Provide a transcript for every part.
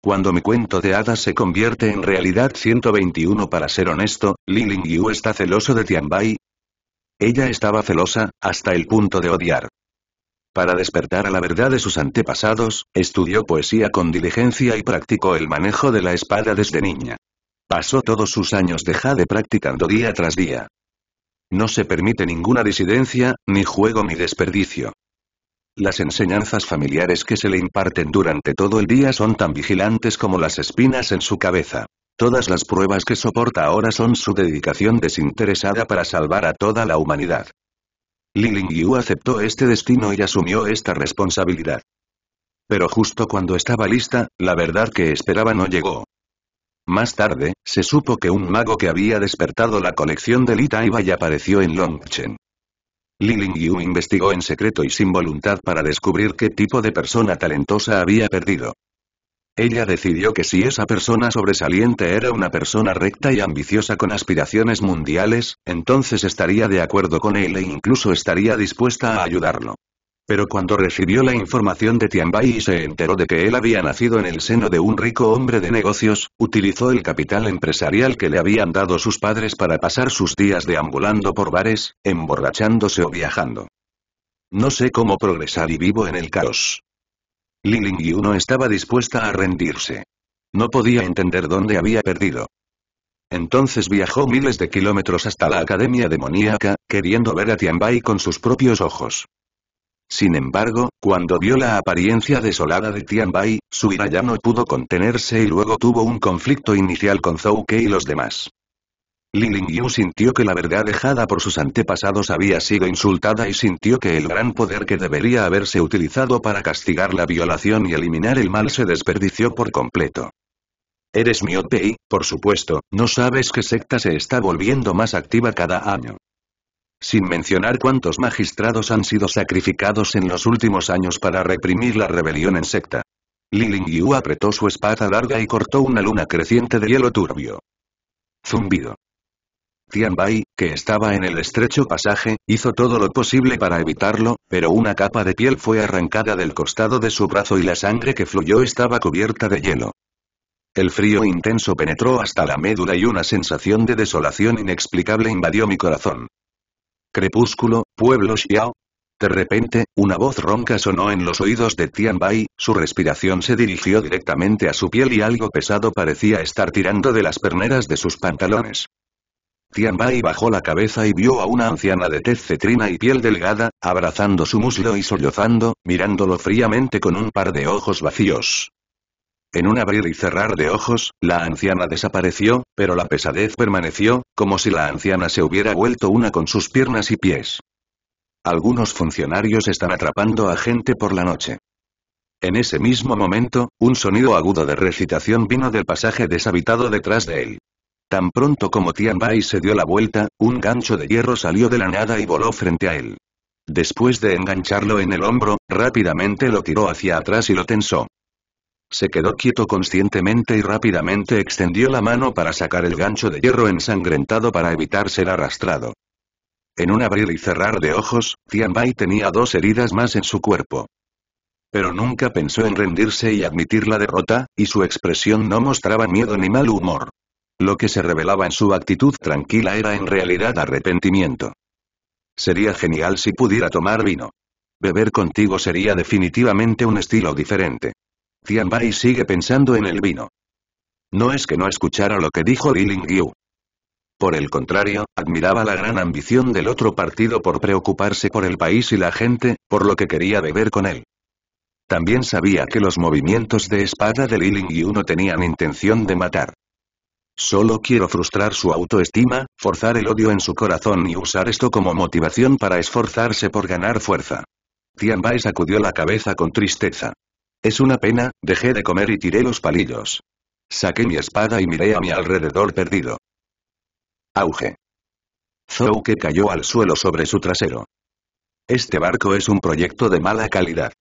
Cuando mi cuento de hadas se convierte en realidad 121 para ser honesto, Lilin Yu está celoso de Tianbai. Ella estaba celosa, hasta el punto de odiar. Para despertar a la verdad de sus antepasados, estudió poesía con diligencia y practicó el manejo de la espada desde niña. Pasó todos sus años de jade practicando día tras día. No se permite ninguna disidencia, ni juego ni desperdicio. Las enseñanzas familiares que se le imparten durante todo el día son tan vigilantes como las espinas en su cabeza. Todas las pruebas que soporta ahora son su dedicación desinteresada para salvar a toda la humanidad. Li Lingyu aceptó este destino y asumió esta responsabilidad. Pero justo cuando estaba lista, la verdad que esperaba no llegó. Más tarde, se supo que un mago que había despertado la colección de Li y apareció en Longchen. Li Yu investigó en secreto y sin voluntad para descubrir qué tipo de persona talentosa había perdido. Ella decidió que si esa persona sobresaliente era una persona recta y ambiciosa con aspiraciones mundiales, entonces estaría de acuerdo con él e incluso estaría dispuesta a ayudarlo. Pero cuando recibió la información de Tianbai y se enteró de que él había nacido en el seno de un rico hombre de negocios, utilizó el capital empresarial que le habían dado sus padres para pasar sus días deambulando por bares, emborrachándose o viajando. No sé cómo progresar y vivo en el caos. Li Yu no estaba dispuesta a rendirse. No podía entender dónde había perdido. Entonces viajó miles de kilómetros hasta la Academia Demoníaca, queriendo ver a Tianbai con sus propios ojos. Sin embargo, cuando vio la apariencia desolada de Bai, su ira ya no pudo contenerse y luego tuvo un conflicto inicial con Zhou Kei y los demás. Li Yu sintió que la verdad dejada por sus antepasados había sido insultada y sintió que el gran poder que debería haberse utilizado para castigar la violación y eliminar el mal se desperdició por completo. Eres miope y, por supuesto, no sabes que secta se está volviendo más activa cada año. Sin mencionar cuántos magistrados han sido sacrificados en los últimos años para reprimir la rebelión en secta. Li Yu apretó su espada larga y cortó una luna creciente de hielo turbio. Zumbido. Tianbai, que estaba en el estrecho pasaje, hizo todo lo posible para evitarlo, pero una capa de piel fue arrancada del costado de su brazo y la sangre que fluyó estaba cubierta de hielo. El frío intenso penetró hasta la médula y una sensación de desolación inexplicable invadió mi corazón. Crepúsculo, pueblo Xiao. De repente, una voz ronca sonó en los oídos de Tian Bai, su respiración se dirigió directamente a su piel y algo pesado parecía estar tirando de las perneras de sus pantalones. Tian Bai bajó la cabeza y vio a una anciana de tez cetrina y piel delgada, abrazando su muslo y sollozando, mirándolo fríamente con un par de ojos vacíos. En un abrir y cerrar de ojos, la anciana desapareció, pero la pesadez permaneció, como si la anciana se hubiera vuelto una con sus piernas y pies. Algunos funcionarios están atrapando a gente por la noche. En ese mismo momento, un sonido agudo de recitación vino del pasaje deshabitado detrás de él. Tan pronto como Tian Bai se dio la vuelta, un gancho de hierro salió de la nada y voló frente a él. Después de engancharlo en el hombro, rápidamente lo tiró hacia atrás y lo tensó. Se quedó quieto conscientemente y rápidamente extendió la mano para sacar el gancho de hierro ensangrentado para evitar ser arrastrado. En un abrir y cerrar de ojos, Tian Bai tenía dos heridas más en su cuerpo. Pero nunca pensó en rendirse y admitir la derrota, y su expresión no mostraba miedo ni mal humor. Lo que se revelaba en su actitud tranquila era en realidad arrepentimiento. Sería genial si pudiera tomar vino. Beber contigo sería definitivamente un estilo diferente. Tian Bai sigue pensando en el vino. No es que no escuchara lo que dijo Li Yu. Por el contrario, admiraba la gran ambición del otro partido por preocuparse por el país y la gente, por lo que quería beber con él. También sabía que los movimientos de espada de Liling Yu no tenían intención de matar. Solo quiero frustrar su autoestima, forzar el odio en su corazón y usar esto como motivación para esforzarse por ganar fuerza. Tian Bai sacudió la cabeza con tristeza. Es una pena, dejé de comer y tiré los palillos. Saqué mi espada y miré a mi alrededor perdido. Auge. Zouke cayó al suelo sobre su trasero. Este barco es un proyecto de mala calidad.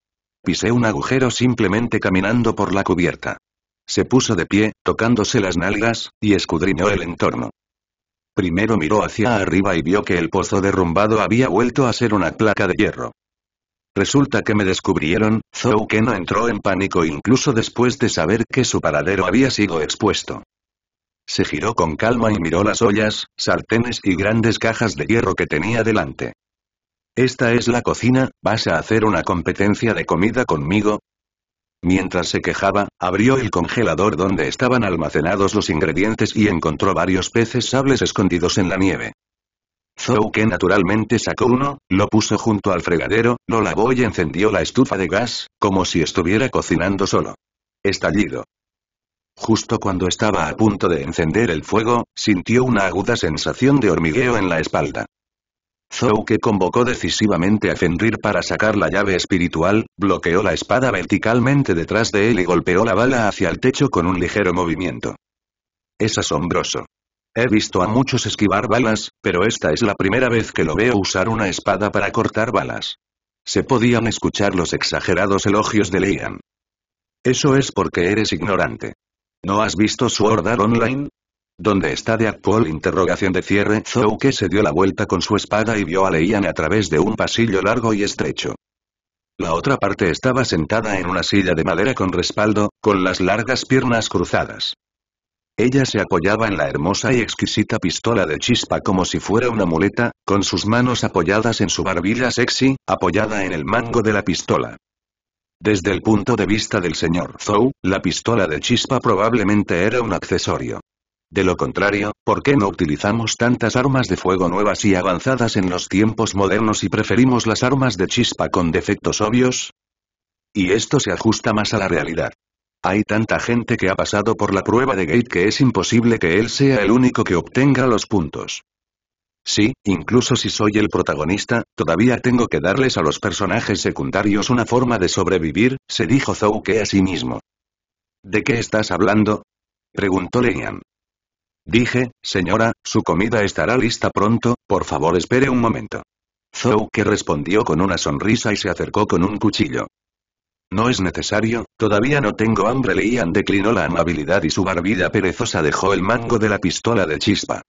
Pisé un agujero simplemente caminando por la cubierta. Se puso de pie, tocándose las nalgas, y escudriñó el entorno. Primero miró hacia arriba y vio que el pozo derrumbado había vuelto a ser una placa de hierro. Resulta que me descubrieron, Zhou no entró en pánico incluso después de saber que su paradero había sido expuesto. Se giró con calma y miró las ollas, sartenes y grandes cajas de hierro que tenía delante. Esta es la cocina, ¿vas a hacer una competencia de comida conmigo? Mientras se quejaba, abrió el congelador donde estaban almacenados los ingredientes y encontró varios peces sables escondidos en la nieve. Zouke que naturalmente sacó uno, lo puso junto al fregadero, lo lavó y encendió la estufa de gas, como si estuviera cocinando solo. Estallido. Justo cuando estaba a punto de encender el fuego, sintió una aguda sensación de hormigueo en la espalda. Zouke que convocó decisivamente a Fenrir para sacar la llave espiritual, bloqueó la espada verticalmente detrás de él y golpeó la bala hacia el techo con un ligero movimiento. Es asombroso. He visto a muchos esquivar balas, pero esta es la primera vez que lo veo usar una espada para cortar balas. Se podían escuchar los exagerados elogios de Liam. Eso es porque eres ignorante. ¿No has visto Sword Art Online? Donde está de actual interrogación de cierre Zouke que se dio la vuelta con su espada y vio a Leian a través de un pasillo largo y estrecho. La otra parte estaba sentada en una silla de madera con respaldo, con las largas piernas cruzadas. Ella se apoyaba en la hermosa y exquisita pistola de chispa como si fuera una muleta, con sus manos apoyadas en su barbilla sexy, apoyada en el mango de la pistola. Desde el punto de vista del señor Zhou, la pistola de chispa probablemente era un accesorio. De lo contrario, ¿por qué no utilizamos tantas armas de fuego nuevas y avanzadas en los tiempos modernos y preferimos las armas de chispa con defectos obvios? Y esto se ajusta más a la realidad. Hay tanta gente que ha pasado por la prueba de Gate que es imposible que él sea el único que obtenga los puntos. Sí, incluso si soy el protagonista, todavía tengo que darles a los personajes secundarios una forma de sobrevivir, se dijo Zouke a sí mismo. ¿De qué estás hablando? preguntó Leian. Dije, señora, su comida estará lista pronto, por favor espere un momento. Zouke respondió con una sonrisa y se acercó con un cuchillo. No es necesario, todavía no tengo hambre. Leían declinó la amabilidad y su barbilla perezosa dejó el mango de la pistola de chispa.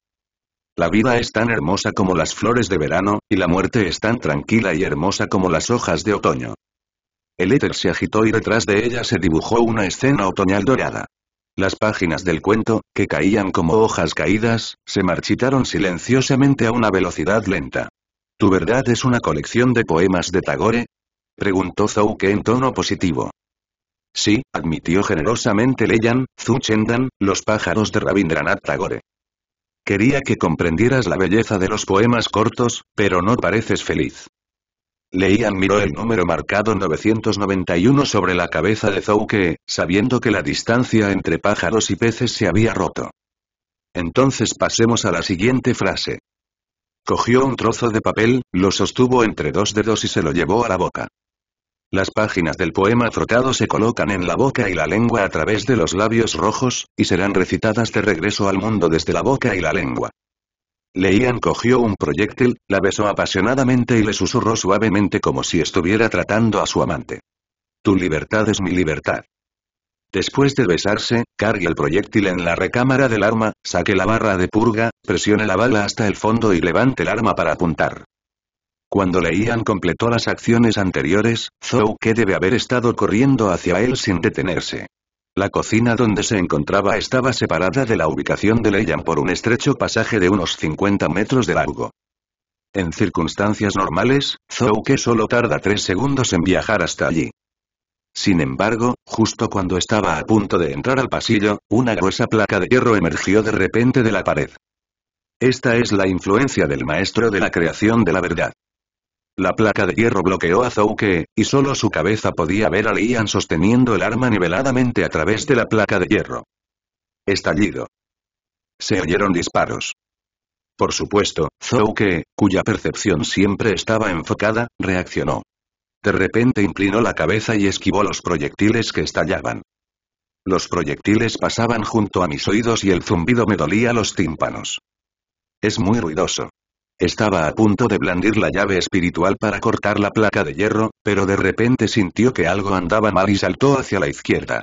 La vida es tan hermosa como las flores de verano, y la muerte es tan tranquila y hermosa como las hojas de otoño. El éter se agitó y detrás de ella se dibujó una escena otoñal dorada. Las páginas del cuento, que caían como hojas caídas, se marchitaron silenciosamente a una velocidad lenta. Tu verdad es una colección de poemas de Tagore, Preguntó Zouke en tono positivo. Sí, admitió generosamente Leyan, Zhu Chendan, los pájaros de Rabindranath Tagore. Quería que comprendieras la belleza de los poemas cortos, pero no pareces feliz. Leyan miró el número marcado 991 sobre la cabeza de Zouke, sabiendo que la distancia entre pájaros y peces se había roto. Entonces pasemos a la siguiente frase. Cogió un trozo de papel, lo sostuvo entre dos dedos y se lo llevó a la boca. Las páginas del poema frotado se colocan en la boca y la lengua a través de los labios rojos, y serán recitadas de regreso al mundo desde la boca y la lengua. Leían cogió un proyectil, la besó apasionadamente y le susurró suavemente como si estuviera tratando a su amante. Tu libertad es mi libertad. Después de besarse, cargue el proyectil en la recámara del arma, saque la barra de purga, presione la bala hasta el fondo y levante el arma para apuntar. Cuando Leian completó las acciones anteriores, Zhou que debe haber estado corriendo hacia él sin detenerse. La cocina donde se encontraba estaba separada de la ubicación de Leian por un estrecho pasaje de unos 50 metros de largo. En circunstancias normales, Zhou que solo tarda tres segundos en viajar hasta allí. Sin embargo, justo cuando estaba a punto de entrar al pasillo, una gruesa placa de hierro emergió de repente de la pared. Esta es la influencia del maestro de la creación de la verdad. La placa de hierro bloqueó a Zouke, y solo su cabeza podía ver a Lian sosteniendo el arma niveladamente a través de la placa de hierro. Estallido. Se oyeron disparos. Por supuesto, Zouke, cuya percepción siempre estaba enfocada, reaccionó. De repente inclinó la cabeza y esquivó los proyectiles que estallaban. Los proyectiles pasaban junto a mis oídos y el zumbido me dolía los tímpanos. Es muy ruidoso. Estaba a punto de blandir la llave espiritual para cortar la placa de hierro, pero de repente sintió que algo andaba mal y saltó hacia la izquierda.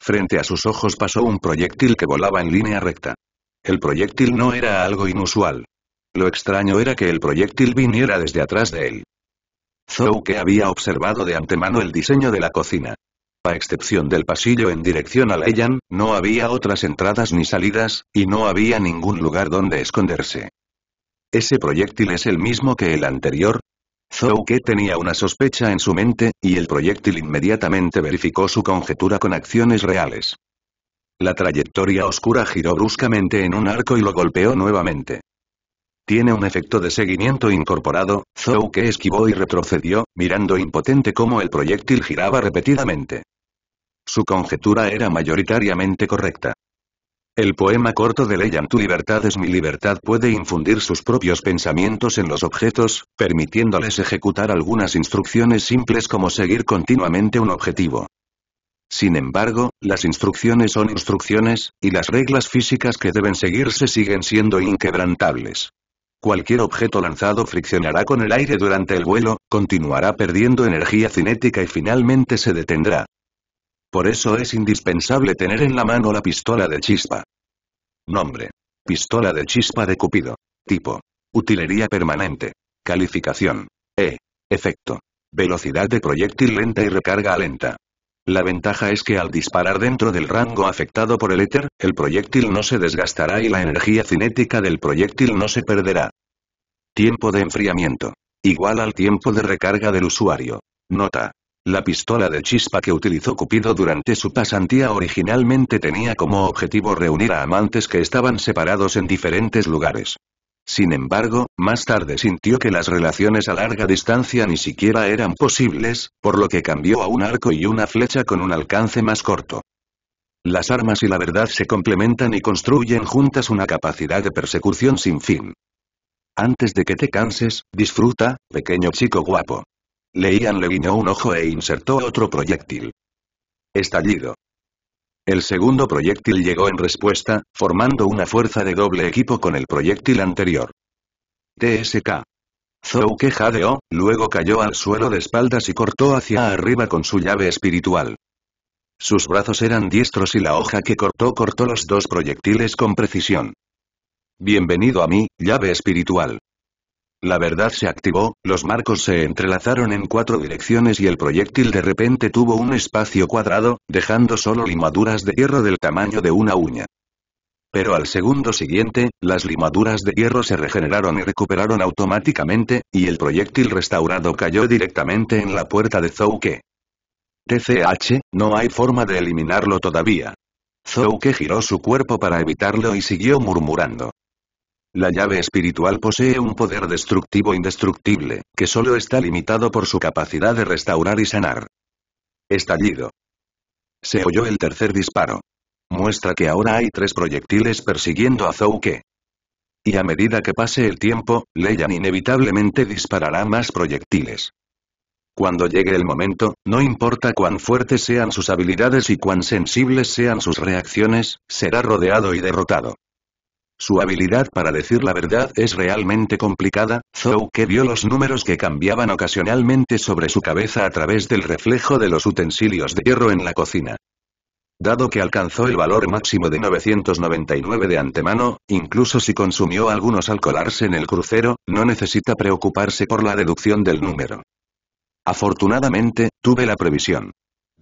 Frente a sus ojos pasó un proyectil que volaba en línea recta. El proyectil no era algo inusual. Lo extraño era que el proyectil viniera desde atrás de él. Zou que había observado de antemano el diseño de la cocina. A excepción del pasillo en dirección a Leyan, no había otras entradas ni salidas, y no había ningún lugar donde esconderse. ¿Ese proyectil es el mismo que el anterior? Zouke tenía una sospecha en su mente, y el proyectil inmediatamente verificó su conjetura con acciones reales. La trayectoria oscura giró bruscamente en un arco y lo golpeó nuevamente. Tiene un efecto de seguimiento incorporado, Zouke esquivó y retrocedió, mirando impotente cómo el proyectil giraba repetidamente. Su conjetura era mayoritariamente correcta. El poema corto de Leyan Tu libertad es mi libertad puede infundir sus propios pensamientos en los objetos, permitiéndoles ejecutar algunas instrucciones simples como seguir continuamente un objetivo. Sin embargo, las instrucciones son instrucciones, y las reglas físicas que deben seguirse siguen siendo inquebrantables. Cualquier objeto lanzado friccionará con el aire durante el vuelo, continuará perdiendo energía cinética y finalmente se detendrá. Por eso es indispensable tener en la mano la pistola de chispa. Nombre. Pistola de chispa de Cupido. Tipo. Utilería permanente. Calificación. E. Efecto. Velocidad de proyectil lenta y recarga lenta. La ventaja es que al disparar dentro del rango afectado por el éter, el proyectil no se desgastará y la energía cinética del proyectil no se perderá. Tiempo de enfriamiento. Igual al tiempo de recarga del usuario. Nota. La pistola de chispa que utilizó Cupido durante su pasantía originalmente tenía como objetivo reunir a amantes que estaban separados en diferentes lugares. Sin embargo, más tarde sintió que las relaciones a larga distancia ni siquiera eran posibles, por lo que cambió a un arco y una flecha con un alcance más corto. Las armas y la verdad se complementan y construyen juntas una capacidad de persecución sin fin. Antes de que te canses, disfruta, pequeño chico guapo. Leían le guiñó un ojo e insertó otro proyectil. Estallido. El segundo proyectil llegó en respuesta, formando una fuerza de doble equipo con el proyectil anterior. TSK. Zouke jadeó, luego cayó al suelo de espaldas y cortó hacia arriba con su llave espiritual. Sus brazos eran diestros y la hoja que cortó cortó los dos proyectiles con precisión. Bienvenido a mí, llave espiritual. La verdad se activó, los marcos se entrelazaron en cuatro direcciones y el proyectil de repente tuvo un espacio cuadrado, dejando solo limaduras de hierro del tamaño de una uña. Pero al segundo siguiente, las limaduras de hierro se regeneraron y recuperaron automáticamente, y el proyectil restaurado cayó directamente en la puerta de Zouke. TCH, no hay forma de eliminarlo todavía. Zouke giró su cuerpo para evitarlo y siguió murmurando. La llave espiritual posee un poder destructivo indestructible, que solo está limitado por su capacidad de restaurar y sanar. Estallido. Se oyó el tercer disparo. Muestra que ahora hay tres proyectiles persiguiendo a Zouke. Y a medida que pase el tiempo, Leyan inevitablemente disparará más proyectiles. Cuando llegue el momento, no importa cuán fuertes sean sus habilidades y cuán sensibles sean sus reacciones, será rodeado y derrotado. Su habilidad para decir la verdad es realmente complicada, Zhou. que vio los números que cambiaban ocasionalmente sobre su cabeza a través del reflejo de los utensilios de hierro en la cocina. Dado que alcanzó el valor máximo de 999 de antemano, incluso si consumió algunos al colarse en el crucero, no necesita preocuparse por la deducción del número. Afortunadamente, tuve la previsión.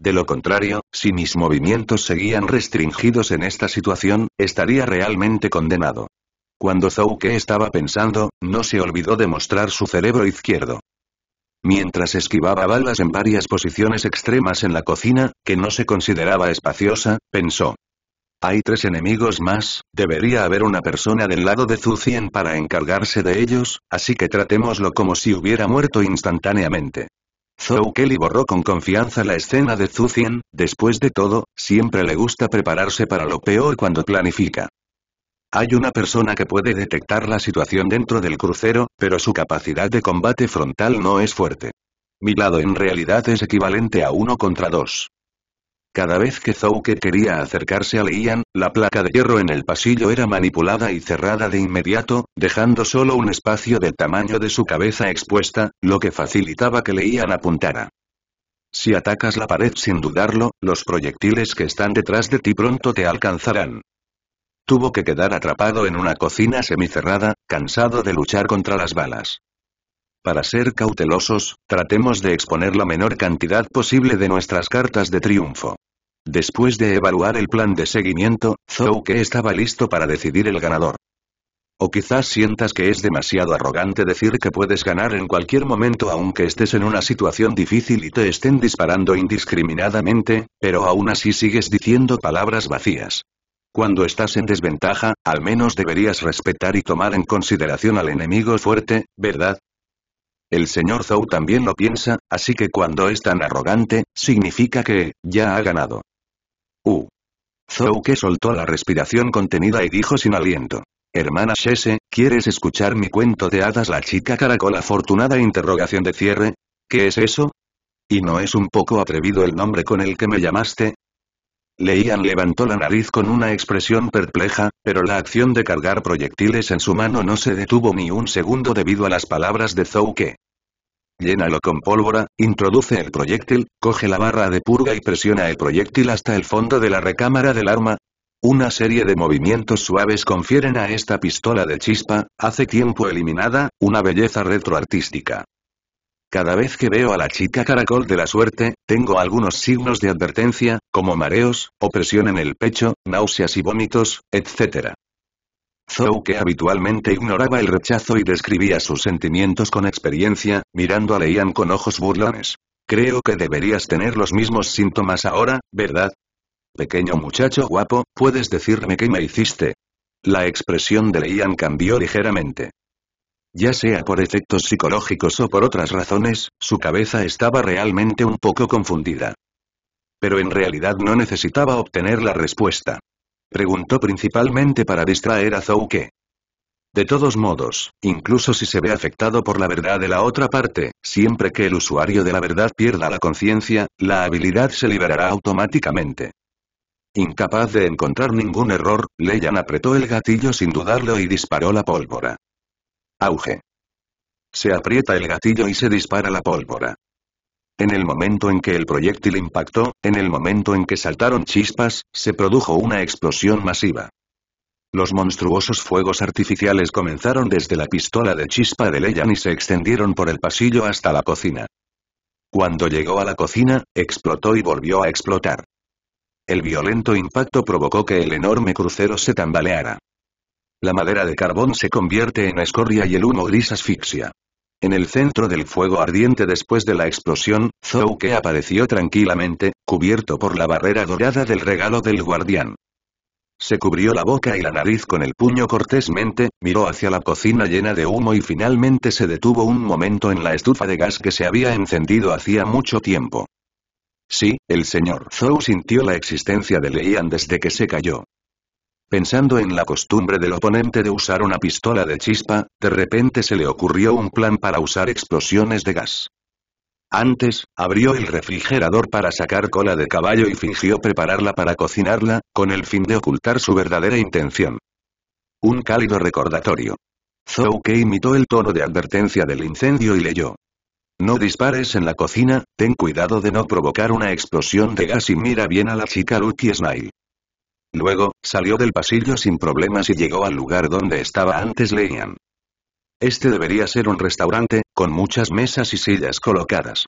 De lo contrario, si mis movimientos seguían restringidos en esta situación, estaría realmente condenado. Cuando Zouke estaba pensando, no se olvidó de mostrar su cerebro izquierdo. Mientras esquivaba balas en varias posiciones extremas en la cocina, que no se consideraba espaciosa, pensó. Hay tres enemigos más, debería haber una persona del lado de Zucien para encargarse de ellos, así que tratémoslo como si hubiera muerto instantáneamente. Zhou Kelly borró con confianza la escena de Zhu después de todo, siempre le gusta prepararse para lo peor cuando planifica. Hay una persona que puede detectar la situación dentro del crucero, pero su capacidad de combate frontal no es fuerte. Mi lado en realidad es equivalente a uno contra dos. Cada vez que Zouke quería acercarse a Leian, la placa de hierro en el pasillo era manipulada y cerrada de inmediato, dejando solo un espacio del tamaño de su cabeza expuesta, lo que facilitaba que Leian apuntara. Si atacas la pared sin dudarlo, los proyectiles que están detrás de ti pronto te alcanzarán. Tuvo que quedar atrapado en una cocina semicerrada, cansado de luchar contra las balas. Para ser cautelosos, tratemos de exponer la menor cantidad posible de nuestras cartas de triunfo. Después de evaluar el plan de seguimiento, Zouke que estaba listo para decidir el ganador. O quizás sientas que es demasiado arrogante decir que puedes ganar en cualquier momento aunque estés en una situación difícil y te estén disparando indiscriminadamente, pero aún así sigues diciendo palabras vacías. Cuando estás en desventaja, al menos deberías respetar y tomar en consideración al enemigo fuerte, ¿verdad? El señor Zhou también lo piensa, así que cuando es tan arrogante, significa que, ya ha ganado. U. Zhou que soltó la respiración contenida y dijo sin aliento. Hermana Shese, ¿quieres escuchar mi cuento de hadas la chica la afortunada interrogación de cierre? ¿Qué es eso? ¿Y no es un poco atrevido el nombre con el que me llamaste? Leian levantó la nariz con una expresión perpleja, pero la acción de cargar proyectiles en su mano no se detuvo ni un segundo debido a las palabras de Zouke. Llénalo con pólvora, introduce el proyectil, coge la barra de purga y presiona el proyectil hasta el fondo de la recámara del arma. Una serie de movimientos suaves confieren a esta pistola de chispa, hace tiempo eliminada, una belleza retroartística. Cada vez que veo a la chica caracol de la suerte, tengo algunos signos de advertencia, como mareos, opresión en el pecho, náuseas y vómitos, etc. Zou que habitualmente ignoraba el rechazo y describía sus sentimientos con experiencia, mirando a Leian con ojos burlones. Creo que deberías tener los mismos síntomas ahora, ¿verdad? Pequeño muchacho guapo, ¿puedes decirme qué me hiciste? La expresión de Leian cambió ligeramente. Ya sea por efectos psicológicos o por otras razones, su cabeza estaba realmente un poco confundida. Pero en realidad no necesitaba obtener la respuesta. Preguntó principalmente para distraer a Zouke. De todos modos, incluso si se ve afectado por la verdad de la otra parte, siempre que el usuario de la verdad pierda la conciencia, la habilidad se liberará automáticamente. Incapaz de encontrar ningún error, Leyan apretó el gatillo sin dudarlo y disparó la pólvora. Auge. Se aprieta el gatillo y se dispara la pólvora. En el momento en que el proyectil impactó, en el momento en que saltaron chispas, se produjo una explosión masiva. Los monstruosos fuegos artificiales comenzaron desde la pistola de chispa de Leyan y se extendieron por el pasillo hasta la cocina. Cuando llegó a la cocina, explotó y volvió a explotar. El violento impacto provocó que el enorme crucero se tambaleara. La madera de carbón se convierte en escoria y el humo gris asfixia. En el centro del fuego ardiente después de la explosión, Zou que apareció tranquilamente, cubierto por la barrera dorada del regalo del guardián. Se cubrió la boca y la nariz con el puño cortésmente, miró hacia la cocina llena de humo y finalmente se detuvo un momento en la estufa de gas que se había encendido hacía mucho tiempo. Sí, el señor Zou sintió la existencia de Leian desde que se cayó. Pensando en la costumbre del oponente de usar una pistola de chispa, de repente se le ocurrió un plan para usar explosiones de gas. Antes, abrió el refrigerador para sacar cola de caballo y fingió prepararla para cocinarla, con el fin de ocultar su verdadera intención. Un cálido recordatorio. Zouke imitó el tono de advertencia del incendio y leyó. No dispares en la cocina, ten cuidado de no provocar una explosión de gas y mira bien a la chica Lucky Snail. Luego, salió del pasillo sin problemas y llegó al lugar donde estaba antes Leian. Este debería ser un restaurante, con muchas mesas y sillas colocadas.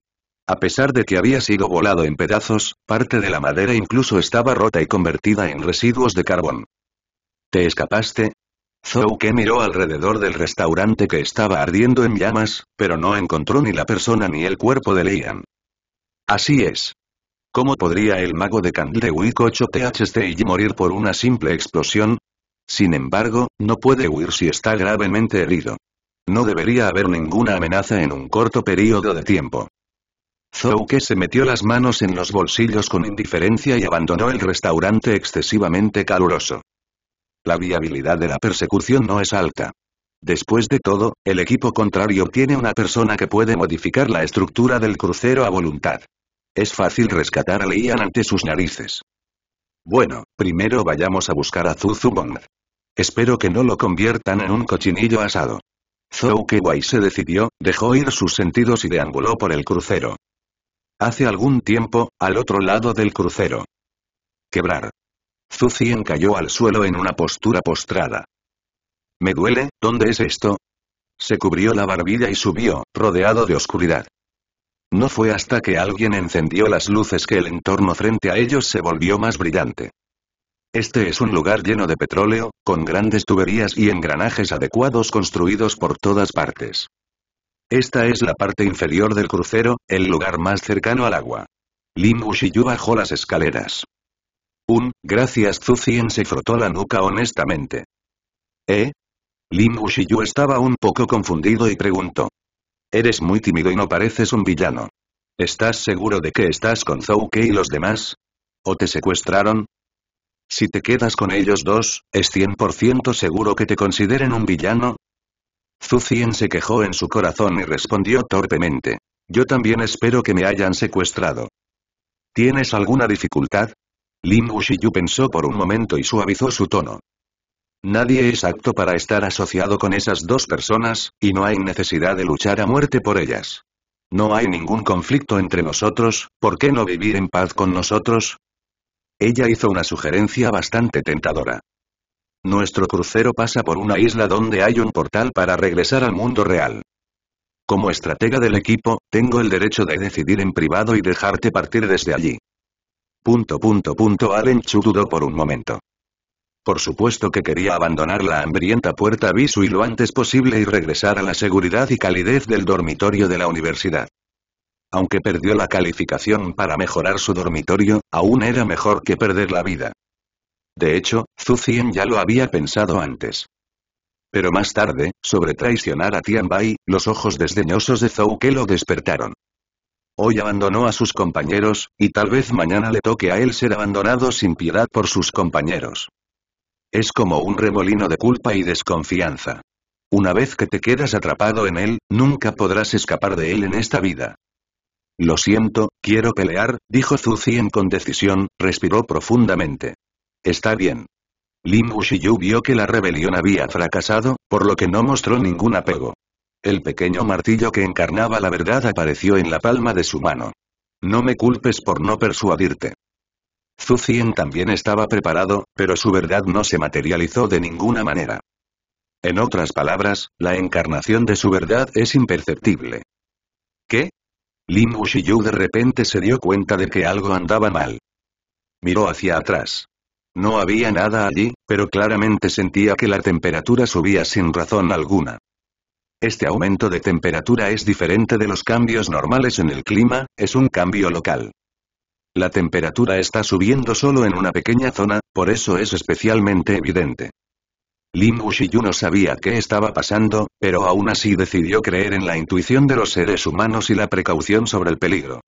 A pesar de que había sido volado en pedazos, parte de la madera incluso estaba rota y convertida en residuos de carbón. ¿Te escapaste? Zouke miró alrededor del restaurante que estaba ardiendo en llamas, pero no encontró ni la persona ni el cuerpo de Leian. Así es. ¿Cómo podría el mago de Candlewick 8 y morir por una simple explosión? Sin embargo, no puede huir si está gravemente herido. No debería haber ninguna amenaza en un corto periodo de tiempo. Zouke se metió las manos en los bolsillos con indiferencia y abandonó el restaurante excesivamente caluroso. La viabilidad de la persecución no es alta. Después de todo, el equipo contrario tiene una persona que puede modificar la estructura del crucero a voluntad. Es fácil rescatar a Leian ante sus narices. Bueno, primero vayamos a buscar a Bond. Espero que no lo conviertan en un cochinillo asado. Zhou se decidió, dejó ir sus sentidos y deambuló por el crucero. Hace algún tiempo, al otro lado del crucero. Quebrar. Zucien cayó al suelo en una postura postrada. Me duele, ¿dónde es esto? Se cubrió la barbilla y subió, rodeado de oscuridad. No fue hasta que alguien encendió las luces que el entorno frente a ellos se volvió más brillante. Este es un lugar lleno de petróleo, con grandes tuberías y engranajes adecuados construidos por todas partes. Esta es la parte inferior del crucero, el lugar más cercano al agua. Lin Yu bajó las escaleras. Un, gracias Zucien se frotó la nuca honestamente. ¿Eh? Lin Yu estaba un poco confundido y preguntó. Eres muy tímido y no pareces un villano. ¿Estás seguro de que estás con Zouke y los demás? ¿O te secuestraron? Si te quedas con ellos dos, ¿es 100% seguro que te consideren un villano? Zucien se quejó en su corazón y respondió torpemente. Yo también espero que me hayan secuestrado. ¿Tienes alguna dificultad? Lin Yu pensó por un momento y suavizó su tono. Nadie es apto para estar asociado con esas dos personas, y no hay necesidad de luchar a muerte por ellas. No hay ningún conflicto entre nosotros, ¿por qué no vivir en paz con nosotros? Ella hizo una sugerencia bastante tentadora. Nuestro crucero pasa por una isla donde hay un portal para regresar al mundo real. Como estratega del equipo, tengo el derecho de decidir en privado y dejarte partir desde allí. Punto punto punto Allen Chu dudó por un momento. Por supuesto que quería abandonar la hambrienta puerta Bisu y lo antes posible y regresar a la seguridad y calidez del dormitorio de la universidad. Aunque perdió la calificación para mejorar su dormitorio, aún era mejor que perder la vida. De hecho, Zhu ya lo había pensado antes. Pero más tarde, sobre traicionar a Tian Bai, los ojos desdeñosos de Zhou que lo despertaron. Hoy abandonó a sus compañeros, y tal vez mañana le toque a él ser abandonado sin piedad por sus compañeros. Es como un remolino de culpa y desconfianza. Una vez que te quedas atrapado en él, nunca podrás escapar de él en esta vida. Lo siento, quiero pelear, dijo Zhu con decisión, respiró profundamente. Está bien. Lin Yu vio que la rebelión había fracasado, por lo que no mostró ningún apego. El pequeño martillo que encarnaba la verdad apareció en la palma de su mano. No me culpes por no persuadirte. Zhu también estaba preparado, pero su verdad no se materializó de ninguna manera. En otras palabras, la encarnación de su verdad es imperceptible. ¿Qué? Lin Wuxiyu de repente se dio cuenta de que algo andaba mal. Miró hacia atrás. No había nada allí, pero claramente sentía que la temperatura subía sin razón alguna. Este aumento de temperatura es diferente de los cambios normales en el clima, es un cambio local. La temperatura está subiendo solo en una pequeña zona, por eso es especialmente evidente. Lin Yu no sabía qué estaba pasando, pero aún así decidió creer en la intuición de los seres humanos y la precaución sobre el peligro.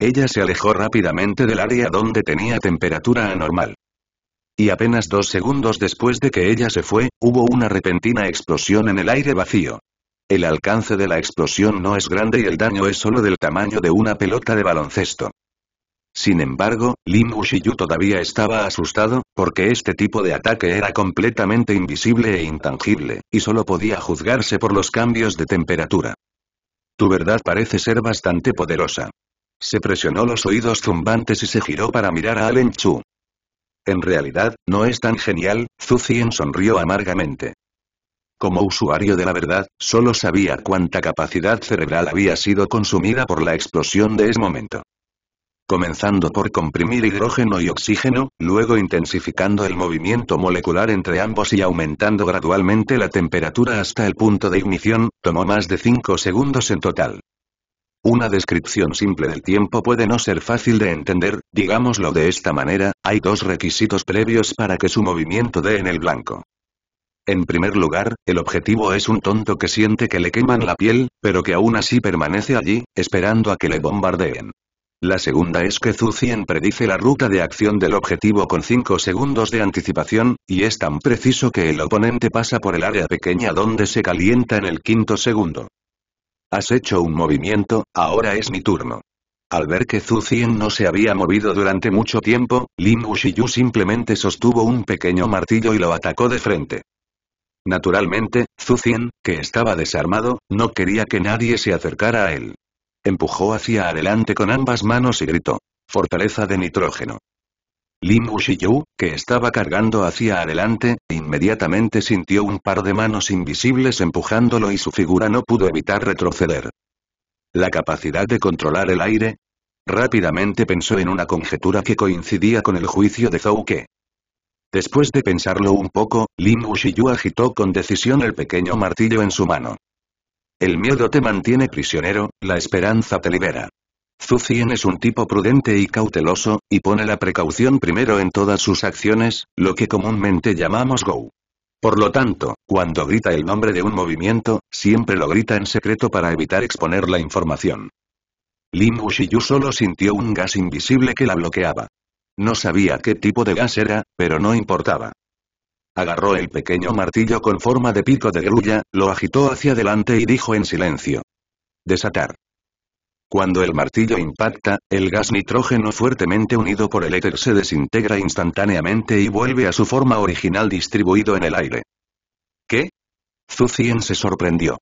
Ella se alejó rápidamente del área donde tenía temperatura anormal. Y apenas dos segundos después de que ella se fue, hubo una repentina explosión en el aire vacío. El alcance de la explosión no es grande y el daño es solo del tamaño de una pelota de baloncesto. Sin embargo, Lin Yu todavía estaba asustado, porque este tipo de ataque era completamente invisible e intangible, y solo podía juzgarse por los cambios de temperatura. Tu verdad parece ser bastante poderosa. Se presionó los oídos zumbantes y se giró para mirar a Allen Chu. En realidad, no es tan genial, Zhu sonrió amargamente. Como usuario de la verdad, solo sabía cuánta capacidad cerebral había sido consumida por la explosión de ese momento comenzando por comprimir hidrógeno y oxígeno, luego intensificando el movimiento molecular entre ambos y aumentando gradualmente la temperatura hasta el punto de ignición, tomó más de 5 segundos en total. Una descripción simple del tiempo puede no ser fácil de entender, digámoslo de esta manera, hay dos requisitos previos para que su movimiento dé en el blanco. En primer lugar, el objetivo es un tonto que siente que le queman la piel, pero que aún así permanece allí, esperando a que le bombardeen. La segunda es que Zhu predice la ruta de acción del objetivo con 5 segundos de anticipación, y es tan preciso que el oponente pasa por el área pequeña donde se calienta en el quinto segundo. Has hecho un movimiento, ahora es mi turno. Al ver que Zhu no se había movido durante mucho tiempo, Lin Yu simplemente sostuvo un pequeño martillo y lo atacó de frente. Naturalmente, Zhu que estaba desarmado, no quería que nadie se acercara a él empujó hacia adelante con ambas manos y gritó. Fortaleza de nitrógeno. Lin Yu, que estaba cargando hacia adelante, inmediatamente sintió un par de manos invisibles empujándolo y su figura no pudo evitar retroceder. La capacidad de controlar el aire, Rápidamente pensó en una conjetura que coincidía con el juicio de Zhou Ke. Después de pensarlo un poco, Lin Yu agitó con decisión el pequeño martillo en su mano. El miedo te mantiene prisionero, la esperanza te libera. Zuzien es un tipo prudente y cauteloso, y pone la precaución primero en todas sus acciones, lo que comúnmente llamamos go. Por lo tanto, cuando grita el nombre de un movimiento, siempre lo grita en secreto para evitar exponer la información. Lin Yu solo sintió un gas invisible que la bloqueaba. No sabía qué tipo de gas era, pero no importaba. Agarró el pequeño martillo con forma de pico de grulla, lo agitó hacia adelante y dijo en silencio. Desatar. Cuando el martillo impacta, el gas nitrógeno fuertemente unido por el éter se desintegra instantáneamente y vuelve a su forma original distribuido en el aire. ¿Qué? Zucien se sorprendió.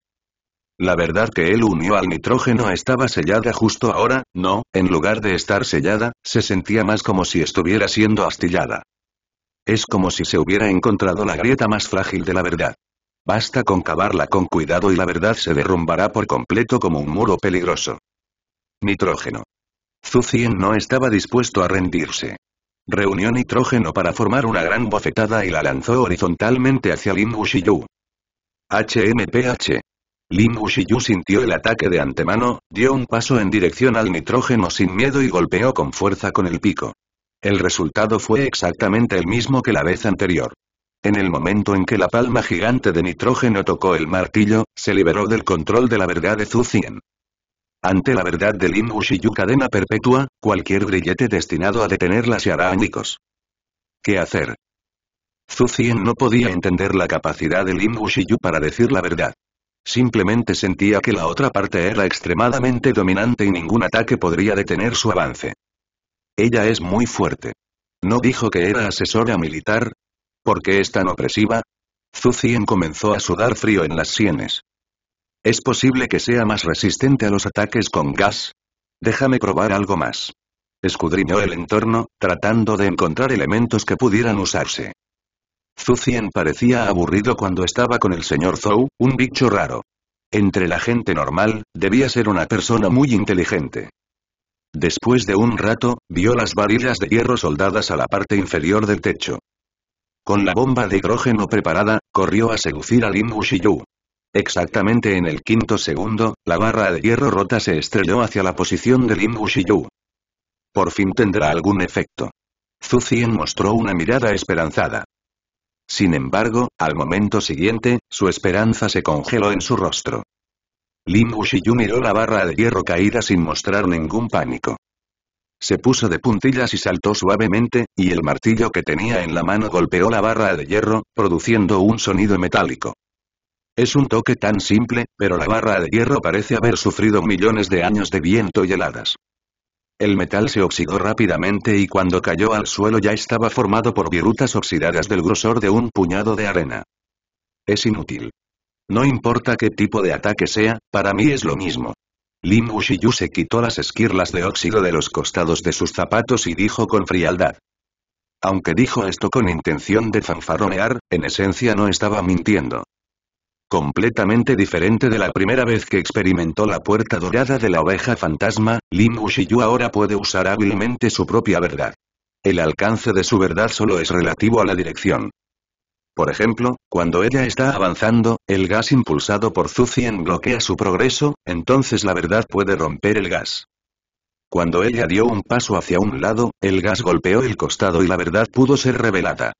La verdad que él unió al nitrógeno estaba sellada justo ahora, no, en lugar de estar sellada, se sentía más como si estuviera siendo astillada. Es como si se hubiera encontrado la grieta más frágil de la verdad. Basta con cavarla con cuidado y la verdad se derrumbará por completo como un muro peligroso. Nitrógeno. Zucien no estaba dispuesto a rendirse. Reunió nitrógeno para formar una gran bofetada y la lanzó horizontalmente hacia Lin Wuxiyu. HMPH. Lin Yu sintió el ataque de antemano, dio un paso en dirección al nitrógeno sin miedo y golpeó con fuerza con el pico. El resultado fue exactamente el mismo que la vez anterior. En el momento en que la palma gigante de nitrógeno tocó el martillo, se liberó del control de la verdad de Zuzien. Ante la verdad del Yu cadena perpetua, cualquier grillete destinado a detenerla se hará añicos. ¿Qué hacer? Zuzien no podía entender la capacidad del Yu para decir la verdad. Simplemente sentía que la otra parte era extremadamente dominante y ningún ataque podría detener su avance. Ella es muy fuerte. ¿No dijo que era asesora militar? ¿Por qué es tan opresiva? Zucien comenzó a sudar frío en las sienes. Es posible que sea más resistente a los ataques con gas. Déjame probar algo más. Escudriñó el entorno, tratando de encontrar elementos que pudieran usarse. Zucien parecía aburrido cuando estaba con el señor Zhou, un bicho raro. Entre la gente normal, debía ser una persona muy inteligente. Después de un rato, vio las varillas de hierro soldadas a la parte inferior del techo. Con la bomba de hidrógeno preparada, corrió a seducir a Lin Wuxiyu. Exactamente en el quinto segundo, la barra de hierro rota se estrelló hacia la posición de Lin Wuxiyu. Por fin tendrá algún efecto. Zhu mostró una mirada esperanzada. Sin embargo, al momento siguiente, su esperanza se congeló en su rostro. Lin Yu miró la barra de hierro caída sin mostrar ningún pánico. Se puso de puntillas y saltó suavemente, y el martillo que tenía en la mano golpeó la barra de hierro, produciendo un sonido metálico. Es un toque tan simple, pero la barra de hierro parece haber sufrido millones de años de viento y heladas. El metal se oxidó rápidamente y cuando cayó al suelo ya estaba formado por virutas oxidadas del grosor de un puñado de arena. Es inútil. No importa qué tipo de ataque sea, para mí es lo mismo. Lin Wushiyu se quitó las esquirlas de óxido de los costados de sus zapatos y dijo con frialdad. Aunque dijo esto con intención de fanfarronear, en esencia no estaba mintiendo. Completamente diferente de la primera vez que experimentó la puerta dorada de la oveja fantasma, Lin Wushiyu ahora puede usar hábilmente su propia verdad. El alcance de su verdad solo es relativo a la dirección. Por ejemplo, cuando ella está avanzando, el gas impulsado por Zucien bloquea su progreso, entonces la verdad puede romper el gas. Cuando ella dio un paso hacia un lado, el gas golpeó el costado y la verdad pudo ser revelada.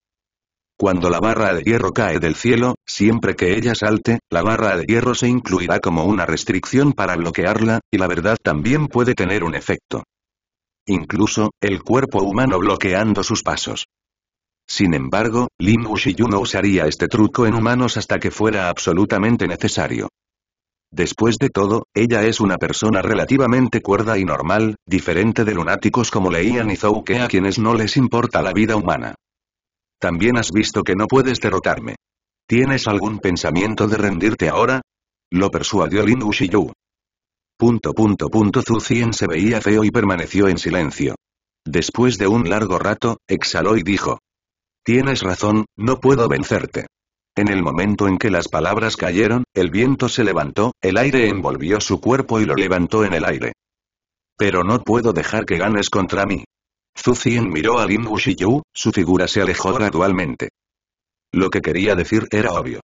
Cuando la barra de hierro cae del cielo, siempre que ella salte, la barra de hierro se incluirá como una restricción para bloquearla, y la verdad también puede tener un efecto. Incluso, el cuerpo humano bloqueando sus pasos. Sin embargo, Lin Wuxiu no usaría este truco en humanos hasta que fuera absolutamente necesario. Después de todo, ella es una persona relativamente cuerda y normal, diferente de lunáticos como Leian y Zouke a quienes no les importa la vida humana. También has visto que no puedes derrotarme. ¿Tienes algún pensamiento de rendirte ahora? Lo persuadió Lin Wuxiu. Punto punto punto Zhu se veía feo y permaneció en silencio. Después de un largo rato, exhaló y dijo. Tienes razón, no puedo vencerte. En el momento en que las palabras cayeron, el viento se levantó, el aire envolvió su cuerpo y lo levantó en el aire. Pero no puedo dejar que ganes contra mí. Zhu Zhen miró a Lin Yu, su figura se alejó gradualmente. Lo que quería decir era obvio.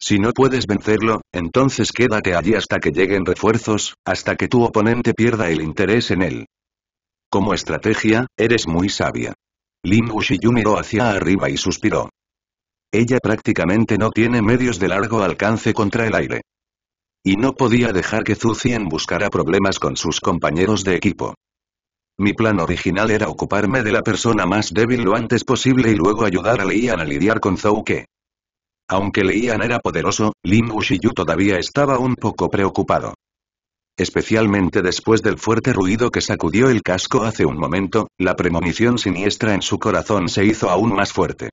Si no puedes vencerlo, entonces quédate allí hasta que lleguen refuerzos, hasta que tu oponente pierda el interés en él. Como estrategia, eres muy sabia. Lin Wushiyu miró hacia arriba y suspiró. Ella prácticamente no tiene medios de largo alcance contra el aire. Y no podía dejar que Zhu Cien buscara problemas con sus compañeros de equipo. Mi plan original era ocuparme de la persona más débil lo antes posible y luego ayudar a Lian a lidiar con Zhou Ke. Aunque Lian era poderoso, Lin Yu todavía estaba un poco preocupado. Especialmente después del fuerte ruido que sacudió el casco hace un momento, la premonición siniestra en su corazón se hizo aún más fuerte.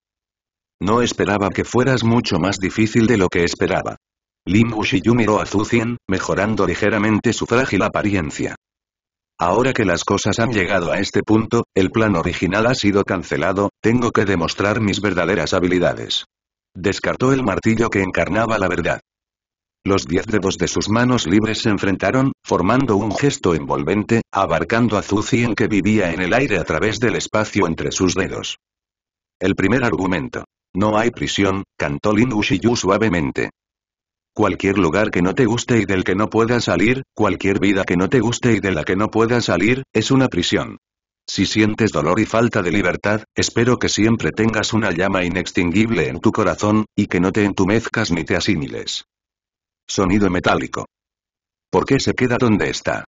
No esperaba que fueras mucho más difícil de lo que esperaba. Lin Wuxiyu miró a mejorando ligeramente su frágil apariencia. Ahora que las cosas han llegado a este punto, el plan original ha sido cancelado, tengo que demostrar mis verdaderas habilidades. Descartó el martillo que encarnaba la verdad. Los diez dedos de sus manos libres se enfrentaron, formando un gesto envolvente, abarcando a en que vivía en el aire a través del espacio entre sus dedos. El primer argumento. No hay prisión, cantó Lin Yu suavemente. Cualquier lugar que no te guste y del que no puedas salir, cualquier vida que no te guste y de la que no puedas salir, es una prisión. Si sientes dolor y falta de libertad, espero que siempre tengas una llama inextinguible en tu corazón, y que no te entumezcas ni te asimiles. Sonido metálico. ¿Por qué se queda donde está?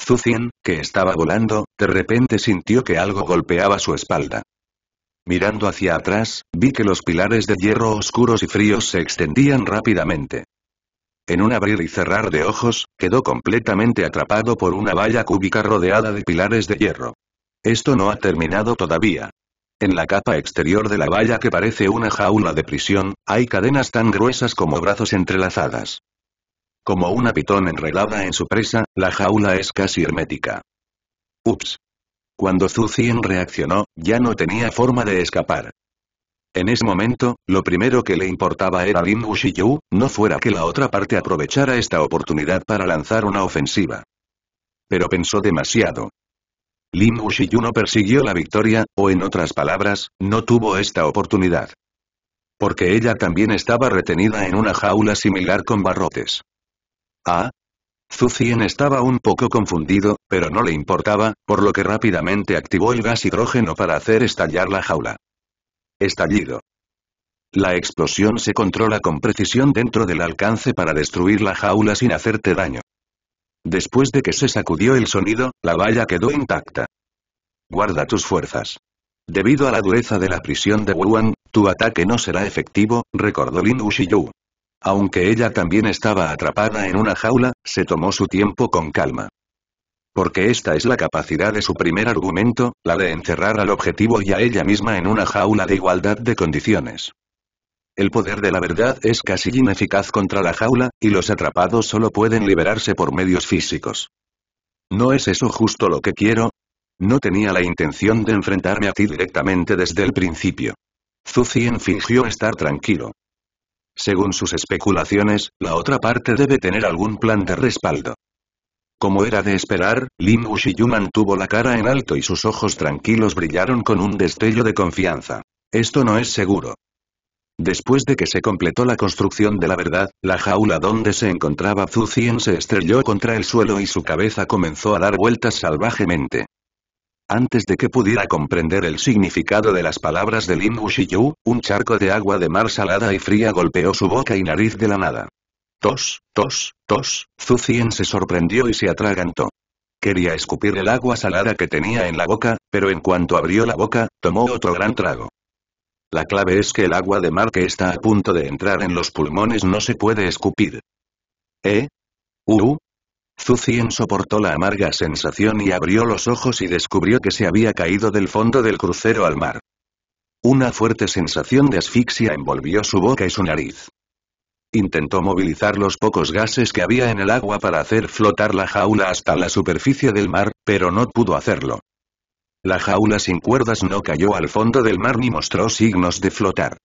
Zucien, que estaba volando, de repente sintió que algo golpeaba su espalda. Mirando hacia atrás, vi que los pilares de hierro oscuros y fríos se extendían rápidamente. En un abrir y cerrar de ojos, quedó completamente atrapado por una valla cúbica rodeada de pilares de hierro. Esto no ha terminado todavía. En la capa exterior de la valla que parece una jaula de prisión, hay cadenas tan gruesas como brazos entrelazadas. Como una pitón enredada en su presa, la jaula es casi hermética. Ups. Cuando Zhu reaccionó, ya no tenía forma de escapar. En ese momento, lo primero que le importaba era Lin Yu, no fuera que la otra parte aprovechara esta oportunidad para lanzar una ofensiva. Pero pensó demasiado. Lin Yu no persiguió la victoria, o en otras palabras, no tuvo esta oportunidad. Porque ella también estaba retenida en una jaula similar con barrotes. Ah, Zhu estaba un poco confundido, pero no le importaba, por lo que rápidamente activó el gas hidrógeno para hacer estallar la jaula. Estallido. La explosión se controla con precisión dentro del alcance para destruir la jaula sin hacerte daño. Después de que se sacudió el sonido, la valla quedó intacta. Guarda tus fuerzas. Debido a la dureza de la prisión de Wuhan, tu ataque no será efectivo, recordó Lin Yu. Aunque ella también estaba atrapada en una jaula, se tomó su tiempo con calma. Porque esta es la capacidad de su primer argumento, la de encerrar al objetivo y a ella misma en una jaula de igualdad de condiciones. El poder de la verdad es casi ineficaz contra la jaula, y los atrapados solo pueden liberarse por medios físicos. ¿No es eso justo lo que quiero? No tenía la intención de enfrentarme a ti directamente desde el principio. Zucien fingió estar tranquilo. Según sus especulaciones, la otra parte debe tener algún plan de respaldo. Como era de esperar, Lin Yuman mantuvo la cara en alto y sus ojos tranquilos brillaron con un destello de confianza. Esto no es seguro. Después de que se completó la construcción de la verdad, la jaula donde se encontraba Zhu se estrelló contra el suelo y su cabeza comenzó a dar vueltas salvajemente. Antes de que pudiera comprender el significado de las palabras de Lin Yu, un charco de agua de mar salada y fría golpeó su boca y nariz de la nada. Tos, tos, tos, Zucien se sorprendió y se atragantó. Quería escupir el agua salada que tenía en la boca, pero en cuanto abrió la boca, tomó otro gran trago. La clave es que el agua de mar que está a punto de entrar en los pulmones no se puede escupir. ¿Eh? Uh, Zuzien soportó la amarga sensación y abrió los ojos y descubrió que se había caído del fondo del crucero al mar. Una fuerte sensación de asfixia envolvió su boca y su nariz. Intentó movilizar los pocos gases que había en el agua para hacer flotar la jaula hasta la superficie del mar, pero no pudo hacerlo. La jaula sin cuerdas no cayó al fondo del mar ni mostró signos de flotar.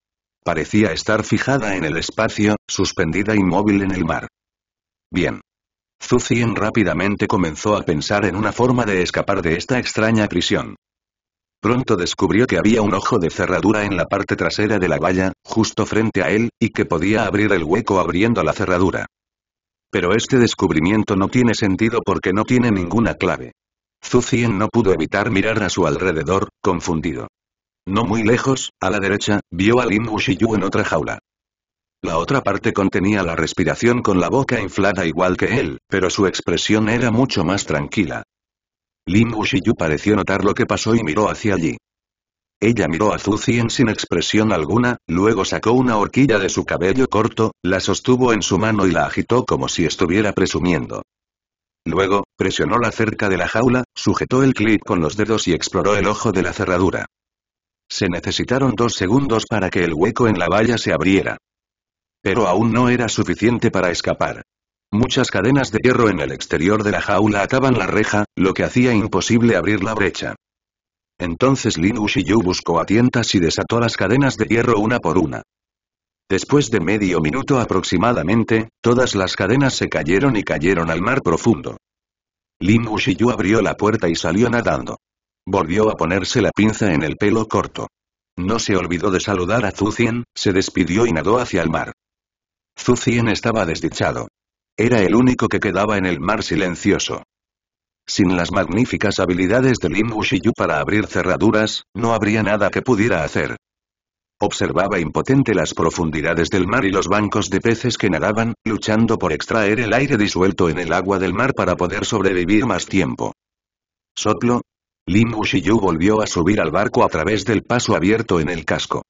Parecía estar fijada en el espacio, suspendida inmóvil en el mar. Bien. Zhu Zhen rápidamente comenzó a pensar en una forma de escapar de esta extraña prisión. Pronto descubrió que había un ojo de cerradura en la parte trasera de la valla, justo frente a él, y que podía abrir el hueco abriendo la cerradura. Pero este descubrimiento no tiene sentido porque no tiene ninguna clave. Zhu Zhen no pudo evitar mirar a su alrededor, confundido. No muy lejos, a la derecha, vio a Lin Wushiyu en otra jaula. La otra parte contenía la respiración con la boca inflada igual que él, pero su expresión era mucho más tranquila. Lin Wushiyu pareció notar lo que pasó y miró hacia allí. Ella miró a Zhu Cien sin expresión alguna, luego sacó una horquilla de su cabello corto, la sostuvo en su mano y la agitó como si estuviera presumiendo. Luego, presionó la cerca de la jaula, sujetó el clip con los dedos y exploró el ojo de la cerradura. Se necesitaron dos segundos para que el hueco en la valla se abriera. Pero aún no era suficiente para escapar. Muchas cadenas de hierro en el exterior de la jaula ataban la reja, lo que hacía imposible abrir la brecha. Entonces Lin Yu buscó a tientas y desató las cadenas de hierro una por una. Después de medio minuto aproximadamente, todas las cadenas se cayeron y cayeron al mar profundo. Lin Yu abrió la puerta y salió nadando. Volvió a ponerse la pinza en el pelo corto. No se olvidó de saludar a Zucien, se despidió y nadó hacia el mar. Zhu Cien estaba desdichado. Era el único que quedaba en el mar silencioso. Sin las magníficas habilidades de Lin Yu para abrir cerraduras, no habría nada que pudiera hacer. Observaba impotente las profundidades del mar y los bancos de peces que nadaban, luchando por extraer el aire disuelto en el agua del mar para poder sobrevivir más tiempo. Soplo. Lin Yu volvió a subir al barco a través del paso abierto en el casco.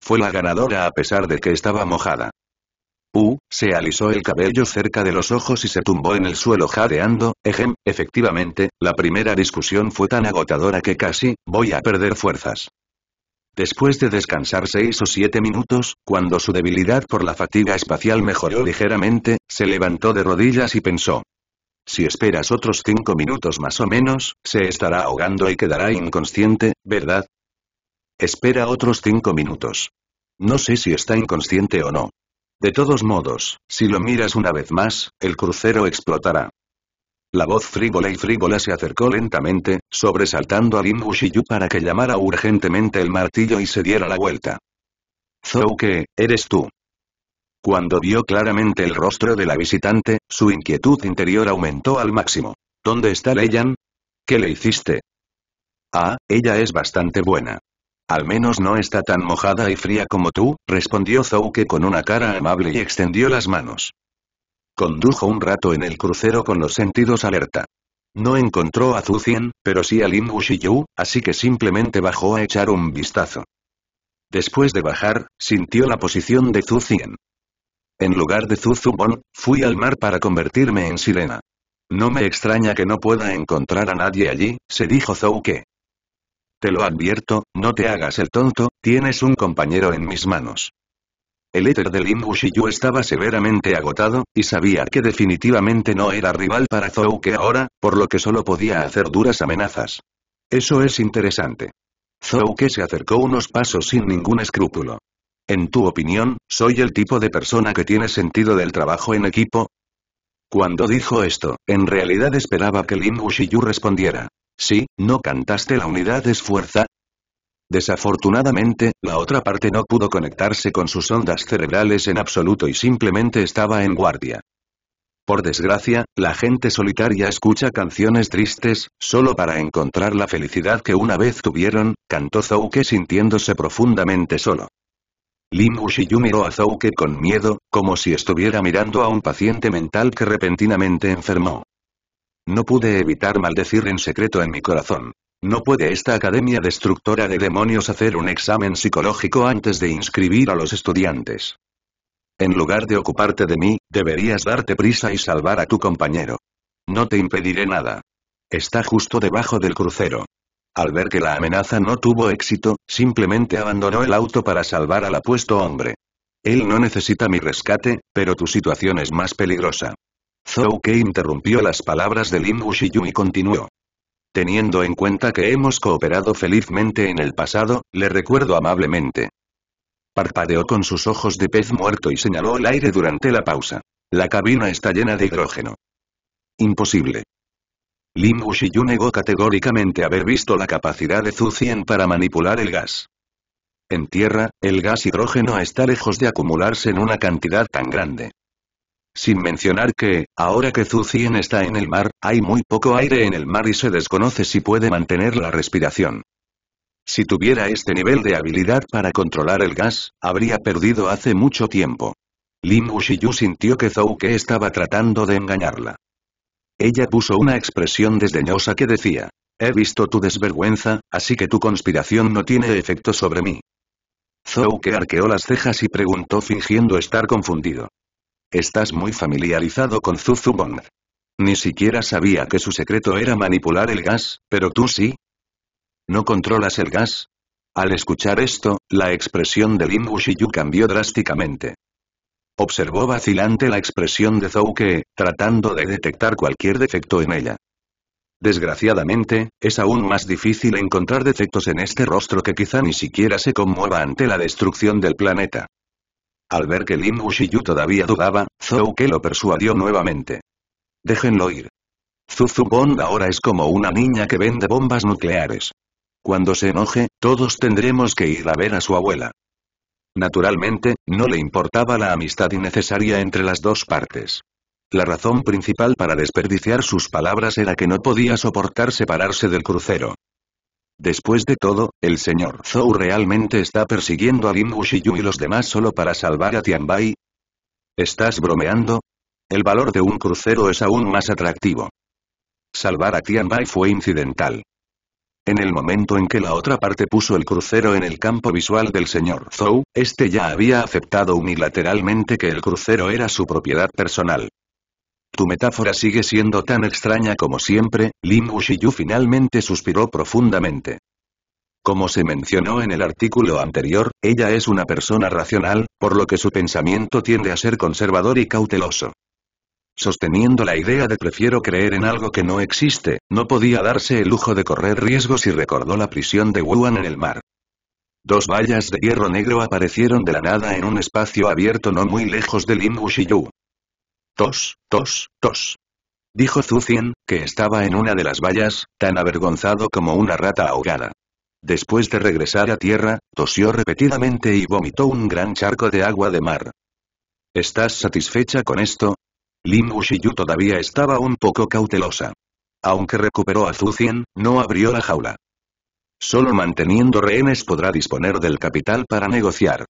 Fue la ganadora a pesar de que estaba mojada. U, se alisó el cabello cerca de los ojos y se tumbó en el suelo jadeando, ejem, efectivamente, la primera discusión fue tan agotadora que casi, voy a perder fuerzas. Después de descansar seis o siete minutos, cuando su debilidad por la fatiga espacial mejoró ligeramente, se levantó de rodillas y pensó. Si esperas otros cinco minutos más o menos, se estará ahogando y quedará inconsciente, ¿verdad? Espera otros cinco minutos. No sé si está inconsciente o no. De todos modos, si lo miras una vez más, el crucero explotará. La voz frívola y frívola se acercó lentamente, sobresaltando a Lin Yu para que llamara urgentemente el martillo y se diera la vuelta. Zouke, eres tú. Cuando vio claramente el rostro de la visitante, su inquietud interior aumentó al máximo. ¿Dónde está Leyan? ¿Qué le hiciste? Ah, ella es bastante buena. Al menos no está tan mojada y fría como tú, respondió Zouke con una cara amable y extendió las manos. Condujo un rato en el crucero con los sentidos alerta. No encontró a Zucien, pero sí a Lin Wushiyu, así que simplemente bajó a echar un vistazo. Después de bajar, sintió la posición de Zucien. En lugar de Zuzubon, fui al mar para convertirme en sirena. No me extraña que no pueda encontrar a nadie allí, se dijo Zouke. Te lo advierto, no te hagas el tonto, tienes un compañero en mis manos. El éter del Yu estaba severamente agotado, y sabía que definitivamente no era rival para Zouke ahora, por lo que solo podía hacer duras amenazas. Eso es interesante. Zouke se acercó unos pasos sin ningún escrúpulo. En tu opinión, ¿soy el tipo de persona que tiene sentido del trabajo en equipo? Cuando dijo esto, en realidad esperaba que Lin Wushiyu respondiera. Sí, ¿no cantaste la unidad es fuerza? Desafortunadamente, la otra parte no pudo conectarse con sus ondas cerebrales en absoluto y simplemente estaba en guardia. Por desgracia, la gente solitaria escucha canciones tristes, solo para encontrar la felicidad que una vez tuvieron, cantó Zouke sintiéndose profundamente solo. Lin miró a Zouke con miedo, como si estuviera mirando a un paciente mental que repentinamente enfermó. No pude evitar maldecir en secreto en mi corazón. ¿No puede esta academia destructora de demonios hacer un examen psicológico antes de inscribir a los estudiantes? En lugar de ocuparte de mí, deberías darte prisa y salvar a tu compañero. No te impediré nada. Está justo debajo del crucero. Al ver que la amenaza no tuvo éxito, simplemente abandonó el auto para salvar al apuesto hombre. Él no necesita mi rescate, pero tu situación es más peligrosa. Zhou Ke interrumpió las palabras de Lin Wuxiyu y continuó. Teniendo en cuenta que hemos cooperado felizmente en el pasado, le recuerdo amablemente. Parpadeó con sus ojos de pez muerto y señaló el aire durante la pausa. La cabina está llena de hidrógeno. Imposible. Lin Wuxiyu negó categóricamente haber visto la capacidad de 100 para manipular el gas. En tierra, el gas hidrógeno está lejos de acumularse en una cantidad tan grande. Sin mencionar que, ahora que Zucien está en el mar, hay muy poco aire en el mar y se desconoce si puede mantener la respiración. Si tuviera este nivel de habilidad para controlar el gas, habría perdido hace mucho tiempo. Lin Wuxiyu sintió que Zouke estaba tratando de engañarla. Ella puso una expresión desdeñosa que decía, he visto tu desvergüenza, así que tu conspiración no tiene efecto sobre mí. Zouke arqueó las cejas y preguntó fingiendo estar confundido. Estás muy familiarizado con Zuzu Bond. Ni siquiera sabía que su secreto era manipular el gas, pero tú sí. ¿No controlas el gas? Al escuchar esto, la expresión de Lin Yu cambió drásticamente. Observó vacilante la expresión de Zouke, tratando de detectar cualquier defecto en ella. Desgraciadamente, es aún más difícil encontrar defectos en este rostro que quizá ni siquiera se conmueva ante la destrucción del planeta. Al ver que Lin Yu todavía dudaba, Zhou Ke lo persuadió nuevamente. Déjenlo ir. Zuzu Bond ahora es como una niña que vende bombas nucleares. Cuando se enoje, todos tendremos que ir a ver a su abuela. Naturalmente, no le importaba la amistad innecesaria entre las dos partes. La razón principal para desperdiciar sus palabras era que no podía soportar separarse del crucero. Después de todo, el señor Zhou realmente está persiguiendo a Lin Wushiyu y los demás solo para salvar a Tianbai. ¿Estás bromeando? El valor de un crucero es aún más atractivo. Salvar a Tianbai fue incidental. En el momento en que la otra parte puso el crucero en el campo visual del señor Zhou, este ya había aceptado unilateralmente que el crucero era su propiedad personal. Tu metáfora sigue siendo tan extraña como siempre, Lin Wuxiyu finalmente suspiró profundamente. Como se mencionó en el artículo anterior, ella es una persona racional, por lo que su pensamiento tiende a ser conservador y cauteloso. Sosteniendo la idea de prefiero creer en algo que no existe, no podía darse el lujo de correr riesgos y recordó la prisión de Wuhan en el mar. Dos vallas de hierro negro aparecieron de la nada en un espacio abierto no muy lejos de Lin Wuxiyu tos, tos, tos. Dijo Zucien, que estaba en una de las vallas, tan avergonzado como una rata ahogada. Después de regresar a tierra, tosió repetidamente y vomitó un gran charco de agua de mar. ¿Estás satisfecha con esto? Lin Wushiyu todavía estaba un poco cautelosa. Aunque recuperó a Zucien, no abrió la jaula. Solo manteniendo rehenes podrá disponer del capital para negociar.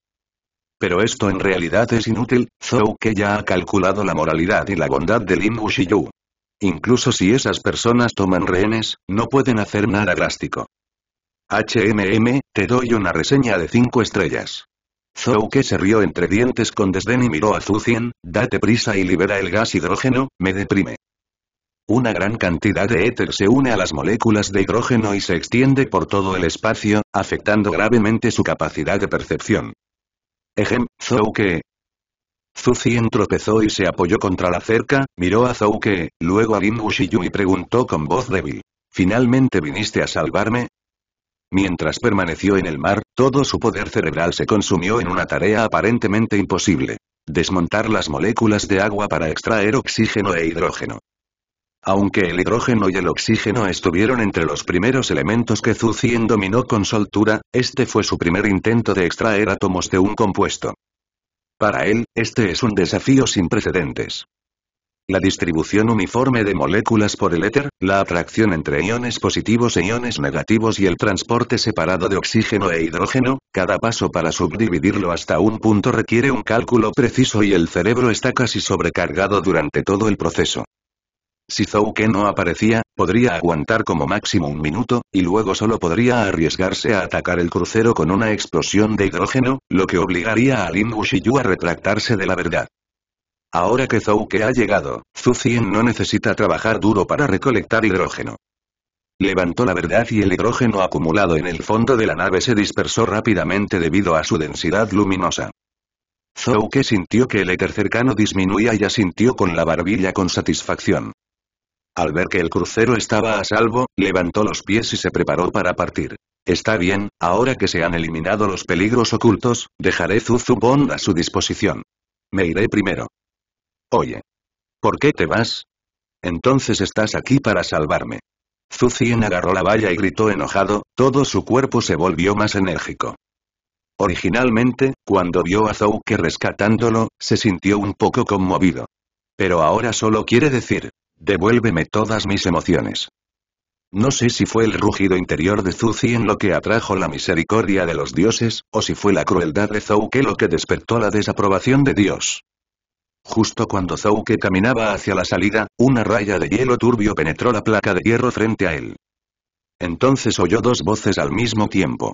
Pero esto en realidad es inútil, Zhou que ya ha calculado la moralidad y la bondad de Lin Yu. Incluso si esas personas toman rehenes, no pueden hacer nada drástico. HMM, te doy una reseña de 5 estrellas. Zhou que se rió entre dientes con desdén y miró a Zucien, date prisa y libera el gas hidrógeno, me deprime. Una gran cantidad de éter se une a las moléculas de hidrógeno y se extiende por todo el espacio, afectando gravemente su capacidad de percepción. Ejem, Zouke. Zucien tropezó y se apoyó contra la cerca, miró a Zouke, luego a Lin y preguntó con voz débil. ¿Finalmente viniste a salvarme? Mientras permaneció en el mar, todo su poder cerebral se consumió en una tarea aparentemente imposible. Desmontar las moléculas de agua para extraer oxígeno e hidrógeno. Aunque el hidrógeno y el oxígeno estuvieron entre los primeros elementos que Zhu dominó con soltura, este fue su primer intento de extraer átomos de un compuesto. Para él, este es un desafío sin precedentes. La distribución uniforme de moléculas por el éter, la atracción entre iones positivos e iones negativos y el transporte separado de oxígeno e hidrógeno, cada paso para subdividirlo hasta un punto requiere un cálculo preciso y el cerebro está casi sobrecargado durante todo el proceso. Si Zouke no aparecía, podría aguantar como máximo un minuto, y luego solo podría arriesgarse a atacar el crucero con una explosión de hidrógeno, lo que obligaría a Lin Yu a retractarse de la verdad. Ahora que Zouke ha llegado, Zhu no necesita trabajar duro para recolectar hidrógeno. Levantó la verdad y el hidrógeno acumulado en el fondo de la nave se dispersó rápidamente debido a su densidad luminosa. Zouke sintió que el éter cercano disminuía y asintió con la barbilla con satisfacción. Al ver que el crucero estaba a salvo, levantó los pies y se preparó para partir. Está bien, ahora que se han eliminado los peligros ocultos, dejaré Bond a su disposición. Me iré primero. Oye. ¿Por qué te vas? Entonces estás aquí para salvarme. Zucien agarró la valla y gritó enojado, todo su cuerpo se volvió más enérgico. Originalmente, cuando vio a Zouke rescatándolo, se sintió un poco conmovido. Pero ahora solo quiere decir, Devuélveme todas mis emociones. No sé si fue el rugido interior de en lo que atrajo la misericordia de los dioses, o si fue la crueldad de Zouke lo que despertó la desaprobación de Dios. Justo cuando Zouke caminaba hacia la salida, una raya de hielo turbio penetró la placa de hierro frente a él. Entonces oyó dos voces al mismo tiempo.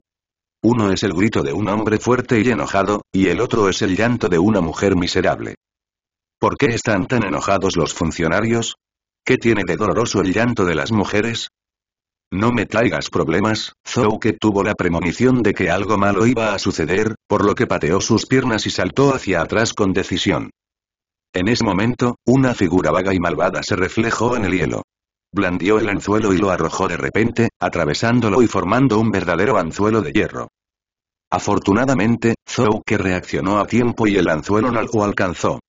Uno es el grito de un hombre fuerte y enojado, y el otro es el llanto de una mujer miserable. ¿Por qué están tan enojados los funcionarios? ¿Qué tiene de doloroso el llanto de las mujeres? No me traigas problemas, Zouke tuvo la premonición de que algo malo iba a suceder, por lo que pateó sus piernas y saltó hacia atrás con decisión. En ese momento, una figura vaga y malvada se reflejó en el hielo. Blandió el anzuelo y lo arrojó de repente, atravesándolo y formando un verdadero anzuelo de hierro. Afortunadamente, Zouke reaccionó a tiempo y el anzuelo no lo alcanzó.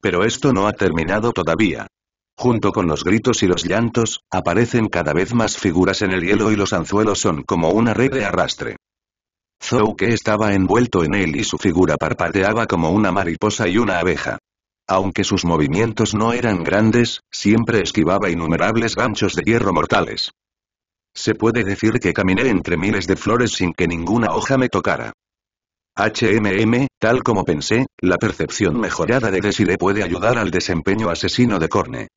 Pero esto no ha terminado todavía. Junto con los gritos y los llantos, aparecen cada vez más figuras en el hielo y los anzuelos son como una red de arrastre. Zouke que estaba envuelto en él y su figura parpadeaba como una mariposa y una abeja. Aunque sus movimientos no eran grandes, siempre esquivaba innumerables ganchos de hierro mortales. Se puede decir que caminé entre miles de flores sin que ninguna hoja me tocara. HMM, tal como pensé, la percepción mejorada de Desire puede ayudar al desempeño asesino de Corne.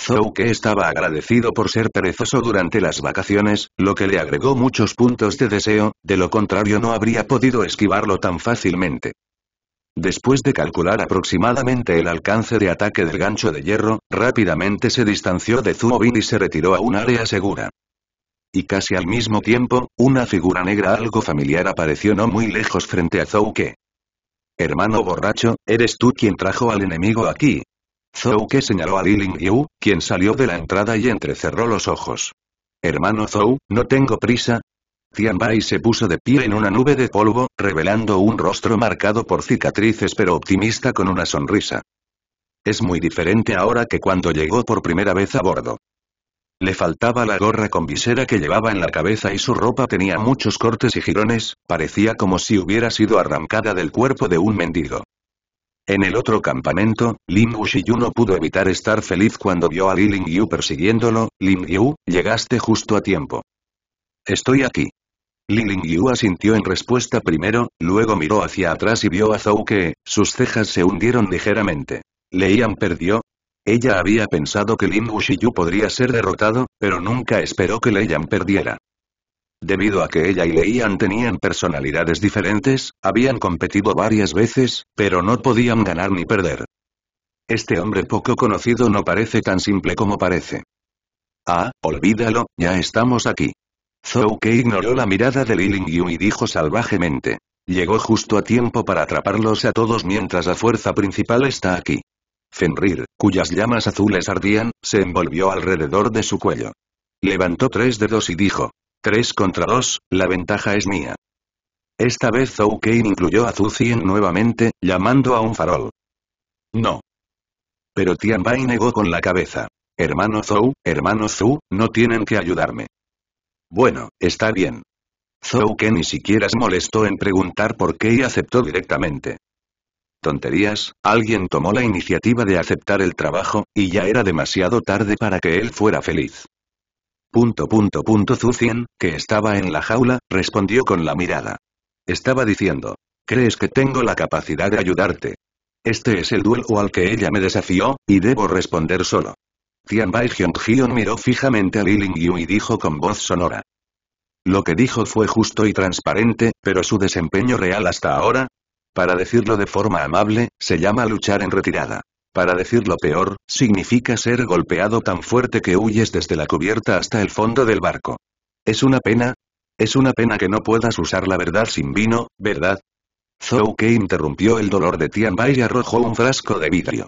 Zhou que estaba agradecido por ser perezoso durante las vacaciones, lo que le agregó muchos puntos de deseo, de lo contrario no habría podido esquivarlo tan fácilmente. Después de calcular aproximadamente el alcance de ataque del gancho de hierro, rápidamente se distanció de Zhou y se retiró a un área segura. Y casi al mismo tiempo, una figura negra algo familiar apareció no muy lejos frente a Zhou Hermano borracho, eres tú quien trajo al enemigo aquí, Zhou que señaló a Ling Yu, quien salió de la entrada y entrecerró los ojos. Hermano Zhou, no tengo prisa. Tian Bai se puso de pie en una nube de polvo, revelando un rostro marcado por cicatrices pero optimista con una sonrisa. Es muy diferente ahora que cuando llegó por primera vez a bordo. Le faltaba la gorra con visera que llevaba en la cabeza y su ropa tenía muchos cortes y jirones, parecía como si hubiera sido arrancada del cuerpo de un mendigo. En el otro campamento, Lin Yu no pudo evitar estar feliz cuando vio a Li Yu persiguiéndolo, Lin Yu, llegaste justo a tiempo. Estoy aquí. Li Yu asintió en respuesta primero, luego miró hacia atrás y vio a Zhou que, sus cejas se hundieron ligeramente. ¿Leian perdió? Ella había pensado que Lin Yu podría ser derrotado, pero nunca esperó que Leian perdiera. Debido a que ella y Leian tenían personalidades diferentes, habían competido varias veces, pero no podían ganar ni perder. Este hombre poco conocido no parece tan simple como parece. Ah, olvídalo, ya estamos aquí. Zhou Ke ignoró la mirada de Liling Lingyu y dijo salvajemente. Llegó justo a tiempo para atraparlos a todos mientras la fuerza principal está aquí. Fenrir, cuyas llamas azules ardían, se envolvió alrededor de su cuello. Levantó tres dedos y dijo, 3 contra 2, la ventaja es mía. Esta vez Zhou Kane incluyó a Zhu Cien nuevamente, llamando a un farol. No. Pero Tian Bai negó con la cabeza. Hermano Zhou, hermano Zhu, no tienen que ayudarme. Bueno, está bien. Zhou Ken ni siquiera se molestó en preguntar por qué y aceptó directamente. Tonterías, alguien tomó la iniciativa de aceptar el trabajo, y ya era demasiado tarde para que él fuera feliz. Punto punto punto que estaba en la jaula, respondió con la mirada. Estaba diciendo. ¿Crees que tengo la capacidad de ayudarte? Este es el duelo al que ella me desafió, y debo responder solo. Bai Hyun miró fijamente a Ling Yu y dijo con voz sonora. Lo que dijo fue justo y transparente, pero su desempeño real hasta ahora, para decirlo de forma amable, se llama luchar en retirada. Para decir lo peor, significa ser golpeado tan fuerte que huyes desde la cubierta hasta el fondo del barco. ¿Es una pena? Es una pena que no puedas usar la verdad sin vino, ¿verdad? Zhou que interrumpió el dolor de Bai y arrojó un frasco de vidrio.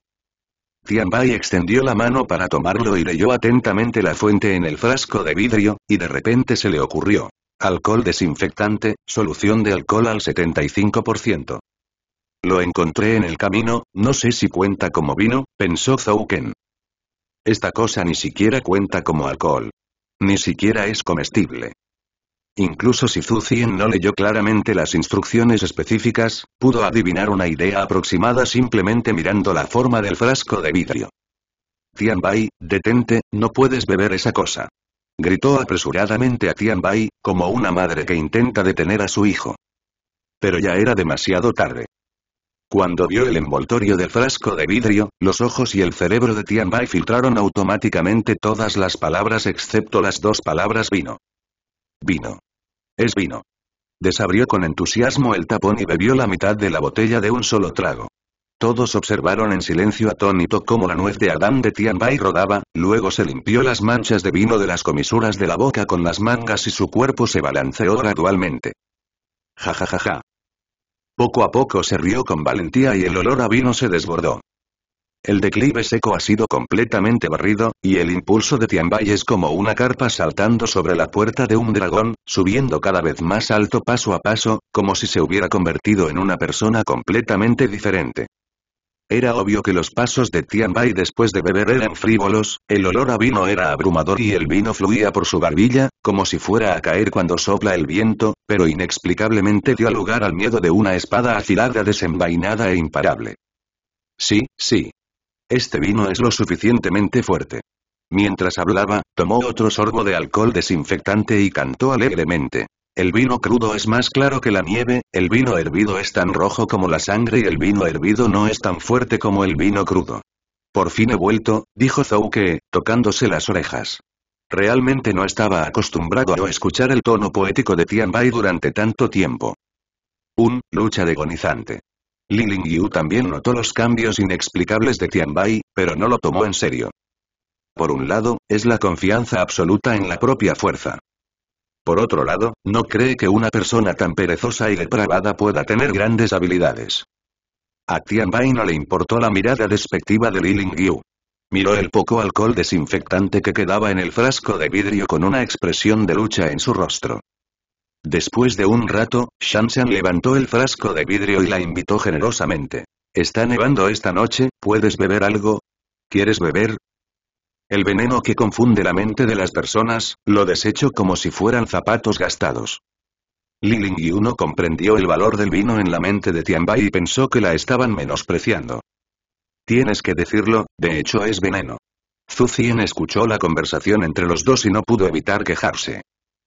Tian Bai extendió la mano para tomarlo y leyó atentamente la fuente en el frasco de vidrio, y de repente se le ocurrió. Alcohol desinfectante, solución de alcohol al 75%. Lo encontré en el camino, no sé si cuenta como vino, pensó Zhou Esta cosa ni siquiera cuenta como alcohol. Ni siquiera es comestible. Incluso si Zhu no leyó claramente las instrucciones específicas, pudo adivinar una idea aproximada simplemente mirando la forma del frasco de vidrio. Tianbai, detente, no puedes beber esa cosa. Gritó apresuradamente a Tianbai, como una madre que intenta detener a su hijo. Pero ya era demasiado tarde. Cuando vio el envoltorio del frasco de vidrio, los ojos y el cerebro de Bai filtraron automáticamente todas las palabras excepto las dos palabras vino. Vino. Es vino. Desabrió con entusiasmo el tapón y bebió la mitad de la botella de un solo trago. Todos observaron en silencio atónito cómo la nuez de Adán de Bai rodaba, luego se limpió las manchas de vino de las comisuras de la boca con las mangas y su cuerpo se balanceó gradualmente. Ja ja ja ja. Poco a poco se rió con valentía y el olor a vino se desbordó. El declive seco ha sido completamente barrido, y el impulso de Tianbai es como una carpa saltando sobre la puerta de un dragón, subiendo cada vez más alto paso a paso, como si se hubiera convertido en una persona completamente diferente. Era obvio que los pasos de Tian Bai después de beber eran frívolos, el olor a vino era abrumador y el vino fluía por su barbilla, como si fuera a caer cuando sopla el viento, pero inexplicablemente dio lugar al miedo de una espada afilada desenvainada e imparable. Sí, sí. Este vino es lo suficientemente fuerte. Mientras hablaba, tomó otro sorbo de alcohol desinfectante y cantó alegremente. El vino crudo es más claro que la nieve, el vino hervido es tan rojo como la sangre y el vino hervido no es tan fuerte como el vino crudo. Por fin he vuelto, dijo Zouke, tocándose las orejas. Realmente no estaba acostumbrado a no escuchar el tono poético de Tianbai durante tanto tiempo. Un, lucha de agonizante. Ling Yu también notó los cambios inexplicables de Tianbai, pero no lo tomó en serio. Por un lado, es la confianza absoluta en la propia fuerza. Por otro lado, no cree que una persona tan perezosa y depravada pueda tener grandes habilidades. A Tian Bai no le importó la mirada despectiva de Li Lingyu. Miró el poco alcohol desinfectante que quedaba en el frasco de vidrio con una expresión de lucha en su rostro. Después de un rato, Shansan levantó el frasco de vidrio y la invitó generosamente. Está nevando esta noche, ¿puedes beber algo? ¿Quieres beber? El veneno que confunde la mente de las personas, lo desecho como si fueran zapatos gastados. Liling uno comprendió el valor del vino en la mente de Tianbai y pensó que la estaban menospreciando. Tienes que decirlo, de hecho es veneno. Zhu escuchó la conversación entre los dos y no pudo evitar quejarse.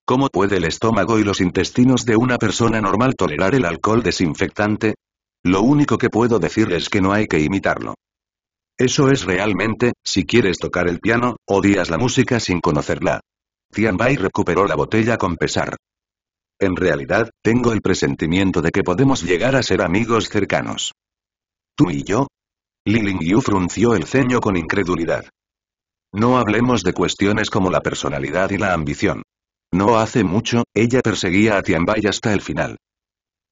¿Cómo puede el estómago y los intestinos de una persona normal tolerar el alcohol desinfectante? Lo único que puedo decir es que no hay que imitarlo. Eso es realmente, si quieres tocar el piano, odias la música sin conocerla. Tianbai recuperó la botella con pesar. En realidad, tengo el presentimiento de que podemos llegar a ser amigos cercanos. ¿Tú y yo? Li Lingyu frunció el ceño con incredulidad. No hablemos de cuestiones como la personalidad y la ambición. No hace mucho, ella perseguía a Tianbai hasta el final.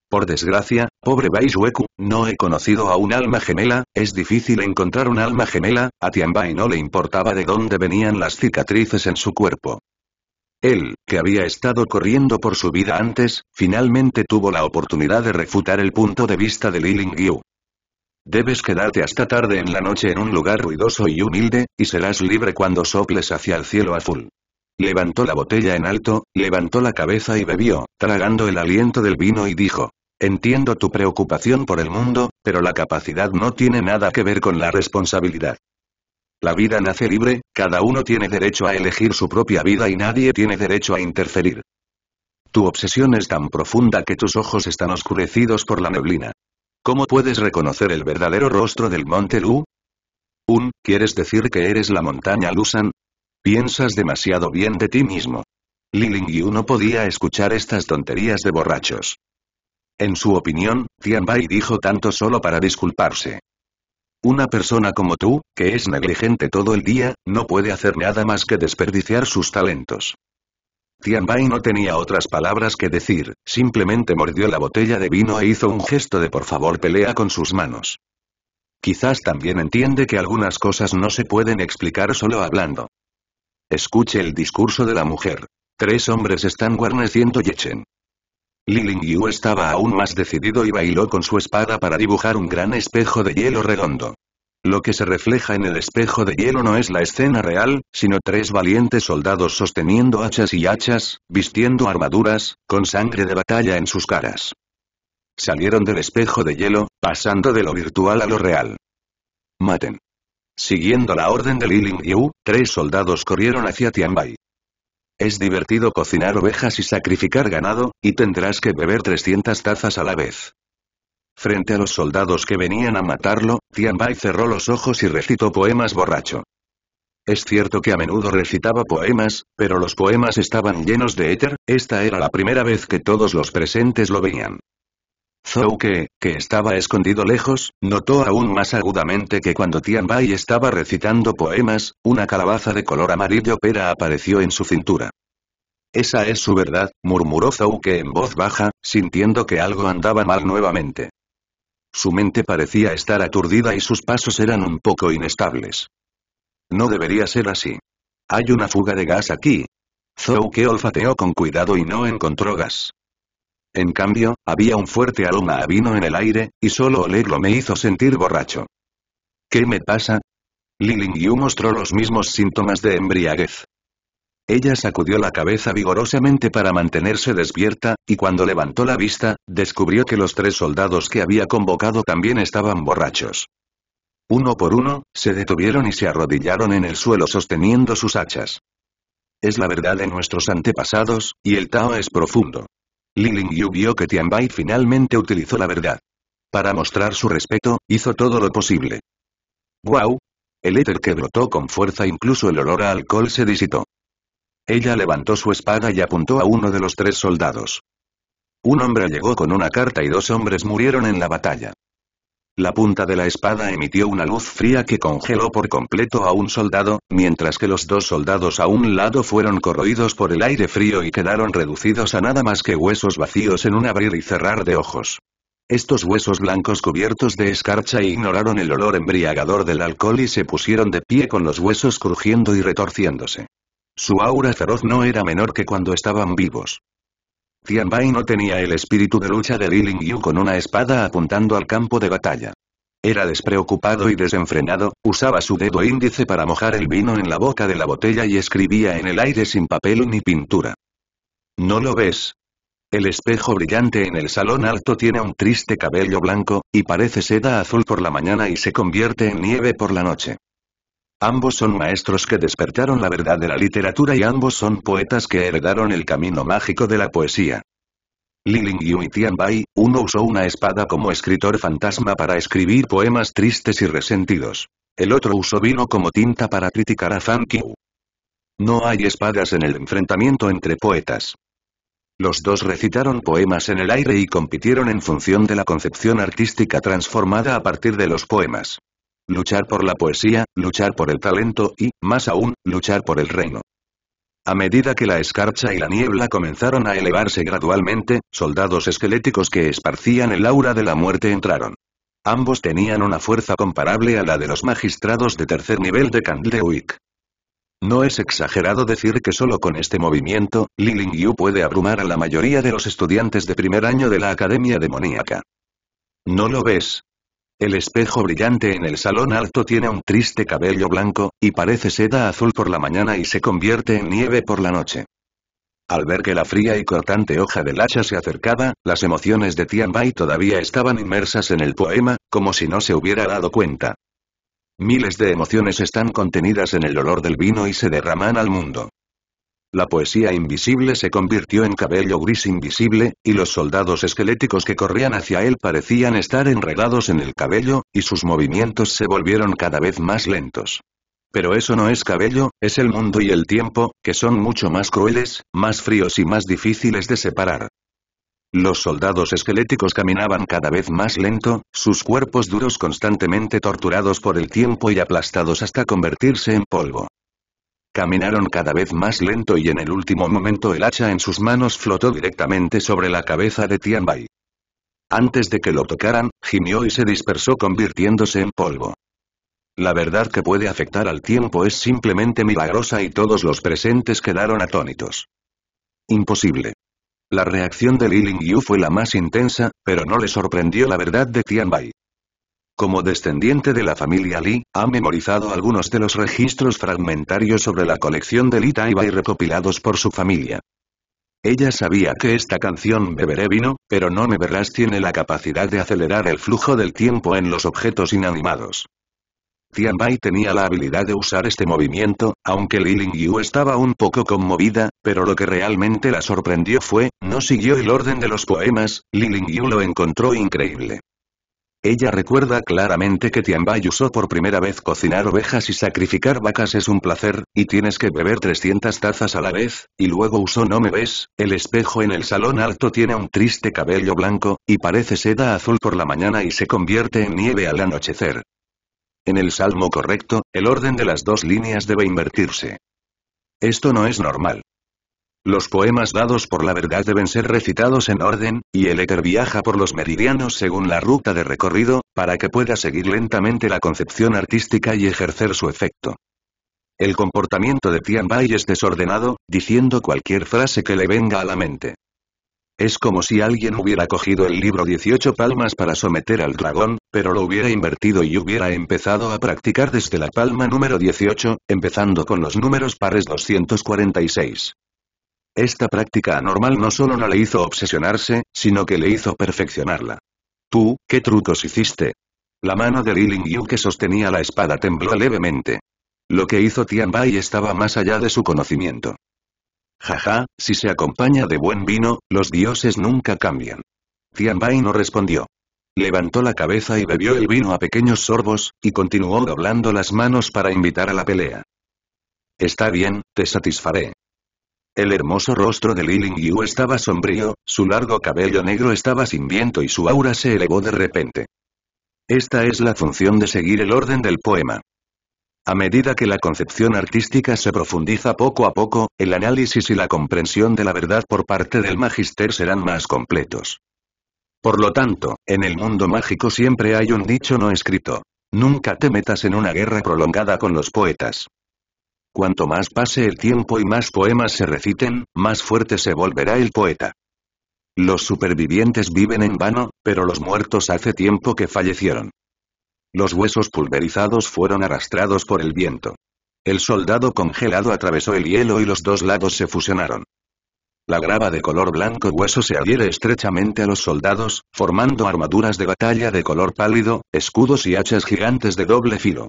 Por desgracia, pobre Baisueku, no he conocido a un alma gemela, es difícil encontrar un alma gemela, a y no le importaba de dónde venían las cicatrices en su cuerpo. Él, que había estado corriendo por su vida antes, finalmente tuvo la oportunidad de refutar el punto de vista de Li Lingyu. Debes quedarte hasta tarde en la noche en un lugar ruidoso y humilde, y serás libre cuando soples hacia el cielo azul. Levantó la botella en alto, levantó la cabeza y bebió, tragando el aliento del vino y dijo, Entiendo tu preocupación por el mundo, pero la capacidad no tiene nada que ver con la responsabilidad. La vida nace libre, cada uno tiene derecho a elegir su propia vida y nadie tiene derecho a interferir. Tu obsesión es tan profunda que tus ojos están oscurecidos por la neblina. ¿Cómo puedes reconocer el verdadero rostro del monte Lu? Un, ¿quieres decir que eres la montaña Lusan? Piensas demasiado bien de ti mismo. Li no podía escuchar estas tonterías de borrachos. En su opinión, Tianbai dijo tanto solo para disculparse. Una persona como tú, que es negligente todo el día, no puede hacer nada más que desperdiciar sus talentos. Tianbai no tenía otras palabras que decir, simplemente mordió la botella de vino e hizo un gesto de por favor pelea con sus manos. Quizás también entiende que algunas cosas no se pueden explicar solo hablando. Escuche el discurso de la mujer. Tres hombres están guarneciendo Yechen. Li Yu estaba aún más decidido y bailó con su espada para dibujar un gran espejo de hielo redondo. Lo que se refleja en el espejo de hielo no es la escena real, sino tres valientes soldados sosteniendo hachas y hachas, vistiendo armaduras, con sangre de batalla en sus caras. Salieron del espejo de hielo, pasando de lo virtual a lo real. Maten. Siguiendo la orden de Li Yu, tres soldados corrieron hacia Tianbai. Es divertido cocinar ovejas y sacrificar ganado, y tendrás que beber 300 tazas a la vez. Frente a los soldados que venían a matarlo, Tianbai cerró los ojos y recitó poemas borracho. Es cierto que a menudo recitaba poemas, pero los poemas estaban llenos de éter, esta era la primera vez que todos los presentes lo veían. Zhou que, estaba escondido lejos, notó aún más agudamente que cuando Tian Bai estaba recitando poemas, una calabaza de color amarillo pera apareció en su cintura. Esa es su verdad, murmuró Zhou en voz baja, sintiendo que algo andaba mal nuevamente. Su mente parecía estar aturdida y sus pasos eran un poco inestables. No debería ser así. Hay una fuga de gas aquí. Zhou olfateó con cuidado y no encontró gas. En cambio, había un fuerte aroma a vino en el aire, y solo olerlo me hizo sentir borracho. ¿Qué me pasa? Lilingyu mostró los mismos síntomas de embriaguez. Ella sacudió la cabeza vigorosamente para mantenerse despierta, y cuando levantó la vista, descubrió que los tres soldados que había convocado también estaban borrachos. Uno por uno, se detuvieron y se arrodillaron en el suelo sosteniendo sus hachas. Es la verdad de nuestros antepasados, y el Tao es profundo. Liling Yu vio que Bai finalmente utilizó la verdad. Para mostrar su respeto, hizo todo lo posible. ¡Guau! El éter que brotó con fuerza incluso el olor a alcohol se disitó. Ella levantó su espada y apuntó a uno de los tres soldados. Un hombre llegó con una carta y dos hombres murieron en la batalla. La punta de la espada emitió una luz fría que congeló por completo a un soldado, mientras que los dos soldados a un lado fueron corroídos por el aire frío y quedaron reducidos a nada más que huesos vacíos en un abrir y cerrar de ojos. Estos huesos blancos cubiertos de escarcha ignoraron el olor embriagador del alcohol y se pusieron de pie con los huesos crujiendo y retorciéndose. Su aura feroz no era menor que cuando estaban vivos. Bai no tenía el espíritu de lucha de Li Yu con una espada apuntando al campo de batalla. Era despreocupado y desenfrenado, usaba su dedo índice para mojar el vino en la boca de la botella y escribía en el aire sin papel ni pintura. ¿No lo ves? El espejo brillante en el salón alto tiene un triste cabello blanco, y parece seda azul por la mañana y se convierte en nieve por la noche. Ambos son maestros que despertaron la verdad de la literatura y ambos son poetas que heredaron el camino mágico de la poesía. Li Lingyu y Bai, uno usó una espada como escritor fantasma para escribir poemas tristes y resentidos. El otro usó vino como tinta para criticar a Fan Qiu. No hay espadas en el enfrentamiento entre poetas. Los dos recitaron poemas en el aire y compitieron en función de la concepción artística transformada a partir de los poemas luchar por la poesía, luchar por el talento y, más aún, luchar por el reino. A medida que la escarcha y la niebla comenzaron a elevarse gradualmente, soldados esqueléticos que esparcían el aura de la muerte entraron. Ambos tenían una fuerza comparable a la de los magistrados de tercer nivel de Candlewick. No es exagerado decir que solo con este movimiento, Li Lingyu puede abrumar a la mayoría de los estudiantes de primer año de la Academia Demoníaca. ¿No lo ves? El espejo brillante en el salón alto tiene un triste cabello blanco, y parece seda azul por la mañana y se convierte en nieve por la noche. Al ver que la fría y cortante hoja del hacha se acercaba, las emociones de Tian Bai todavía estaban inmersas en el poema, como si no se hubiera dado cuenta. Miles de emociones están contenidas en el olor del vino y se derraman al mundo la poesía invisible se convirtió en cabello gris invisible, y los soldados esqueléticos que corrían hacia él parecían estar enredados en el cabello, y sus movimientos se volvieron cada vez más lentos. Pero eso no es cabello, es el mundo y el tiempo, que son mucho más crueles, más fríos y más difíciles de separar. Los soldados esqueléticos caminaban cada vez más lento, sus cuerpos duros constantemente torturados por el tiempo y aplastados hasta convertirse en polvo. Caminaron cada vez más lento y en el último momento el hacha en sus manos flotó directamente sobre la cabeza de Tian Bai. Antes de que lo tocaran, gimió y se dispersó convirtiéndose en polvo. La verdad que puede afectar al tiempo es simplemente milagrosa y todos los presentes quedaron atónitos. Imposible. La reacción de Li Lingyu fue la más intensa, pero no le sorprendió la verdad de Tian Bai. Como descendiente de la familia Li, ha memorizado algunos de los registros fragmentarios sobre la colección de Li Taibai recopilados por su familia. Ella sabía que esta canción Beberé vino, pero no me verás tiene la capacidad de acelerar el flujo del tiempo en los objetos inanimados. Tian Bai tenía la habilidad de usar este movimiento, aunque Li Lingyu estaba un poco conmovida, pero lo que realmente la sorprendió fue, no siguió el orden de los poemas, Li Lingyu lo encontró increíble. Ella recuerda claramente que Tianbai usó por primera vez cocinar ovejas y sacrificar vacas es un placer, y tienes que beber 300 tazas a la vez, y luego usó no me ves, el espejo en el salón alto tiene un triste cabello blanco, y parece seda azul por la mañana y se convierte en nieve al anochecer. En el salmo correcto, el orden de las dos líneas debe invertirse. Esto no es normal. Los poemas dados por la verdad deben ser recitados en orden, y el éter viaja por los meridianos según la ruta de recorrido, para que pueda seguir lentamente la concepción artística y ejercer su efecto. El comportamiento de Tian Bai es desordenado, diciendo cualquier frase que le venga a la mente. Es como si alguien hubiera cogido el libro 18 palmas para someter al dragón, pero lo hubiera invertido y hubiera empezado a practicar desde la palma número 18, empezando con los números pares 246. Esta práctica anormal no solo no le hizo obsesionarse, sino que le hizo perfeccionarla. Tú, ¿qué trucos hiciste? La mano de Li Lingyu que sostenía la espada tembló levemente. Lo que hizo Bai estaba más allá de su conocimiento. Jaja, si se acompaña de buen vino, los dioses nunca cambian. Bai no respondió. Levantó la cabeza y bebió el vino a pequeños sorbos, y continuó doblando las manos para invitar a la pelea. Está bien, te satisfaré. El hermoso rostro de Liling Yu estaba sombrío, su largo cabello negro estaba sin viento y su aura se elevó de repente. Esta es la función de seguir el orden del poema. A medida que la concepción artística se profundiza poco a poco, el análisis y la comprensión de la verdad por parte del magister serán más completos. Por lo tanto, en el mundo mágico siempre hay un dicho no escrito. Nunca te metas en una guerra prolongada con los poetas. Cuanto más pase el tiempo y más poemas se reciten, más fuerte se volverá el poeta. Los supervivientes viven en vano, pero los muertos hace tiempo que fallecieron. Los huesos pulverizados fueron arrastrados por el viento. El soldado congelado atravesó el hielo y los dos lados se fusionaron. La grava de color blanco hueso se adhiere estrechamente a los soldados, formando armaduras de batalla de color pálido, escudos y hachas gigantes de doble filo.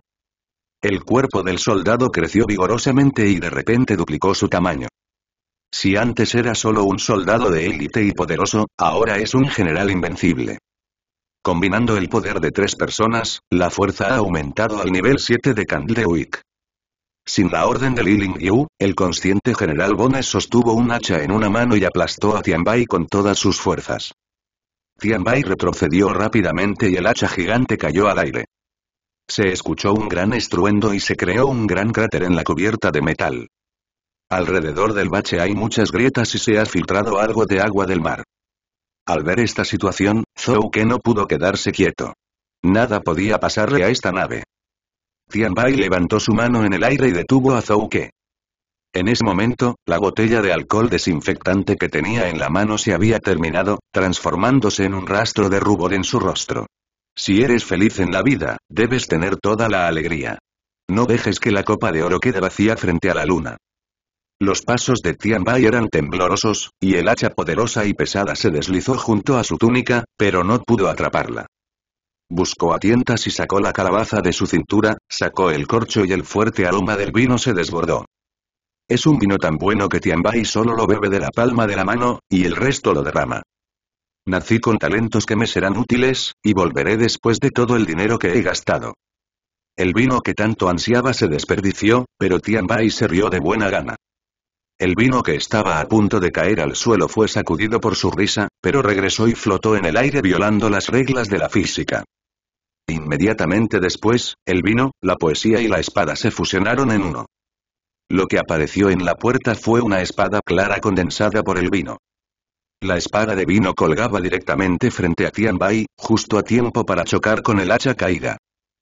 El cuerpo del soldado creció vigorosamente y de repente duplicó su tamaño. Si antes era solo un soldado de élite y poderoso, ahora es un general invencible. Combinando el poder de tres personas, la fuerza ha aumentado al nivel 7 de Candlewick. Sin la orden de Liling Yu, el consciente general Bones sostuvo un hacha en una mano y aplastó a Tianbai con todas sus fuerzas. Tianbai retrocedió rápidamente y el hacha gigante cayó al aire. Se escuchó un gran estruendo y se creó un gran cráter en la cubierta de metal. Alrededor del bache hay muchas grietas y se ha filtrado algo de agua del mar. Al ver esta situación, Zhou no pudo quedarse quieto. Nada podía pasarle a esta nave. Tianbai levantó su mano en el aire y detuvo a Zhou En ese momento, la botella de alcohol desinfectante que tenía en la mano se había terminado, transformándose en un rastro de rubor en su rostro. Si eres feliz en la vida, debes tener toda la alegría. No dejes que la copa de oro quede vacía frente a la luna. Los pasos de Bai eran temblorosos, y el hacha poderosa y pesada se deslizó junto a su túnica, pero no pudo atraparla. Buscó a tientas y sacó la calabaza de su cintura, sacó el corcho y el fuerte aroma del vino se desbordó. Es un vino tan bueno que Bai solo lo bebe de la palma de la mano, y el resto lo derrama. Nací con talentos que me serán útiles, y volveré después de todo el dinero que he gastado. El vino que tanto ansiaba se desperdició, pero Bai se rió de buena gana. El vino que estaba a punto de caer al suelo fue sacudido por su risa, pero regresó y flotó en el aire violando las reglas de la física. Inmediatamente después, el vino, la poesía y la espada se fusionaron en uno. Lo que apareció en la puerta fue una espada clara condensada por el vino. La espada de vino colgaba directamente frente a Tian Bai, justo a tiempo para chocar con el hacha caída.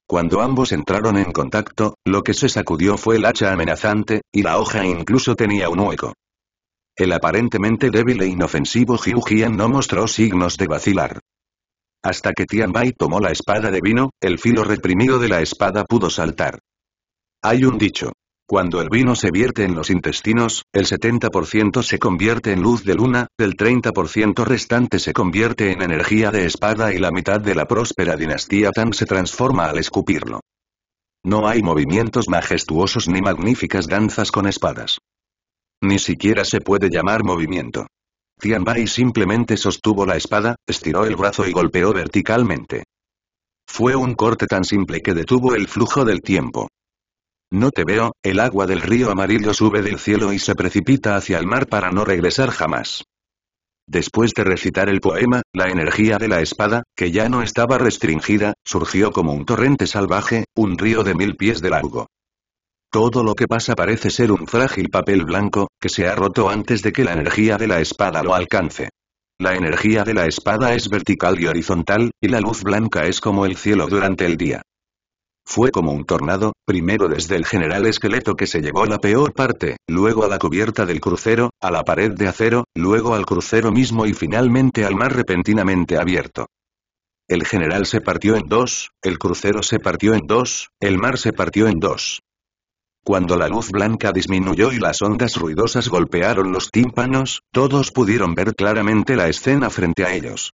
Cuando ambos entraron en contacto, lo que se sacudió fue el hacha amenazante, y la hoja incluso tenía un hueco. El aparentemente débil e inofensivo Jiu no mostró signos de vacilar. Hasta que Tian Bai tomó la espada de vino, el filo reprimido de la espada pudo saltar. Hay un dicho, cuando el vino se vierte en los intestinos, el 70% se convierte en luz de luna, el 30% restante se convierte en energía de espada y la mitad de la próspera dinastía Tang se transforma al escupirlo. No hay movimientos majestuosos ni magníficas danzas con espadas. Ni siquiera se puede llamar movimiento. Bai simplemente sostuvo la espada, estiró el brazo y golpeó verticalmente. Fue un corte tan simple que detuvo el flujo del tiempo. No te veo, el agua del río amarillo sube del cielo y se precipita hacia el mar para no regresar jamás. Después de recitar el poema, la energía de la espada, que ya no estaba restringida, surgió como un torrente salvaje, un río de mil pies de largo. Todo lo que pasa parece ser un frágil papel blanco, que se ha roto antes de que la energía de la espada lo alcance. La energía de la espada es vertical y horizontal, y la luz blanca es como el cielo durante el día. Fue como un tornado, primero desde el general esqueleto que se llevó la peor parte, luego a la cubierta del crucero, a la pared de acero, luego al crucero mismo y finalmente al mar repentinamente abierto. El general se partió en dos, el crucero se partió en dos, el mar se partió en dos. Cuando la luz blanca disminuyó y las ondas ruidosas golpearon los tímpanos, todos pudieron ver claramente la escena frente a ellos.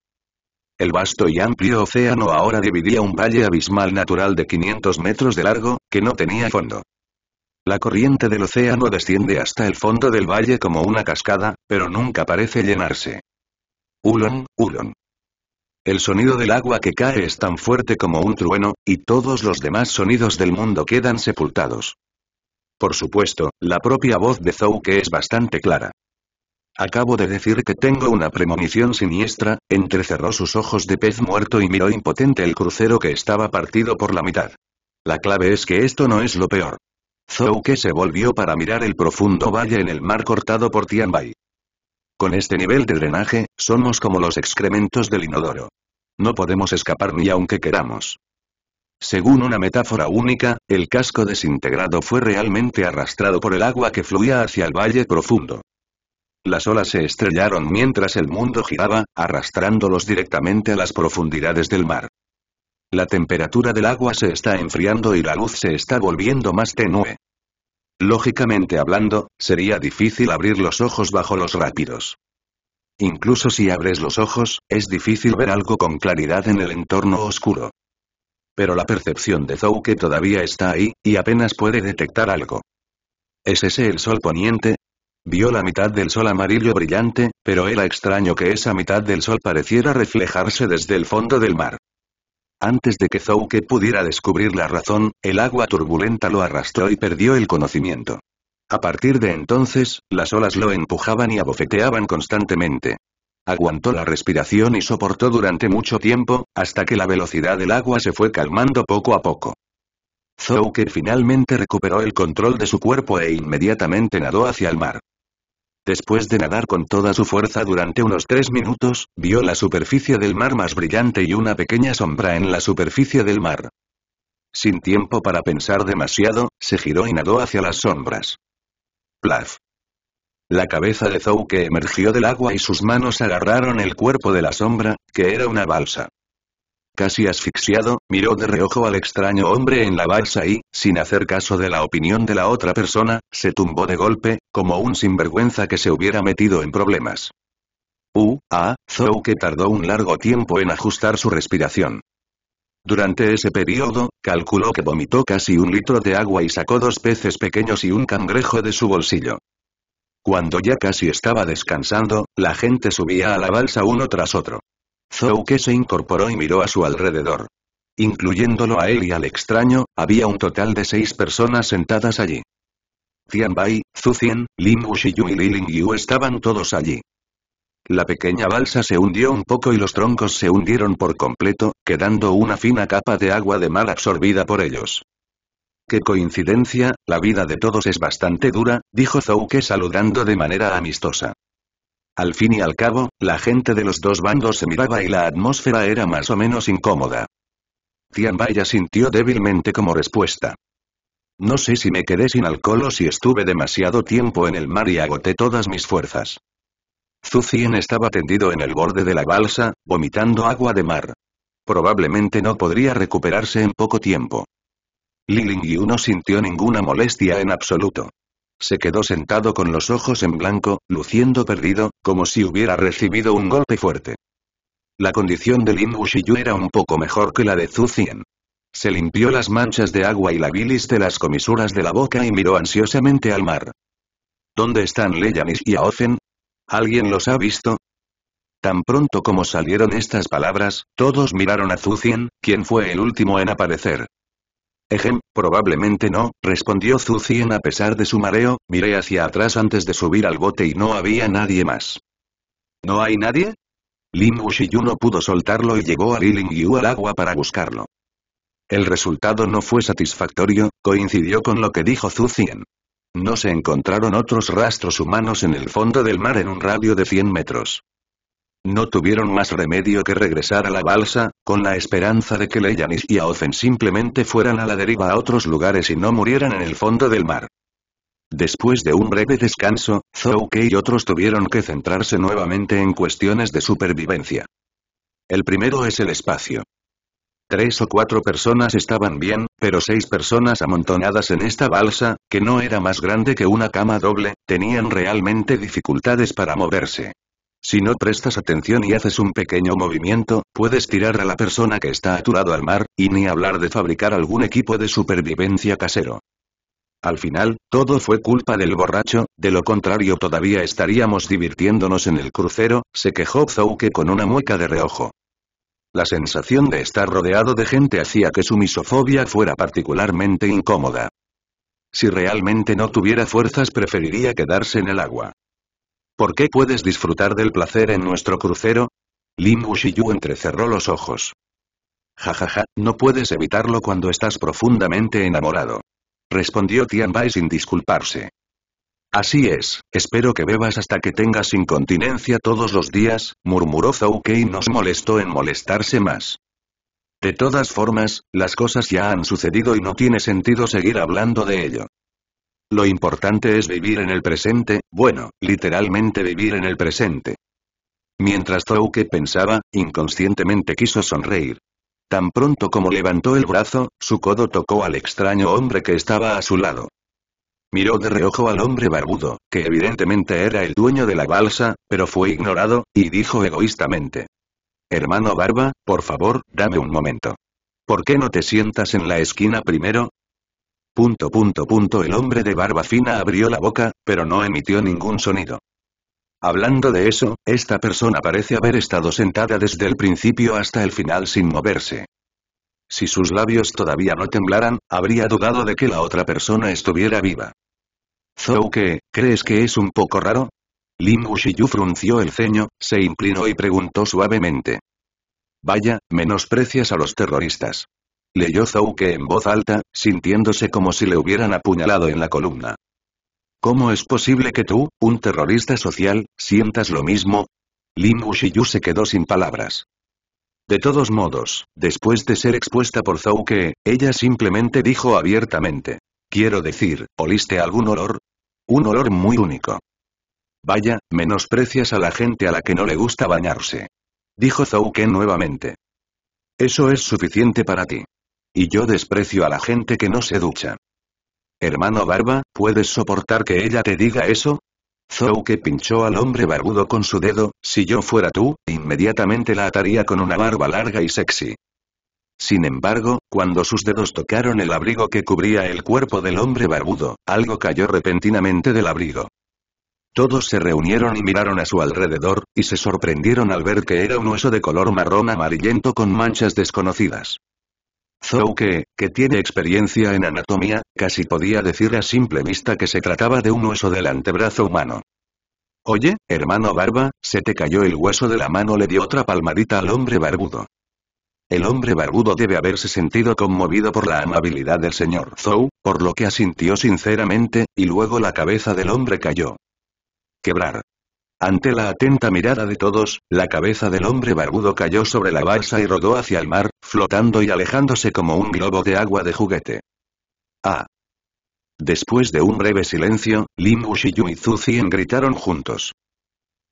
El vasto y amplio océano ahora dividía un valle abismal natural de 500 metros de largo, que no tenía fondo. La corriente del océano desciende hasta el fondo del valle como una cascada, pero nunca parece llenarse. Ulon, ulon. El sonido del agua que cae es tan fuerte como un trueno, y todos los demás sonidos del mundo quedan sepultados. Por supuesto, la propia voz de Zouke es bastante clara. Acabo de decir que tengo una premonición siniestra, entrecerró sus ojos de pez muerto y miró impotente el crucero que estaba partido por la mitad. La clave es que esto no es lo peor. que se volvió para mirar el profundo valle en el mar cortado por Tianbai. Con este nivel de drenaje, somos como los excrementos del inodoro. No podemos escapar ni aunque queramos. Según una metáfora única, el casco desintegrado fue realmente arrastrado por el agua que fluía hacia el valle profundo. Las olas se estrellaron mientras el mundo giraba, arrastrándolos directamente a las profundidades del mar. La temperatura del agua se está enfriando y la luz se está volviendo más tenue. Lógicamente hablando, sería difícil abrir los ojos bajo los rápidos. Incluso si abres los ojos, es difícil ver algo con claridad en el entorno oscuro. Pero la percepción de Zouke todavía está ahí, y apenas puede detectar algo. ¿Es ese el sol poniente? Vio la mitad del sol amarillo brillante, pero era extraño que esa mitad del sol pareciera reflejarse desde el fondo del mar. Antes de que Zouke pudiera descubrir la razón, el agua turbulenta lo arrastró y perdió el conocimiento. A partir de entonces, las olas lo empujaban y abofeteaban constantemente. Aguantó la respiración y soportó durante mucho tiempo, hasta que la velocidad del agua se fue calmando poco a poco. Zhou finalmente recuperó el control de su cuerpo e inmediatamente nadó hacia el mar. Después de nadar con toda su fuerza durante unos tres minutos, vio la superficie del mar más brillante y una pequeña sombra en la superficie del mar. Sin tiempo para pensar demasiado, se giró y nadó hacia las sombras. Plaf. La cabeza de Zouke emergió del agua y sus manos agarraron el cuerpo de la sombra, que era una balsa casi asfixiado, miró de reojo al extraño hombre en la balsa y, sin hacer caso de la opinión de la otra persona, se tumbó de golpe, como un sinvergüenza que se hubiera metido en problemas. U, A, que tardó un largo tiempo en ajustar su respiración. Durante ese periodo, calculó que vomitó casi un litro de agua y sacó dos peces pequeños y un cangrejo de su bolsillo. Cuando ya casi estaba descansando, la gente subía a la balsa uno tras otro. Zouke se incorporó y miró a su alrededor. Incluyéndolo a él y al extraño, había un total de seis personas sentadas allí. Tianbai, Zucien, Lin Wuxiyu y Li Lingyu estaban todos allí. La pequeña balsa se hundió un poco y los troncos se hundieron por completo, quedando una fina capa de agua de mar absorbida por ellos. ¡Qué coincidencia, la vida de todos es bastante dura! dijo Zouke saludando de manera amistosa. Al fin y al cabo, la gente de los dos bandos se miraba y la atmósfera era más o menos incómoda. Tian Bai sintió débilmente como respuesta. No sé si me quedé sin alcohol o si estuve demasiado tiempo en el mar y agoté todas mis fuerzas. Zhu estaba tendido en el borde de la balsa, vomitando agua de mar. Probablemente no podría recuperarse en poco tiempo. Li Lingyu no sintió ninguna molestia en absoluto. Se quedó sentado con los ojos en blanco, luciendo perdido, como si hubiera recibido un golpe fuerte. La condición de Lin Wushiyu era un poco mejor que la de Zucien. Se limpió las manchas de agua y la bilis de las comisuras de la boca y miró ansiosamente al mar. ¿Dónde están Leyanis y Aofen? ¿Alguien los ha visto? Tan pronto como salieron estas palabras, todos miraron a Zucien, quien fue el último en aparecer. Ejemplo. Probablemente no, respondió cien a pesar de su mareo, miré hacia atrás antes de subir al bote y no había nadie más. ¿No hay nadie? Lin Wuxiyu no pudo soltarlo y llegó a Lilingyu al agua para buscarlo. El resultado no fue satisfactorio, coincidió con lo que dijo cien No se encontraron otros rastros humanos en el fondo del mar en un radio de 100 metros. No tuvieron más remedio que regresar a la balsa, con la esperanza de que Leyanis y Aozen simplemente fueran a la deriva a otros lugares y no murieran en el fondo del mar. Después de un breve descanso, Zouke y otros tuvieron que centrarse nuevamente en cuestiones de supervivencia. El primero es el espacio. Tres o cuatro personas estaban bien, pero seis personas amontonadas en esta balsa, que no era más grande que una cama doble, tenían realmente dificultades para moverse. Si no prestas atención y haces un pequeño movimiento, puedes tirar a la persona que está a al mar, y ni hablar de fabricar algún equipo de supervivencia casero. Al final, todo fue culpa del borracho, de lo contrario todavía estaríamos divirtiéndonos en el crucero, se quejó Zouke con una mueca de reojo. La sensación de estar rodeado de gente hacía que su misofobia fuera particularmente incómoda. Si realmente no tuviera fuerzas preferiría quedarse en el agua. ¿Por qué puedes disfrutar del placer en nuestro crucero? Lin Wuxiyu entrecerró los ojos. Jajaja, ja, ja, no puedes evitarlo cuando estás profundamente enamorado. Respondió Tian Bai sin disculparse. Así es, espero que bebas hasta que tengas incontinencia todos los días, murmuró Zhou Kei nos molestó en molestarse más. De todas formas, las cosas ya han sucedido y no tiene sentido seguir hablando de ello. Lo importante es vivir en el presente, bueno, literalmente vivir en el presente. Mientras Zouke pensaba, inconscientemente quiso sonreír. Tan pronto como levantó el brazo, su codo tocó al extraño hombre que estaba a su lado. Miró de reojo al hombre barbudo, que evidentemente era el dueño de la balsa, pero fue ignorado, y dijo egoístamente. Hermano Barba, por favor, dame un momento. ¿Por qué no te sientas en la esquina primero? Punto punto punto el hombre de barba fina abrió la boca, pero no emitió ningún sonido. Hablando de eso, esta persona parece haber estado sentada desde el principio hasta el final sin moverse. Si sus labios todavía no temblaran, habría dudado de que la otra persona estuviera viva. Zouke, ¿crees que es un poco raro? Lin Yu frunció el ceño, se inclinó y preguntó suavemente. Vaya, menosprecias a los terroristas leyó Zouke en voz alta, sintiéndose como si le hubieran apuñalado en la columna. ¿Cómo es posible que tú, un terrorista social, sientas lo mismo? Lin Wuxiyu se quedó sin palabras. De todos modos, después de ser expuesta por Zouke, ella simplemente dijo abiertamente. Quiero decir, ¿oliste algún olor? Un olor muy único. Vaya, menosprecias a la gente a la que no le gusta bañarse. Dijo Zouke nuevamente. Eso es suficiente para ti. Y yo desprecio a la gente que no se ducha. Hermano Barba, ¿puedes soportar que ella te diga eso? Zou que pinchó al hombre barbudo con su dedo, si yo fuera tú, inmediatamente la ataría con una barba larga y sexy. Sin embargo, cuando sus dedos tocaron el abrigo que cubría el cuerpo del hombre barbudo, algo cayó repentinamente del abrigo. Todos se reunieron y miraron a su alrededor, y se sorprendieron al ver que era un hueso de color marrón amarillento con manchas desconocidas. Zhou que, que tiene experiencia en anatomía, casi podía decir a simple vista que se trataba de un hueso del antebrazo humano. Oye, hermano barba, se te cayó el hueso de la mano le dio otra palmadita al hombre barbudo. El hombre barbudo debe haberse sentido conmovido por la amabilidad del señor Zhou, por lo que asintió sinceramente, y luego la cabeza del hombre cayó. Quebrar. Ante la atenta mirada de todos, la cabeza del hombre barbudo cayó sobre la balsa y rodó hacia el mar, flotando y alejándose como un globo de agua de juguete. ¡Ah! Después de un breve silencio, Lin Limush y Zien gritaron juntos.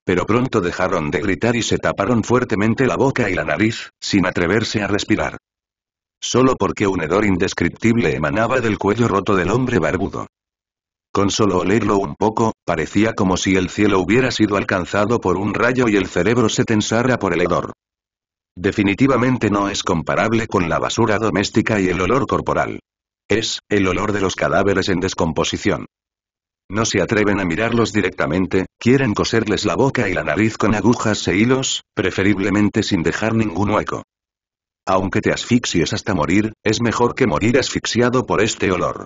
Pero pronto dejaron de gritar y se taparon fuertemente la boca y la nariz, sin atreverse a respirar. Solo porque un hedor indescriptible emanaba del cuello roto del hombre barbudo. Con solo olerlo un poco, parecía como si el cielo hubiera sido alcanzado por un rayo y el cerebro se tensara por el hedor. Definitivamente no es comparable con la basura doméstica y el olor corporal. Es, el olor de los cadáveres en descomposición. No se atreven a mirarlos directamente, quieren coserles la boca y la nariz con agujas e hilos, preferiblemente sin dejar ningún hueco. Aunque te asfixies hasta morir, es mejor que morir asfixiado por este olor.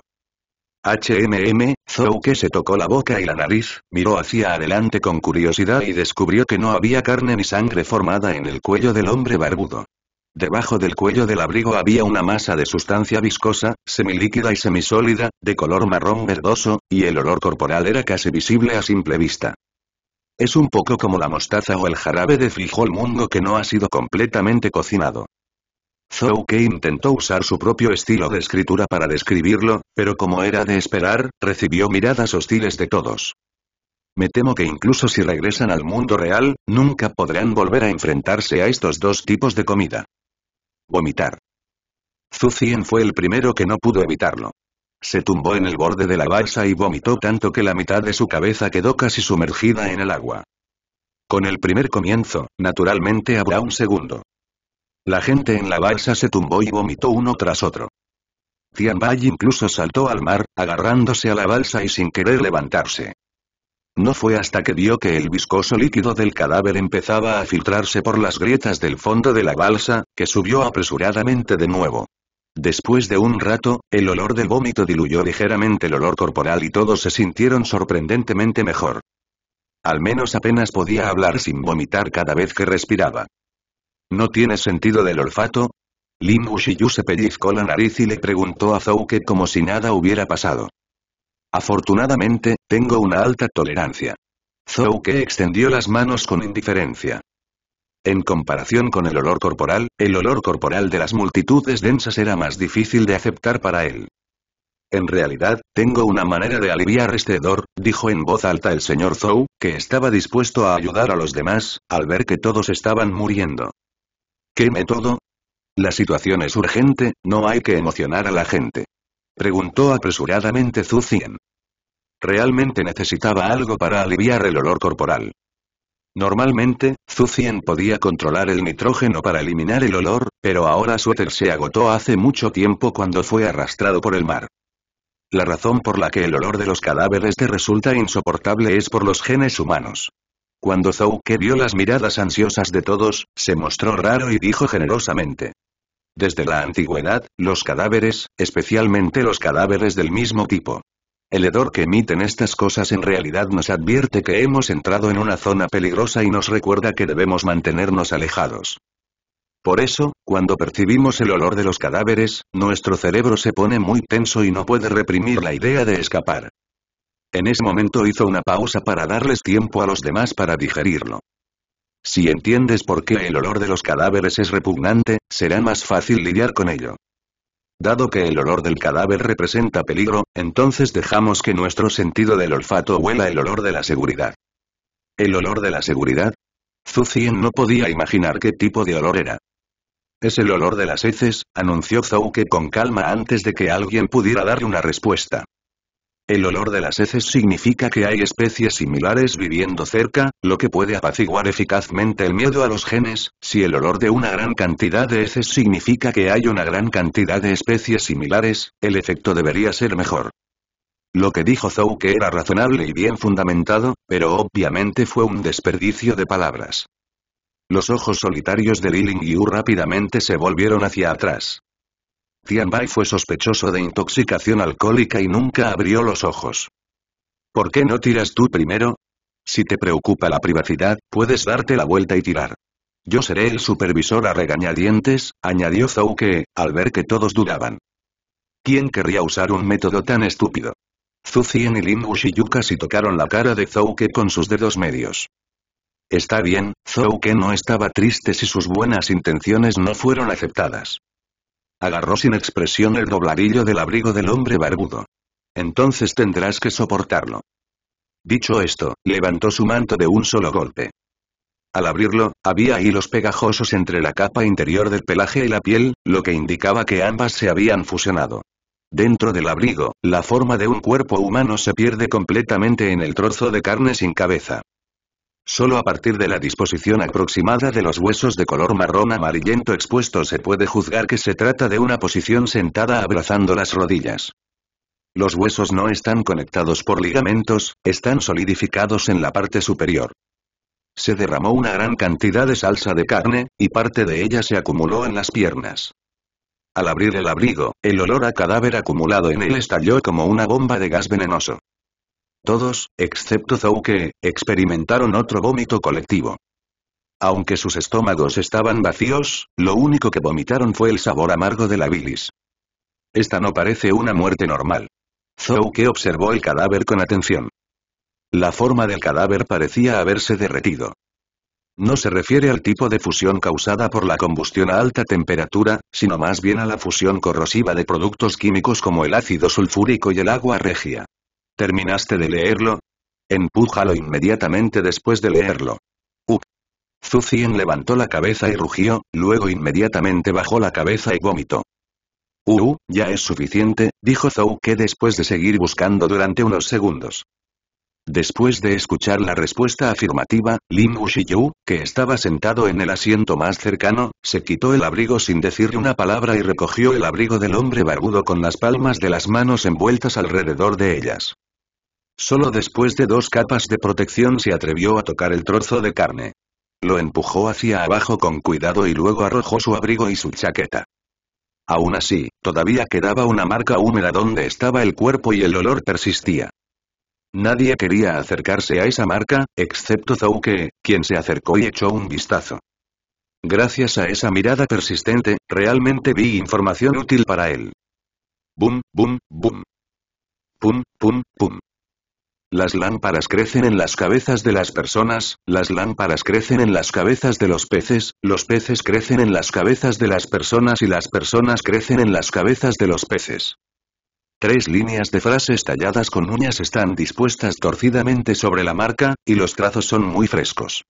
HMM, Zouke se tocó la boca y la nariz, miró hacia adelante con curiosidad y descubrió que no había carne ni sangre formada en el cuello del hombre barbudo. Debajo del cuello del abrigo había una masa de sustancia viscosa, semilíquida y semisólida, de color marrón verdoso, y el olor corporal era casi visible a simple vista. Es un poco como la mostaza o el jarabe de frijol mundo que no ha sido completamente cocinado. Zhou intentó usar su propio estilo de escritura para describirlo, pero como era de esperar, recibió miradas hostiles de todos. Me temo que incluso si regresan al mundo real, nunca podrán volver a enfrentarse a estos dos tipos de comida. Vomitar. Zhu fue el primero que no pudo evitarlo. Se tumbó en el borde de la balsa y vomitó tanto que la mitad de su cabeza quedó casi sumergida en el agua. Con el primer comienzo, naturalmente habrá un segundo. La gente en la balsa se tumbó y vomitó uno tras otro. Bai incluso saltó al mar, agarrándose a la balsa y sin querer levantarse. No fue hasta que vio que el viscoso líquido del cadáver empezaba a filtrarse por las grietas del fondo de la balsa, que subió apresuradamente de nuevo. Después de un rato, el olor del vómito diluyó ligeramente el olor corporal y todos se sintieron sorprendentemente mejor. Al menos apenas podía hablar sin vomitar cada vez que respiraba. ¿No tiene sentido del olfato? Lin y se pellizcó la nariz y le preguntó a Zouke que como si nada hubiera pasado. Afortunadamente, tengo una alta tolerancia. Zhou que extendió las manos con indiferencia. En comparación con el olor corporal, el olor corporal de las multitudes densas era más difícil de aceptar para él. En realidad, tengo una manera de aliviar este dolor», dijo en voz alta el señor Zou, que estaba dispuesto a ayudar a los demás, al ver que todos estaban muriendo. ¿Qué método? La situación es urgente, no hay que emocionar a la gente. Preguntó apresuradamente Zhu Realmente necesitaba algo para aliviar el olor corporal. Normalmente, Zhu podía controlar el nitrógeno para eliminar el olor, pero ahora su éter se agotó hace mucho tiempo cuando fue arrastrado por el mar. La razón por la que el olor de los cadáveres te resulta insoportable es por los genes humanos. Cuando Zouke vio las miradas ansiosas de todos, se mostró raro y dijo generosamente. Desde la antigüedad, los cadáveres, especialmente los cadáveres del mismo tipo, el hedor que emiten estas cosas en realidad nos advierte que hemos entrado en una zona peligrosa y nos recuerda que debemos mantenernos alejados. Por eso, cuando percibimos el olor de los cadáveres, nuestro cerebro se pone muy tenso y no puede reprimir la idea de escapar. En ese momento hizo una pausa para darles tiempo a los demás para digerirlo. Si entiendes por qué el olor de los cadáveres es repugnante, será más fácil lidiar con ello. Dado que el olor del cadáver representa peligro, entonces dejamos que nuestro sentido del olfato huela el olor de la seguridad. ¿El olor de la seguridad? Zuzien no podía imaginar qué tipo de olor era. Es el olor de las heces, anunció Zouke con calma antes de que alguien pudiera darle una respuesta. El olor de las heces significa que hay especies similares viviendo cerca, lo que puede apaciguar eficazmente el miedo a los genes, si el olor de una gran cantidad de heces significa que hay una gran cantidad de especies similares, el efecto debería ser mejor. Lo que dijo Zhou que era razonable y bien fundamentado, pero obviamente fue un desperdicio de palabras. Los ojos solitarios de Liling Yu rápidamente se volvieron hacia atrás. Bai fue sospechoso de intoxicación alcohólica y nunca abrió los ojos. ¿Por qué no tiras tú primero? Si te preocupa la privacidad, puedes darte la vuelta y tirar. Yo seré el supervisor a regañadientes, añadió Zhou al ver que todos dudaban. ¿Quién querría usar un método tan estúpido? Zhu Cien y Lin Yu casi tocaron la cara de Zhou con sus dedos medios. Está bien, Zhou no estaba triste si sus buenas intenciones no fueron aceptadas. Agarró sin expresión el dobladillo del abrigo del hombre barbudo. Entonces tendrás que soportarlo. Dicho esto, levantó su manto de un solo golpe. Al abrirlo, había hilos pegajosos entre la capa interior del pelaje y la piel, lo que indicaba que ambas se habían fusionado. Dentro del abrigo, la forma de un cuerpo humano se pierde completamente en el trozo de carne sin cabeza. Solo a partir de la disposición aproximada de los huesos de color marrón amarillento expuesto se puede juzgar que se trata de una posición sentada abrazando las rodillas. Los huesos no están conectados por ligamentos, están solidificados en la parte superior. Se derramó una gran cantidad de salsa de carne, y parte de ella se acumuló en las piernas. Al abrir el abrigo, el olor a cadáver acumulado en él estalló como una bomba de gas venenoso. Todos, excepto Zouke, experimentaron otro vómito colectivo. Aunque sus estómagos estaban vacíos, lo único que vomitaron fue el sabor amargo de la bilis. Esta no parece una muerte normal. Zouke observó el cadáver con atención. La forma del cadáver parecía haberse derretido. No se refiere al tipo de fusión causada por la combustión a alta temperatura, sino más bien a la fusión corrosiva de productos químicos como el ácido sulfúrico y el agua regia. ¿Terminaste de leerlo? Empújalo inmediatamente después de leerlo. Zhu Cien levantó la cabeza y rugió, luego inmediatamente bajó la cabeza y vomitó. Uh, ya es suficiente, dijo Zhou que después de seguir buscando durante unos segundos. Después de escuchar la respuesta afirmativa, Lin Wuxiyu, que estaba sentado en el asiento más cercano, se quitó el abrigo sin decir una palabra y recogió el abrigo del hombre barbudo con las palmas de las manos envueltas alrededor de ellas. Solo después de dos capas de protección se atrevió a tocar el trozo de carne. Lo empujó hacia abajo con cuidado y luego arrojó su abrigo y su chaqueta. Aún así, todavía quedaba una marca húmeda donde estaba el cuerpo y el olor persistía. Nadie quería acercarse a esa marca, excepto Zouke, quien se acercó y echó un vistazo. Gracias a esa mirada persistente, realmente vi información útil para él. Bum, bum, bum. Pum, pum, pum. Las lámparas crecen en las cabezas de las personas, las lámparas crecen en las cabezas de los peces, los peces crecen en las cabezas de las personas y las personas crecen en las cabezas de los peces. Tres líneas de frases talladas con uñas están dispuestas torcidamente sobre la marca, y los trazos son muy frescos.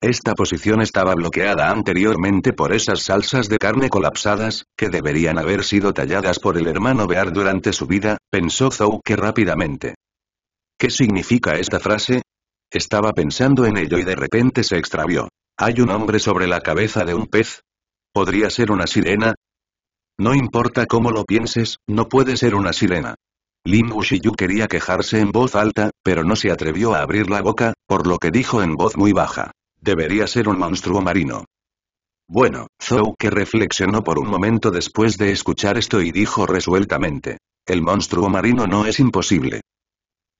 Esta posición estaba bloqueada anteriormente por esas salsas de carne colapsadas, que deberían haber sido talladas por el hermano Bear durante su vida, pensó que rápidamente. ¿Qué significa esta frase? Estaba pensando en ello y de repente se extravió. ¿Hay un hombre sobre la cabeza de un pez? ¿Podría ser una sirena? No importa cómo lo pienses, no puede ser una sirena. Lin Yu quería quejarse en voz alta, pero no se atrevió a abrir la boca, por lo que dijo en voz muy baja. Debería ser un monstruo marino. Bueno, Zhou que reflexionó por un momento después de escuchar esto y dijo resueltamente. El monstruo marino no es imposible.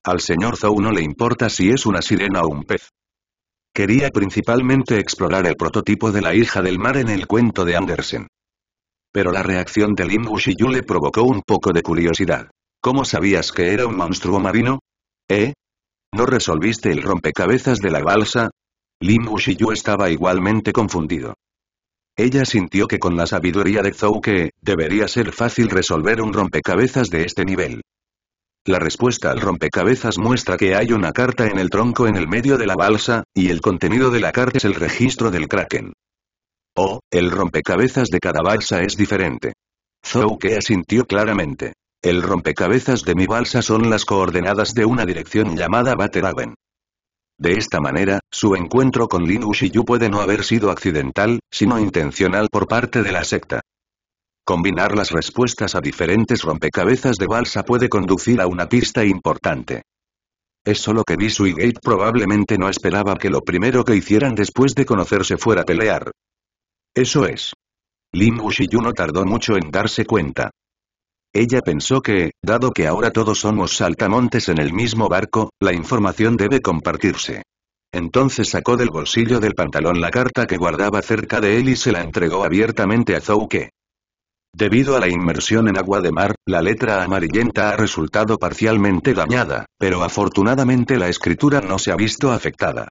Al señor Zhou no le importa si es una sirena o un pez. Quería principalmente explorar el prototipo de la hija del mar en el cuento de Andersen. Pero la reacción de Lin Yu le provocó un poco de curiosidad. ¿Cómo sabías que era un monstruo marino? ¿Eh? ¿No resolviste el rompecabezas de la balsa? Lin Yu estaba igualmente confundido. Ella sintió que con la sabiduría de Zhou que, debería ser fácil resolver un rompecabezas de este nivel. La respuesta al rompecabezas muestra que hay una carta en el tronco en el medio de la balsa, y el contenido de la carta es el registro del kraken. Oh, el rompecabezas de cada balsa es diferente. Zouke asintió claramente. El rompecabezas de mi balsa son las coordenadas de una dirección llamada Bateraven. De esta manera, su encuentro con Lin Yu puede no haber sido accidental, sino intencional por parte de la secta. Combinar las respuestas a diferentes rompecabezas de balsa puede conducir a una pista importante. Es solo que Bisu Gate probablemente no esperaba que lo primero que hicieran después de conocerse fuera pelear. Eso es. Lin Wushiyu no tardó mucho en darse cuenta. Ella pensó que, dado que ahora todos somos saltamontes en el mismo barco, la información debe compartirse. Entonces sacó del bolsillo del pantalón la carta que guardaba cerca de él y se la entregó abiertamente a Zouke. Debido a la inmersión en agua de mar, la letra amarillenta ha resultado parcialmente dañada, pero afortunadamente la escritura no se ha visto afectada.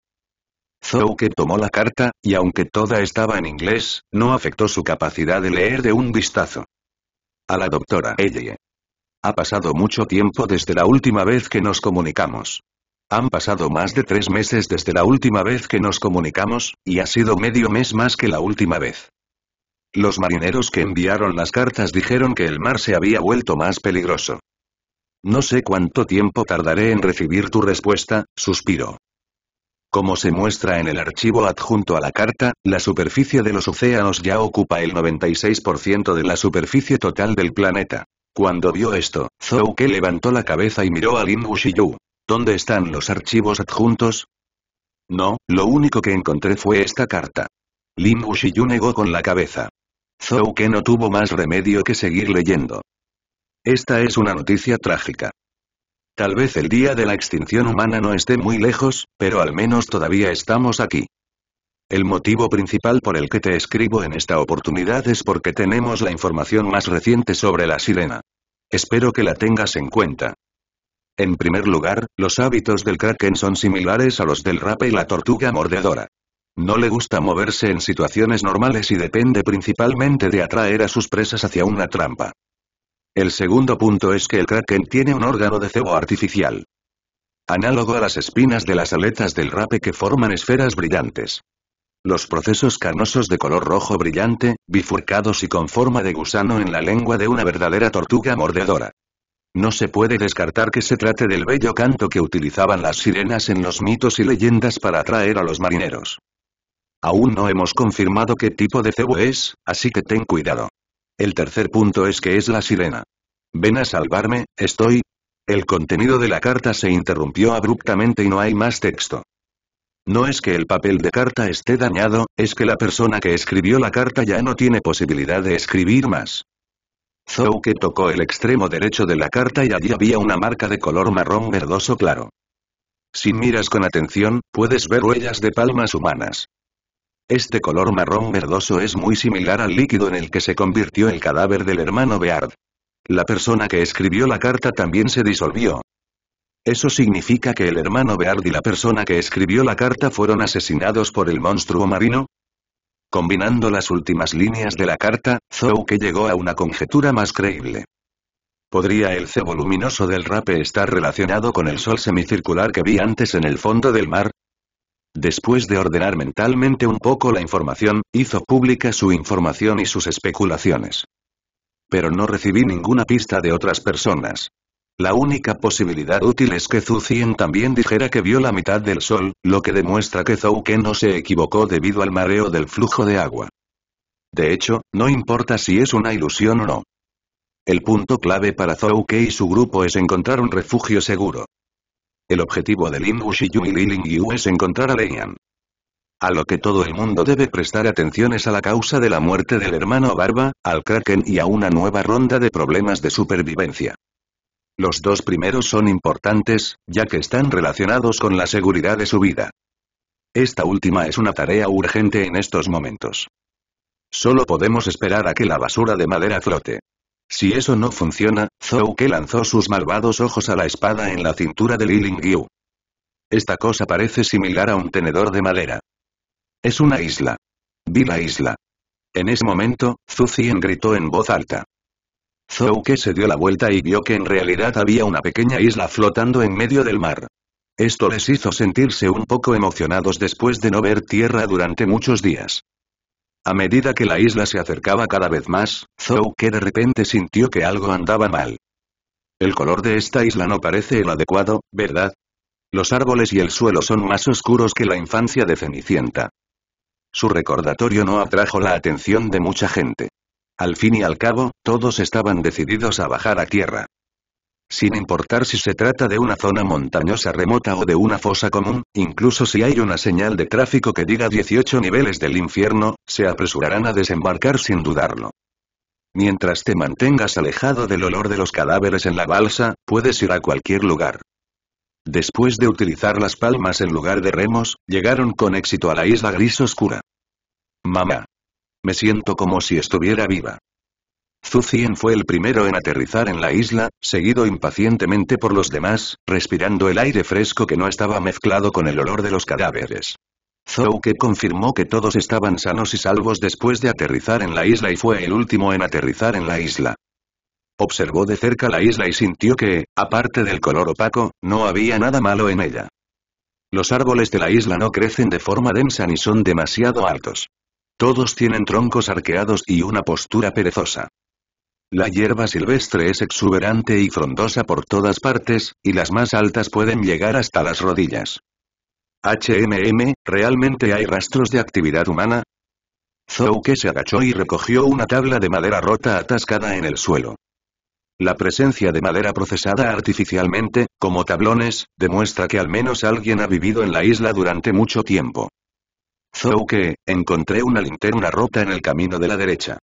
Zouke tomó la carta, y aunque toda estaba en inglés, no afectó su capacidad de leer de un vistazo. A la doctora Ellie. Ha pasado mucho tiempo desde la última vez que nos comunicamos. Han pasado más de tres meses desde la última vez que nos comunicamos, y ha sido medio mes más que la última vez. Los marineros que enviaron las cartas dijeron que el mar se había vuelto más peligroso. No sé cuánto tiempo tardaré en recibir tu respuesta, suspiró. Como se muestra en el archivo adjunto a la carta, la superficie de los océanos ya ocupa el 96% de la superficie total del planeta. Cuando vio esto, Zhou Ke levantó la cabeza y miró a Lin Yu. ¿Dónde están los archivos adjuntos? No, lo único que encontré fue esta carta. Lin Yu negó con la cabeza. Zhou Ke no tuvo más remedio que seguir leyendo. Esta es una noticia trágica. Tal vez el día de la extinción humana no esté muy lejos, pero al menos todavía estamos aquí. El motivo principal por el que te escribo en esta oportunidad es porque tenemos la información más reciente sobre la sirena. Espero que la tengas en cuenta. En primer lugar, los hábitos del kraken son similares a los del rape y la tortuga mordedora. No le gusta moverse en situaciones normales y depende principalmente de atraer a sus presas hacia una trampa. El segundo punto es que el Kraken tiene un órgano de cebo artificial. Análogo a las espinas de las aletas del rape que forman esferas brillantes. Los procesos canosos de color rojo brillante, bifurcados y con forma de gusano en la lengua de una verdadera tortuga mordedora. No se puede descartar que se trate del bello canto que utilizaban las sirenas en los mitos y leyendas para atraer a los marineros. Aún no hemos confirmado qué tipo de cebo es, así que ten cuidado. El tercer punto es que es la sirena. Ven a salvarme, estoy... El contenido de la carta se interrumpió abruptamente y no hay más texto. No es que el papel de carta esté dañado, es que la persona que escribió la carta ya no tiene posibilidad de escribir más. Zouke tocó el extremo derecho de la carta y allí había una marca de color marrón verdoso claro. Si miras con atención, puedes ver huellas de palmas humanas. Este color marrón verdoso es muy similar al líquido en el que se convirtió el cadáver del hermano Beard. La persona que escribió la carta también se disolvió. Eso significa que el hermano Beard y la persona que escribió la carta fueron asesinados por el monstruo marino. Combinando las últimas líneas de la carta, Zou que llegó a una conjetura más creíble. ¿Podría el cebo luminoso del rape estar relacionado con el sol semicircular que vi antes en el fondo del mar? Después de ordenar mentalmente un poco la información, hizo pública su información y sus especulaciones. Pero no recibí ninguna pista de otras personas. La única posibilidad útil es que Zhu también dijera que vio la mitad del sol, lo que demuestra que Zhou no se equivocó debido al mareo del flujo de agua. De hecho, no importa si es una ilusión o no. El punto clave para Zhou Ke y su grupo es encontrar un refugio seguro. El objetivo de Lin Yu y Lin Yu es encontrar a Leian. A lo que todo el mundo debe prestar atención es a la causa de la muerte del hermano Barba, al Kraken y a una nueva ronda de problemas de supervivencia. Los dos primeros son importantes, ya que están relacionados con la seguridad de su vida. Esta última es una tarea urgente en estos momentos. Solo podemos esperar a que la basura de madera flote. Si eso no funciona, Zouke lanzó sus malvados ojos a la espada en la cintura de Li Lingyu. Esta cosa parece similar a un tenedor de madera. Es una isla. Vi la isla. En ese momento, Zhu gritó en voz alta. Zhou se dio la vuelta y vio que en realidad había una pequeña isla flotando en medio del mar. Esto les hizo sentirse un poco emocionados después de no ver tierra durante muchos días. A medida que la isla se acercaba cada vez más, Zhou que de repente sintió que algo andaba mal. El color de esta isla no parece el adecuado, ¿verdad? Los árboles y el suelo son más oscuros que la infancia de Cenicienta. Su recordatorio no atrajo la atención de mucha gente. Al fin y al cabo, todos estaban decididos a bajar a tierra. Sin importar si se trata de una zona montañosa remota o de una fosa común, incluso si hay una señal de tráfico que diga 18 niveles del infierno, se apresurarán a desembarcar sin dudarlo. Mientras te mantengas alejado del olor de los cadáveres en la balsa, puedes ir a cualquier lugar. Después de utilizar las palmas en lugar de remos, llegaron con éxito a la isla gris oscura. Mamá. Me siento como si estuviera viva. Zhu Cien fue el primero en aterrizar en la isla, seguido impacientemente por los demás, respirando el aire fresco que no estaba mezclado con el olor de los cadáveres. Zhou confirmó que todos estaban sanos y salvos después de aterrizar en la isla y fue el último en aterrizar en la isla. Observó de cerca la isla y sintió que, aparte del color opaco, no había nada malo en ella. Los árboles de la isla no crecen de forma densa ni son demasiado altos. Todos tienen troncos arqueados y una postura perezosa. La hierba silvestre es exuberante y frondosa por todas partes, y las más altas pueden llegar hasta las rodillas. HMM, ¿realmente hay rastros de actividad humana? Zouke se agachó y recogió una tabla de madera rota atascada en el suelo. La presencia de madera procesada artificialmente, como tablones, demuestra que al menos alguien ha vivido en la isla durante mucho tiempo. Zouke, encontré una linterna rota en el camino de la derecha.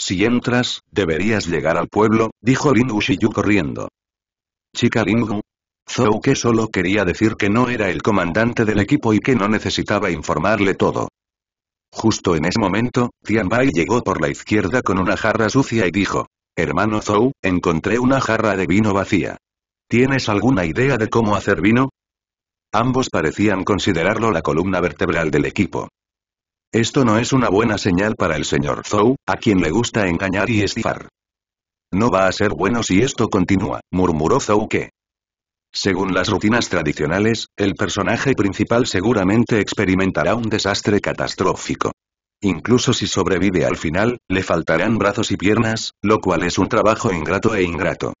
Si entras, deberías llegar al pueblo, dijo Lin Shiju corriendo. Chica Wu». Zhou que solo quería decir que no era el comandante del equipo y que no necesitaba informarle todo. Justo en ese momento, Tianbai llegó por la izquierda con una jarra sucia y dijo, Hermano Zhou, encontré una jarra de vino vacía. ¿Tienes alguna idea de cómo hacer vino? Ambos parecían considerarlo la columna vertebral del equipo. Esto no es una buena señal para el señor Zhou, a quien le gusta engañar y estifar. No va a ser bueno si esto continúa, murmuró Zhou que. Según las rutinas tradicionales, el personaje principal seguramente experimentará un desastre catastrófico. Incluso si sobrevive al final, le faltarán brazos y piernas, lo cual es un trabajo ingrato e ingrato.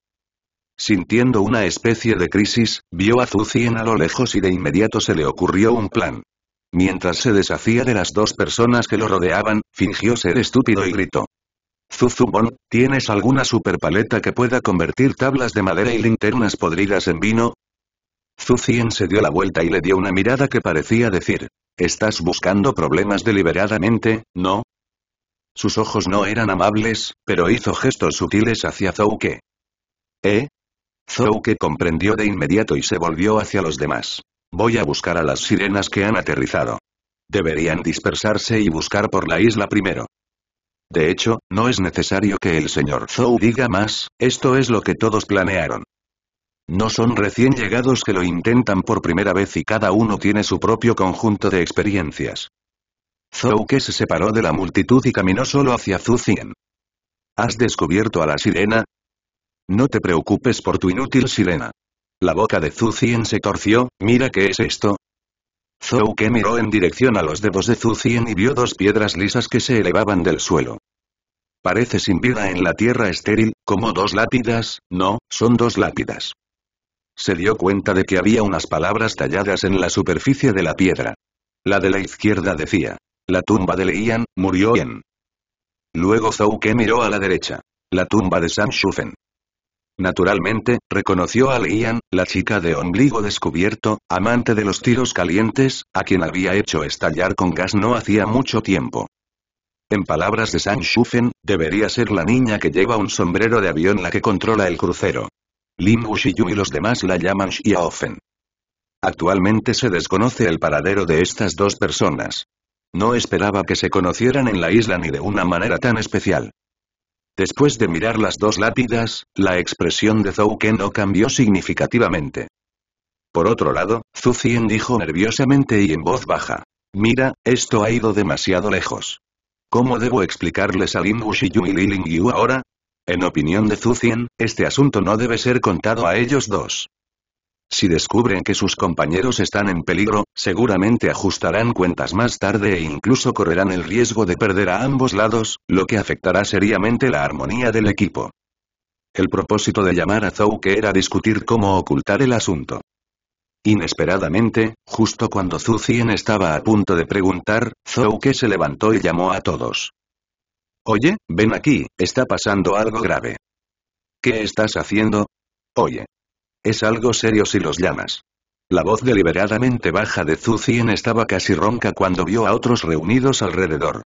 Sintiendo una especie de crisis, vio a Zucien a lo lejos y de inmediato se le ocurrió un plan. Mientras se deshacía de las dos personas que lo rodeaban, fingió ser estúpido y gritó. Zuzubon, ¿tienes alguna superpaleta que pueda convertir tablas de madera y linternas podridas en vino? Zucien se dio la vuelta y le dio una mirada que parecía decir, ¿estás buscando problemas deliberadamente, no? Sus ojos no eran amables, pero hizo gestos sutiles hacia Zouke. ¿Eh? Zouke comprendió de inmediato y se volvió hacia los demás. Voy a buscar a las sirenas que han aterrizado. Deberían dispersarse y buscar por la isla primero. De hecho, no es necesario que el señor Zhou diga más, esto es lo que todos planearon. No son recién llegados que lo intentan por primera vez y cada uno tiene su propio conjunto de experiencias. Zhou que se separó de la multitud y caminó solo hacia Zhu ¿Has descubierto a la sirena? No te preocupes por tu inútil sirena. La boca de Zhu se torció, mira qué es esto. Zhou miró en dirección a los dedos de Zhu y vio dos piedras lisas que se elevaban del suelo. Parece sin vida en la tierra estéril, como dos lápidas, no, son dos lápidas. Se dio cuenta de que había unas palabras talladas en la superficie de la piedra. La de la izquierda decía, la tumba de Leian, murió en. Luego Zouke miró a la derecha. La tumba de Sam Shufen. Naturalmente, reconoció a Lian, la chica de ombligo descubierto, amante de los tiros calientes, a quien había hecho estallar con gas no hacía mucho tiempo. En palabras de San Shufen, debería ser la niña que lleva un sombrero de avión la que controla el crucero. Lin Wushiyu y los demás la llaman Xiaofen. Actualmente se desconoce el paradero de estas dos personas. No esperaba que se conocieran en la isla ni de una manera tan especial. Después de mirar las dos lápidas, la expresión de Zhou Ken no cambió significativamente. Por otro lado, Zhu dijo nerviosamente y en voz baja. Mira, esto ha ido demasiado lejos. ¿Cómo debo explicarles a Lin Wuxiyu y Li Yu ahora? En opinión de Zhu este asunto no debe ser contado a ellos dos. Si descubren que sus compañeros están en peligro, seguramente ajustarán cuentas más tarde e incluso correrán el riesgo de perder a ambos lados, lo que afectará seriamente la armonía del equipo. El propósito de llamar a Zouke era discutir cómo ocultar el asunto. Inesperadamente, justo cuando Zhu estaba a punto de preguntar, Zouke se levantó y llamó a todos. Oye, ven aquí, está pasando algo grave. ¿Qué estás haciendo? Oye, es algo serio si los llamas. La voz deliberadamente baja de Zhu en estaba casi ronca cuando vio a otros reunidos alrededor.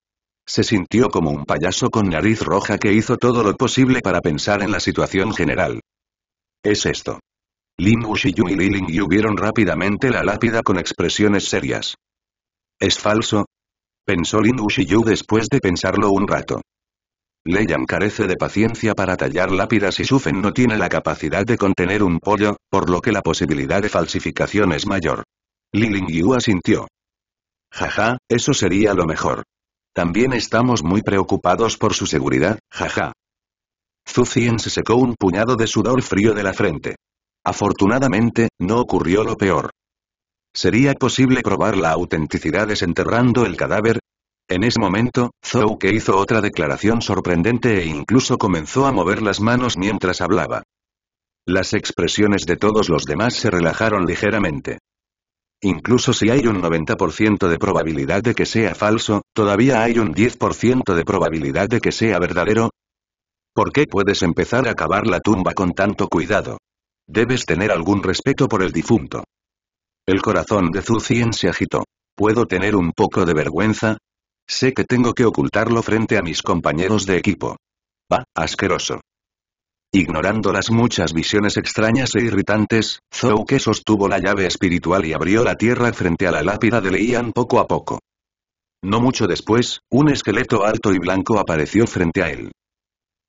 Se sintió como un payaso con nariz roja que hizo todo lo posible para pensar en la situación general. Es esto. Lin Wuxiyu y Li Lingyu vieron rápidamente la lápida con expresiones serias. ¿Es falso? Pensó Lin Yu después de pensarlo un rato. Leyan carece de paciencia para tallar lápidas y Sufen no tiene la capacidad de contener un pollo, por lo que la posibilidad de falsificación es mayor. Li Yu asintió. Jaja, eso sería lo mejor. También estamos muy preocupados por su seguridad, jaja. Zhu se secó un puñado de sudor frío de la frente. Afortunadamente, no ocurrió lo peor. ¿Sería posible probar la autenticidad desenterrando el cadáver? En ese momento, Zhou que hizo otra declaración sorprendente e incluso comenzó a mover las manos mientras hablaba. Las expresiones de todos los demás se relajaron ligeramente. Incluso si hay un 90% de probabilidad de que sea falso, todavía hay un 10% de probabilidad de que sea verdadero. ¿Por qué puedes empezar a cavar la tumba con tanto cuidado? Debes tener algún respeto por el difunto. El corazón de 100 se agitó. ¿Puedo tener un poco de vergüenza? Sé que tengo que ocultarlo frente a mis compañeros de equipo. Va, asqueroso. Ignorando las muchas visiones extrañas e irritantes, Zouke sostuvo la llave espiritual y abrió la tierra frente a la lápida de Leian poco a poco. No mucho después, un esqueleto alto y blanco apareció frente a él.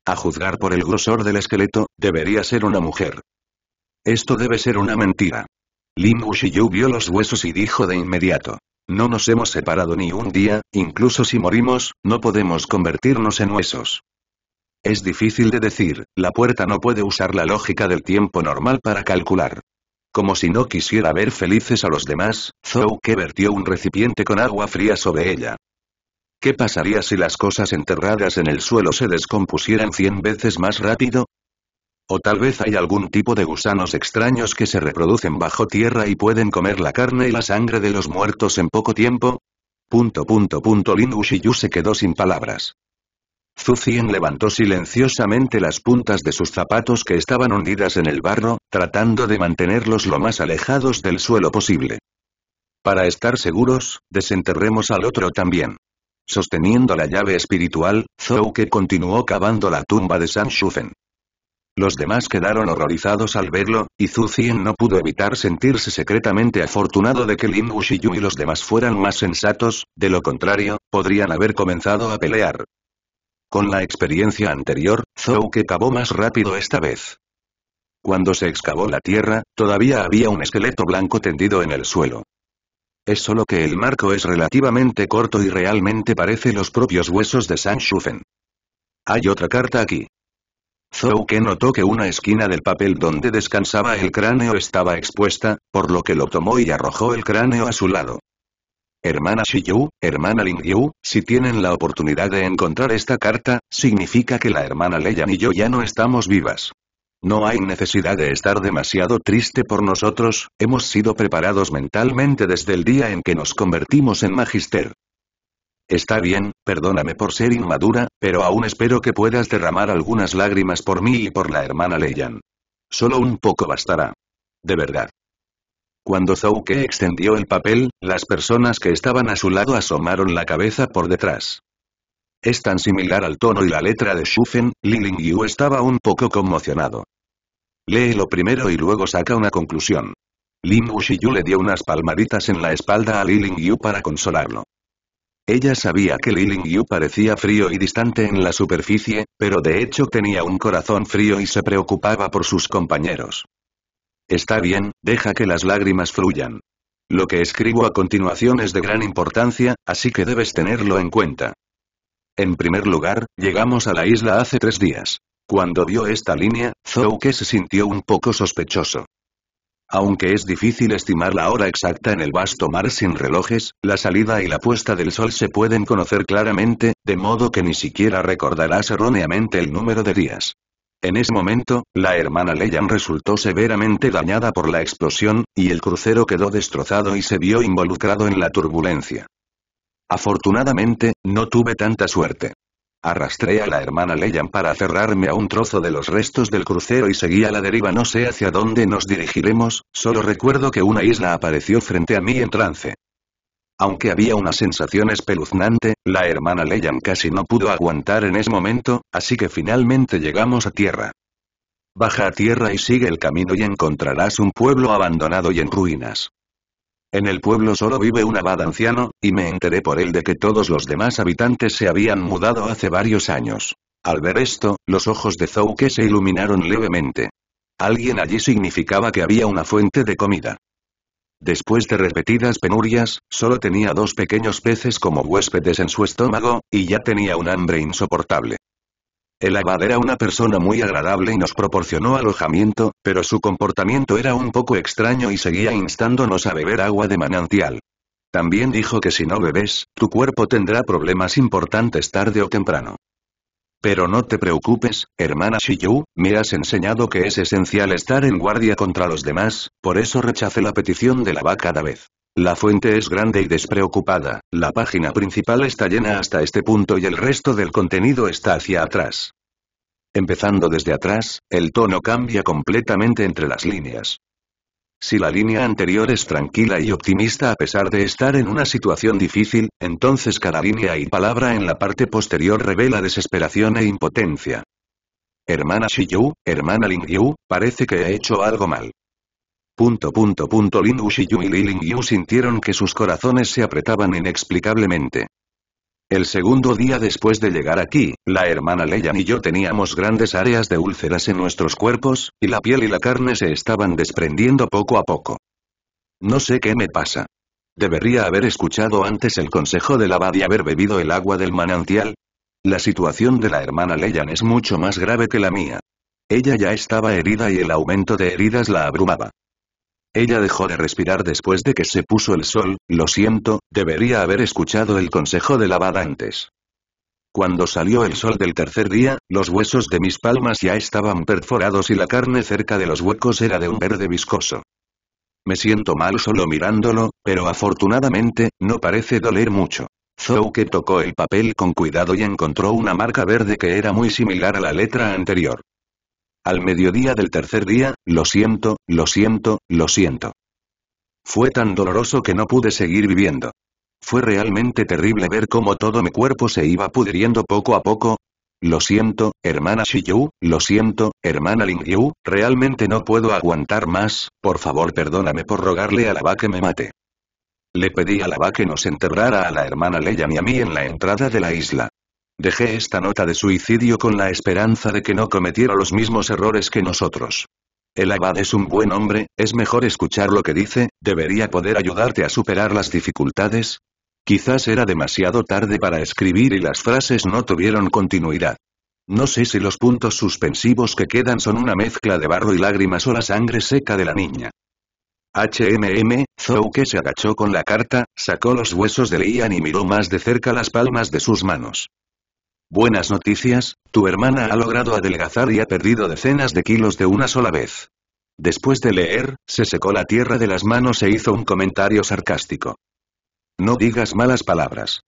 A juzgar por el grosor del esqueleto, debería ser una mujer. Esto debe ser una mentira. Lin Wushiyu vio los huesos y dijo de inmediato. No nos hemos separado ni un día, incluso si morimos, no podemos convertirnos en huesos. Es difícil de decir, la puerta no puede usar la lógica del tiempo normal para calcular. Como si no quisiera ver felices a los demás, Zou que vertió un recipiente con agua fría sobre ella. ¿Qué pasaría si las cosas enterradas en el suelo se descompusieran cien veces más rápido? O tal vez hay algún tipo de gusanos extraños que se reproducen bajo tierra y pueden comer la carne y la sangre de los muertos en poco tiempo. Punto punto punto se quedó sin palabras. Zhu Cien levantó silenciosamente las puntas de sus zapatos que estaban hundidas en el barro, tratando de mantenerlos lo más alejados del suelo posible. Para estar seguros, desenterremos al otro también. Sosteniendo la llave espiritual, Zhou que continuó cavando la tumba de San Shufen. Los demás quedaron horrorizados al verlo, y Zhu no pudo evitar sentirse secretamente afortunado de que Lin Wuxiyu y los demás fueran más sensatos, de lo contrario, podrían haber comenzado a pelear. Con la experiencia anterior, Zhou que cavó más rápido esta vez. Cuando se excavó la tierra, todavía había un esqueleto blanco tendido en el suelo. Es solo que el marco es relativamente corto y realmente parece los propios huesos de San Shufen. Hay otra carta aquí. Zouke notó que una esquina del papel donde descansaba el cráneo estaba expuesta, por lo que lo tomó y arrojó el cráneo a su lado. Hermana Shiyu, hermana Lingyu, si tienen la oportunidad de encontrar esta carta, significa que la hermana Leyan y yo ya no estamos vivas. No hay necesidad de estar demasiado triste por nosotros, hemos sido preparados mentalmente desde el día en que nos convertimos en magister. Está bien, perdóname por ser inmadura, pero aún espero que puedas derramar algunas lágrimas por mí y por la hermana Leyan. Solo un poco bastará. De verdad. Cuando Zouke extendió el papel, las personas que estaban a su lado asomaron la cabeza por detrás. Es tan similar al tono y la letra de Shufen, Li Yu estaba un poco conmocionado. lo primero y luego saca una conclusión. Lin Yu le dio unas palmaditas en la espalda a Li Yu para consolarlo. Ella sabía que Ling Yu parecía frío y distante en la superficie, pero de hecho tenía un corazón frío y se preocupaba por sus compañeros. Está bien, deja que las lágrimas fluyan. Lo que escribo a continuación es de gran importancia, así que debes tenerlo en cuenta. En primer lugar, llegamos a la isla hace tres días. Cuando vio esta línea, Zouke se sintió un poco sospechoso. Aunque es difícil estimar la hora exacta en el vasto mar sin relojes, la salida y la puesta del sol se pueden conocer claramente, de modo que ni siquiera recordarás erróneamente el número de días. En ese momento, la hermana Leyan resultó severamente dañada por la explosión, y el crucero quedó destrozado y se vio involucrado en la turbulencia. Afortunadamente, no tuve tanta suerte. Arrastré a la hermana Leyan para cerrarme a un trozo de los restos del crucero y seguí a la deriva. No sé hacia dónde nos dirigiremos, solo recuerdo que una isla apareció frente a mí en trance. Aunque había una sensación espeluznante, la hermana Leyan casi no pudo aguantar en ese momento, así que finalmente llegamos a tierra. Baja a tierra y sigue el camino y encontrarás un pueblo abandonado y en ruinas. En el pueblo solo vive un abad anciano, y me enteré por él de que todos los demás habitantes se habían mudado hace varios años. Al ver esto, los ojos de Zouke se iluminaron levemente. Alguien allí significaba que había una fuente de comida. Después de repetidas penurias, solo tenía dos pequeños peces como huéspedes en su estómago, y ya tenía un hambre insoportable. El abad era una persona muy agradable y nos proporcionó alojamiento, pero su comportamiento era un poco extraño y seguía instándonos a beber agua de manantial. También dijo que si no bebes, tu cuerpo tendrá problemas importantes tarde o temprano. Pero no te preocupes, hermana Shiyu, me has enseñado que es esencial estar en guardia contra los demás, por eso rechace la petición del Abad cada vez. La fuente es grande y despreocupada, la página principal está llena hasta este punto y el resto del contenido está hacia atrás. Empezando desde atrás, el tono cambia completamente entre las líneas. Si la línea anterior es tranquila y optimista a pesar de estar en una situación difícil, entonces cada línea y palabra en la parte posterior revela desesperación e impotencia. Hermana Shiyu, hermana Lingyu, parece que he hecho algo mal. Punto punto punto Lin Yu y Li Ling Yu sintieron que sus corazones se apretaban inexplicablemente. El segundo día después de llegar aquí, la hermana Leyan y yo teníamos grandes áreas de úlceras en nuestros cuerpos, y la piel y la carne se estaban desprendiendo poco a poco. No sé qué me pasa. Debería haber escuchado antes el consejo del abad y haber bebido el agua del manantial. La situación de la hermana Leyan es mucho más grave que la mía. Ella ya estaba herida y el aumento de heridas la abrumaba. Ella dejó de respirar después de que se puso el sol, lo siento, debería haber escuchado el consejo de lavada antes. Cuando salió el sol del tercer día, los huesos de mis palmas ya estaban perforados y la carne cerca de los huecos era de un verde viscoso. Me siento mal solo mirándolo, pero afortunadamente, no parece doler mucho. Zouke tocó el papel con cuidado y encontró una marca verde que era muy similar a la letra anterior. Al mediodía del tercer día, lo siento, lo siento, lo siento. Fue tan doloroso que no pude seguir viviendo. Fue realmente terrible ver cómo todo mi cuerpo se iba pudriendo poco a poco. Lo siento, hermana Shiyu, lo siento, hermana Lingyu, realmente no puedo aguantar más, por favor perdóname por rogarle a la va que me mate. Le pedí a la va que nos enterrara a la hermana Leyan y a mí en la entrada de la isla. Dejé esta nota de suicidio con la esperanza de que no cometiera los mismos errores que nosotros. El abad es un buen hombre, es mejor escuchar lo que dice, debería poder ayudarte a superar las dificultades. Quizás era demasiado tarde para escribir y las frases no tuvieron continuidad. No sé si los puntos suspensivos que quedan son una mezcla de barro y lágrimas o la sangre seca de la niña. HMM, que se agachó con la carta, sacó los huesos de Lian y miró más de cerca las palmas de sus manos. Buenas noticias, tu hermana ha logrado adelgazar y ha perdido decenas de kilos de una sola vez. Después de leer, se secó la tierra de las manos e hizo un comentario sarcástico. No digas malas palabras.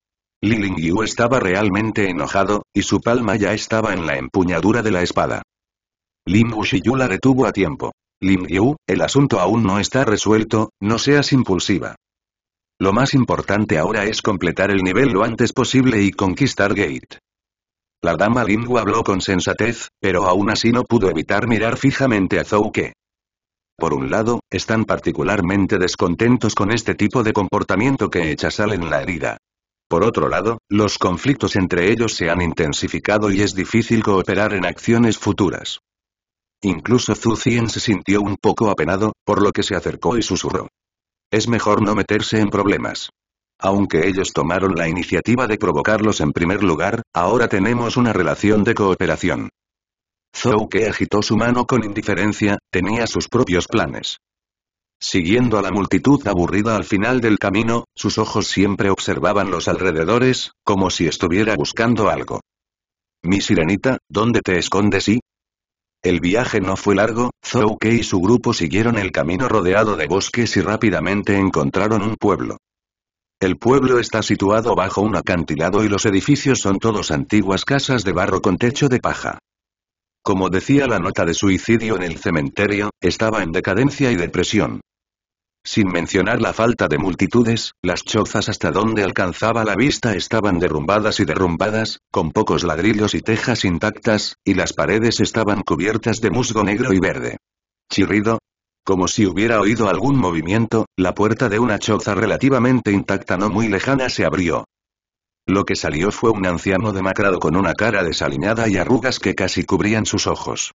Liling Yu estaba realmente enojado, y su palma ya estaba en la empuñadura de la espada. Lim Yu la detuvo a tiempo. Lin Yu, el asunto aún no está resuelto, no seas impulsiva. Lo más importante ahora es completar el nivel lo antes posible y conquistar Gate. La dama Lingu habló con sensatez, pero aún así no pudo evitar mirar fijamente a Zouke. Por un lado, están particularmente descontentos con este tipo de comportamiento que echa sal en la herida. Por otro lado, los conflictos entre ellos se han intensificado y es difícil cooperar en acciones futuras. Incluso Zhu se sintió un poco apenado, por lo que se acercó y susurró. Es mejor no meterse en problemas. Aunque ellos tomaron la iniciativa de provocarlos en primer lugar, ahora tenemos una relación de cooperación. Zouke agitó su mano con indiferencia, tenía sus propios planes. Siguiendo a la multitud aburrida al final del camino, sus ojos siempre observaban los alrededores, como si estuviera buscando algo. Mi sirenita, ¿dónde te escondes y? El viaje no fue largo, Zouke y su grupo siguieron el camino rodeado de bosques y rápidamente encontraron un pueblo. El pueblo está situado bajo un acantilado y los edificios son todos antiguas casas de barro con techo de paja. Como decía la nota de suicidio en el cementerio, estaba en decadencia y depresión. Sin mencionar la falta de multitudes, las chozas hasta donde alcanzaba la vista estaban derrumbadas y derrumbadas, con pocos ladrillos y tejas intactas, y las paredes estaban cubiertas de musgo negro y verde. Chirrido, como si hubiera oído algún movimiento, la puerta de una choza relativamente intacta no muy lejana se abrió. Lo que salió fue un anciano demacrado con una cara desaliñada y arrugas que casi cubrían sus ojos.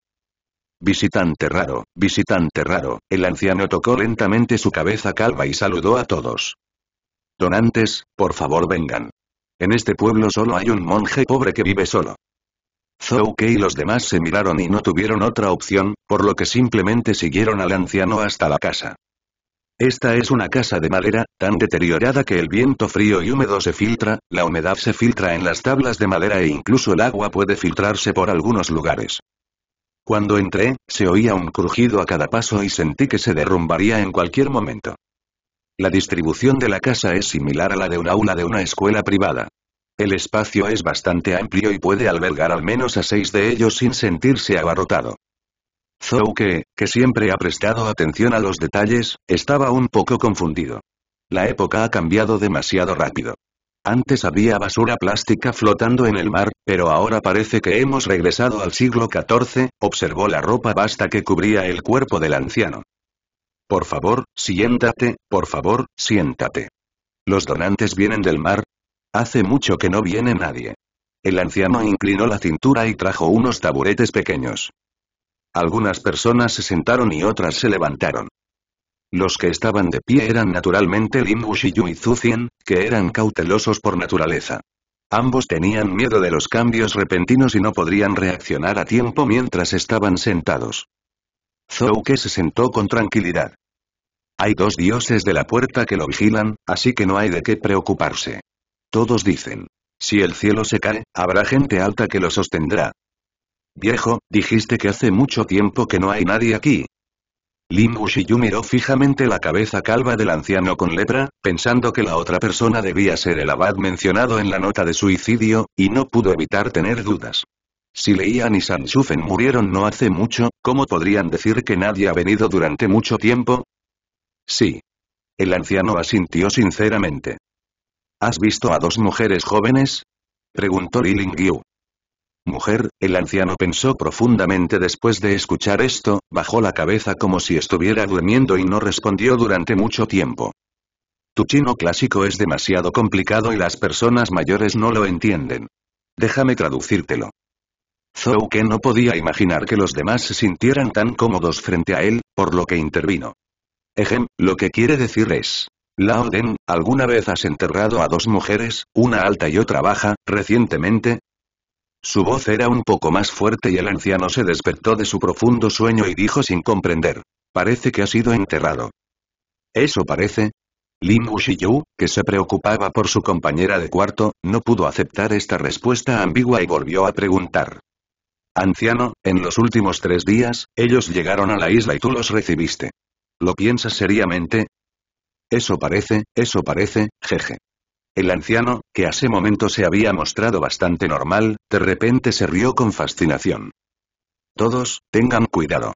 Visitante raro, visitante raro, el anciano tocó lentamente su cabeza calva y saludó a todos. Donantes, por favor vengan. En este pueblo solo hay un monje pobre que vive solo. Zouke y los demás se miraron y no tuvieron otra opción, por lo que simplemente siguieron al anciano hasta la casa. Esta es una casa de madera, tan deteriorada que el viento frío y húmedo se filtra, la humedad se filtra en las tablas de madera e incluso el agua puede filtrarse por algunos lugares. Cuando entré, se oía un crujido a cada paso y sentí que se derrumbaría en cualquier momento. La distribución de la casa es similar a la de un aula de una escuela privada. El espacio es bastante amplio y puede albergar al menos a seis de ellos sin sentirse abarrotado. Zouke, que siempre ha prestado atención a los detalles, estaba un poco confundido. La época ha cambiado demasiado rápido. Antes había basura plástica flotando en el mar, pero ahora parece que hemos regresado al siglo XIV, observó la ropa vasta que cubría el cuerpo del anciano. Por favor, siéntate, por favor, siéntate. Los donantes vienen del mar, Hace mucho que no viene nadie. El anciano inclinó la cintura y trajo unos taburetes pequeños. Algunas personas se sentaron y otras se levantaron. Los que estaban de pie eran naturalmente Lin Wushiyu y Zucien, que eran cautelosos por naturaleza. Ambos tenían miedo de los cambios repentinos y no podrían reaccionar a tiempo mientras estaban sentados. Zhou que se sentó con tranquilidad. Hay dos dioses de la puerta que lo vigilan, así que no hay de qué preocuparse. Todos dicen. Si el cielo se cae, habrá gente alta que lo sostendrá. Viejo, dijiste que hace mucho tiempo que no hay nadie aquí. Lin Yu miró fijamente la cabeza calva del anciano con lepra, pensando que la otra persona debía ser el abad mencionado en la nota de suicidio, y no pudo evitar tener dudas. Si Leian y Sanshufen murieron no hace mucho, ¿cómo podrían decir que nadie ha venido durante mucho tiempo? Sí. El anciano asintió sinceramente. ¿Has visto a dos mujeres jóvenes? Preguntó Li Lingyu. Mujer, el anciano pensó profundamente después de escuchar esto, bajó la cabeza como si estuviera durmiendo y no respondió durante mucho tiempo. Tu chino clásico es demasiado complicado y las personas mayores no lo entienden. Déjame traducírtelo. Zhou que no podía imaginar que los demás se sintieran tan cómodos frente a él, por lo que intervino. Ejem, lo que quiere decir es, Lao ¿alguna vez has enterrado a dos mujeres, una alta y otra baja, recientemente? Su voz era un poco más fuerte y el anciano se despertó de su profundo sueño y dijo sin comprender. Parece que ha sido enterrado. Eso parece. Lin Wuxiyu, que se preocupaba por su compañera de cuarto, no pudo aceptar esta respuesta ambigua y volvió a preguntar. Anciano, en los últimos tres días, ellos llegaron a la isla y tú los recibiste. ¿Lo piensas seriamente? Eso parece, eso parece, jeje. El anciano, que hace momento se había mostrado bastante normal, de repente se rió con fascinación. Todos, tengan cuidado.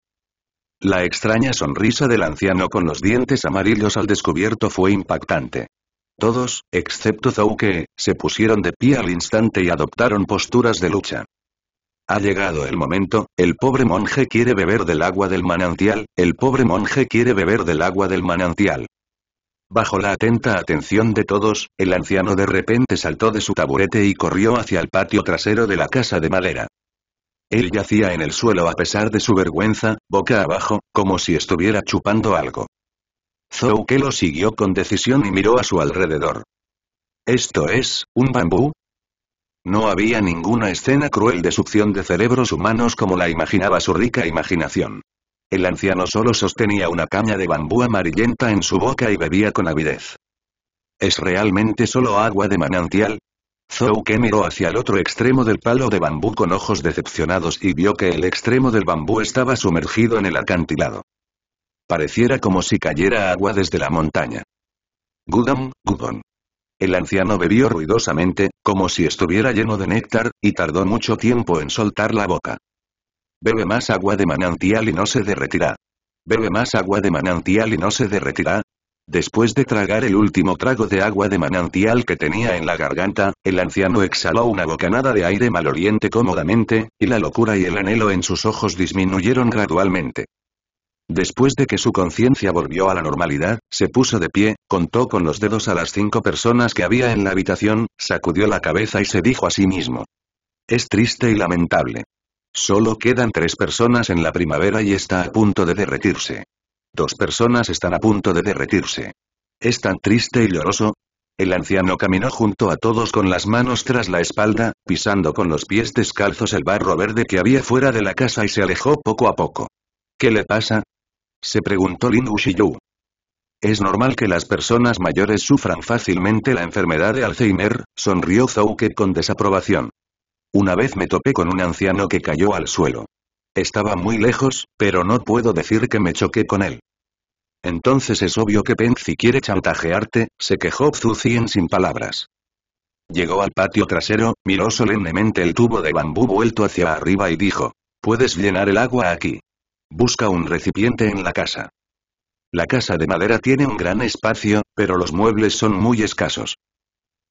La extraña sonrisa del anciano con los dientes amarillos al descubierto fue impactante. Todos, excepto Zouke, se pusieron de pie al instante y adoptaron posturas de lucha. Ha llegado el momento, el pobre monje quiere beber del agua del manantial, el pobre monje quiere beber del agua del manantial. Bajo la atenta atención de todos, el anciano de repente saltó de su taburete y corrió hacia el patio trasero de la casa de madera. Él yacía en el suelo a pesar de su vergüenza, boca abajo, como si estuviera chupando algo. Zouke lo siguió con decisión y miró a su alrededor. ¿Esto es, un bambú? No había ninguna escena cruel de succión de cerebros humanos como la imaginaba su rica imaginación. El anciano solo sostenía una caña de bambú amarillenta en su boca y bebía con avidez. ¿Es realmente solo agua de manantial? Zouke miró hacia el otro extremo del palo de bambú con ojos decepcionados y vio que el extremo del bambú estaba sumergido en el acantilado. Pareciera como si cayera agua desde la montaña. Gudam, Gudon. El anciano bebió ruidosamente, como si estuviera lleno de néctar, y tardó mucho tiempo en soltar la boca. Bebe más agua de manantial y no se derretirá. Bebe más agua de manantial y no se derretirá. Después de tragar el último trago de agua de manantial que tenía en la garganta, el anciano exhaló una bocanada de aire maloliente cómodamente, y la locura y el anhelo en sus ojos disminuyeron gradualmente. Después de que su conciencia volvió a la normalidad, se puso de pie, contó con los dedos a las cinco personas que había en la habitación, sacudió la cabeza y se dijo a sí mismo. Es triste y lamentable. Solo quedan tres personas en la primavera y está a punto de derretirse. Dos personas están a punto de derretirse. Es tan triste y lloroso. El anciano caminó junto a todos con las manos tras la espalda, pisando con los pies descalzos el barro verde que había fuera de la casa y se alejó poco a poco. ¿Qué le pasa? Se preguntó Lin Wuxiyu. Es normal que las personas mayores sufran fácilmente la enfermedad de Alzheimer, sonrió Zouke con desaprobación. Una vez me topé con un anciano que cayó al suelo. Estaba muy lejos, pero no puedo decir que me choqué con él. Entonces es obvio que Penzi quiere chantajearte, se quejó Zucien sin palabras. Llegó al patio trasero, miró solemnemente el tubo de bambú vuelto hacia arriba y dijo, puedes llenar el agua aquí. Busca un recipiente en la casa. La casa de madera tiene un gran espacio, pero los muebles son muy escasos.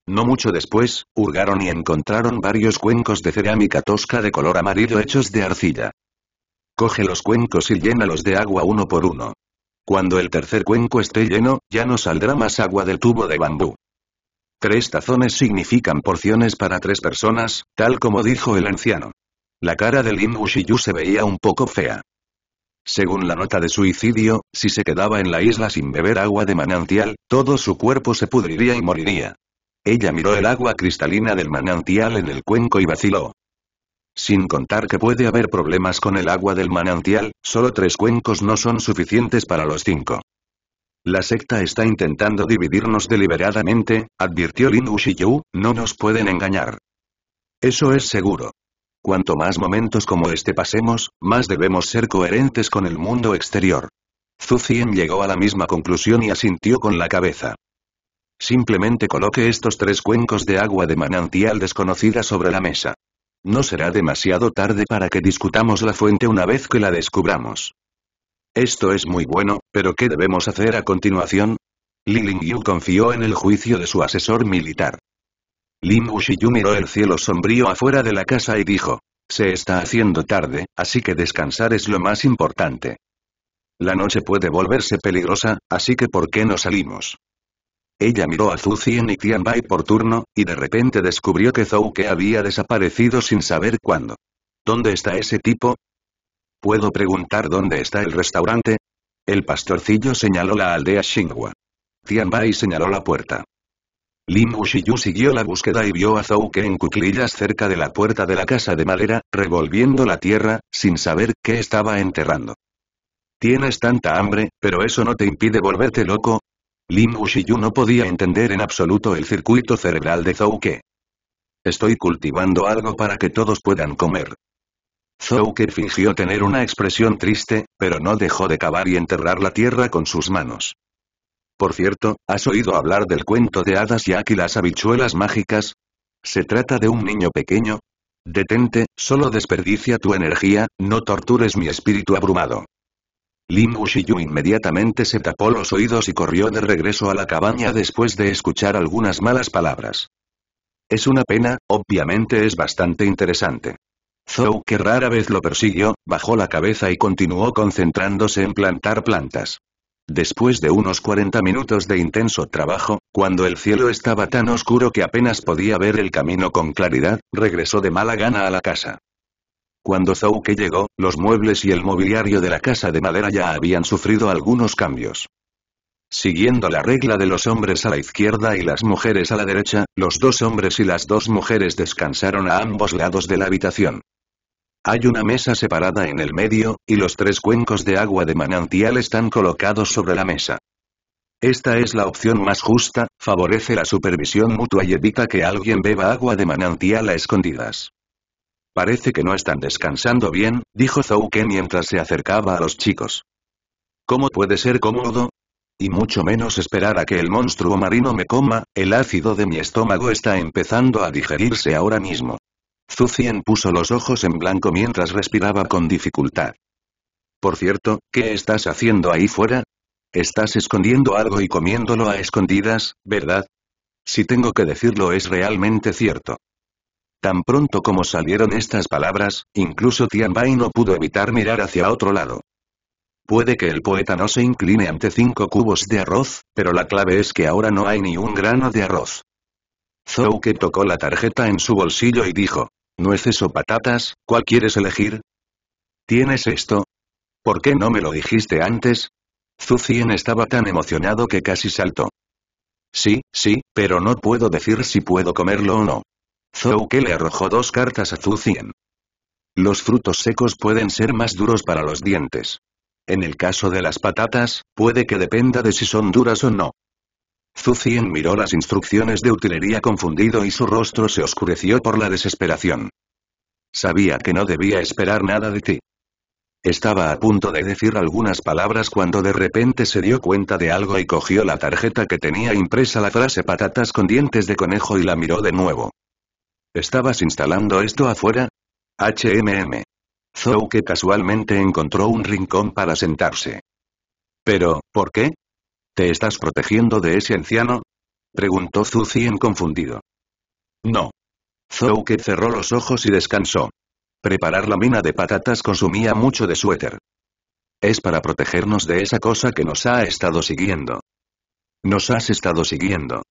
No mucho después, hurgaron y encontraron varios cuencos de cerámica tosca de color amarillo hechos de arcilla. Coge los cuencos y llénalos de agua uno por uno. Cuando el tercer cuenco esté lleno, ya no saldrá más agua del tubo de bambú. Tres tazones significan porciones para tres personas, tal como dijo el anciano. La cara de Lin Wushiyu se veía un poco fea. Según la nota de suicidio, si se quedaba en la isla sin beber agua de manantial, todo su cuerpo se pudriría y moriría. Ella miró el agua cristalina del manantial en el cuenco y vaciló. Sin contar que puede haber problemas con el agua del manantial, solo tres cuencos no son suficientes para los cinco. La secta está intentando dividirnos deliberadamente, advirtió Lin Yu, no nos pueden engañar. Eso es seguro. Cuanto más momentos como este pasemos, más debemos ser coherentes con el mundo exterior. zhu llegó a la misma conclusión y asintió con la cabeza. Simplemente coloque estos tres cuencos de agua de manantial desconocida sobre la mesa. No será demasiado tarde para que discutamos la fuente una vez que la descubramos. Esto es muy bueno, pero ¿qué debemos hacer a continuación? Li Lingyu confió en el juicio de su asesor militar. Lin Yu miró el cielo sombrío afuera de la casa y dijo. Se está haciendo tarde, así que descansar es lo más importante. La noche puede volverse peligrosa, así que ¿por qué no salimos? Ella miró a Zhu y Tianbai por turno, y de repente descubrió que Zhou que había desaparecido sin saber cuándo. ¿Dónde está ese tipo? ¿Puedo preguntar dónde está el restaurante? El pastorcillo señaló la aldea Xinhua. Tianbai señaló la puerta. Lin Wuxiyu siguió la búsqueda y vio a Zhou que en cuclillas cerca de la puerta de la casa de madera, revolviendo la tierra, sin saber qué estaba enterrando. Tienes tanta hambre, pero eso no te impide volverte loco, Lin no podía entender en absoluto el circuito cerebral de Zouke. Estoy cultivando algo para que todos puedan comer. Zouke fingió tener una expresión triste, pero no dejó de cavar y enterrar la tierra con sus manos. Por cierto, ¿has oído hablar del cuento de hadas y águilas habichuelas mágicas? ¿Se trata de un niño pequeño? Detente, solo desperdicia tu energía, no tortures mi espíritu abrumado. Lin inmediatamente se tapó los oídos y corrió de regreso a la cabaña después de escuchar algunas malas palabras. Es una pena, obviamente es bastante interesante. Zhou que rara vez lo persiguió, bajó la cabeza y continuó concentrándose en plantar plantas. Después de unos 40 minutos de intenso trabajo, cuando el cielo estaba tan oscuro que apenas podía ver el camino con claridad, regresó de mala gana a la casa. Cuando Zouke llegó, los muebles y el mobiliario de la casa de madera ya habían sufrido algunos cambios. Siguiendo la regla de los hombres a la izquierda y las mujeres a la derecha, los dos hombres y las dos mujeres descansaron a ambos lados de la habitación. Hay una mesa separada en el medio, y los tres cuencos de agua de manantial están colocados sobre la mesa. Esta es la opción más justa, favorece la supervisión mutua y evita que alguien beba agua de manantial a escondidas. Parece que no están descansando bien, dijo Zouke mientras se acercaba a los chicos. ¿Cómo puede ser cómodo? Y mucho menos esperar a que el monstruo marino me coma, el ácido de mi estómago está empezando a digerirse ahora mismo. Zucien puso los ojos en blanco mientras respiraba con dificultad. Por cierto, ¿qué estás haciendo ahí fuera? Estás escondiendo algo y comiéndolo a escondidas, ¿verdad? Si tengo que decirlo es realmente cierto. Tan pronto como salieron estas palabras, incluso Tian Bai no pudo evitar mirar hacia otro lado. Puede que el poeta no se incline ante cinco cubos de arroz, pero la clave es que ahora no hay ni un grano de arroz. Zouke que tocó la tarjeta en su bolsillo y dijo, ¿Nueces o patatas, cuál quieres elegir? ¿Tienes esto? ¿Por qué no me lo dijiste antes? Zhu Cien estaba tan emocionado que casi saltó. Sí, sí, pero no puedo decir si puedo comerlo o no. Zhou le arrojó dos cartas a Zucien. Los frutos secos pueden ser más duros para los dientes. En el caso de las patatas, puede que dependa de si son duras o no. Zucien miró las instrucciones de utilería confundido y su rostro se oscureció por la desesperación. Sabía que no debía esperar nada de ti. Estaba a punto de decir algunas palabras cuando de repente se dio cuenta de algo y cogió la tarjeta que tenía impresa la frase patatas con dientes de conejo y la miró de nuevo. ¿Estabas instalando esto afuera? HMM. Zou que casualmente encontró un rincón para sentarse. Pero, ¿por qué? ¿Te estás protegiendo de ese anciano? Preguntó en confundido. No. Zou que cerró los ojos y descansó. Preparar la mina de patatas consumía mucho de suéter. Es para protegernos de esa cosa que nos ha estado siguiendo. Nos has estado siguiendo.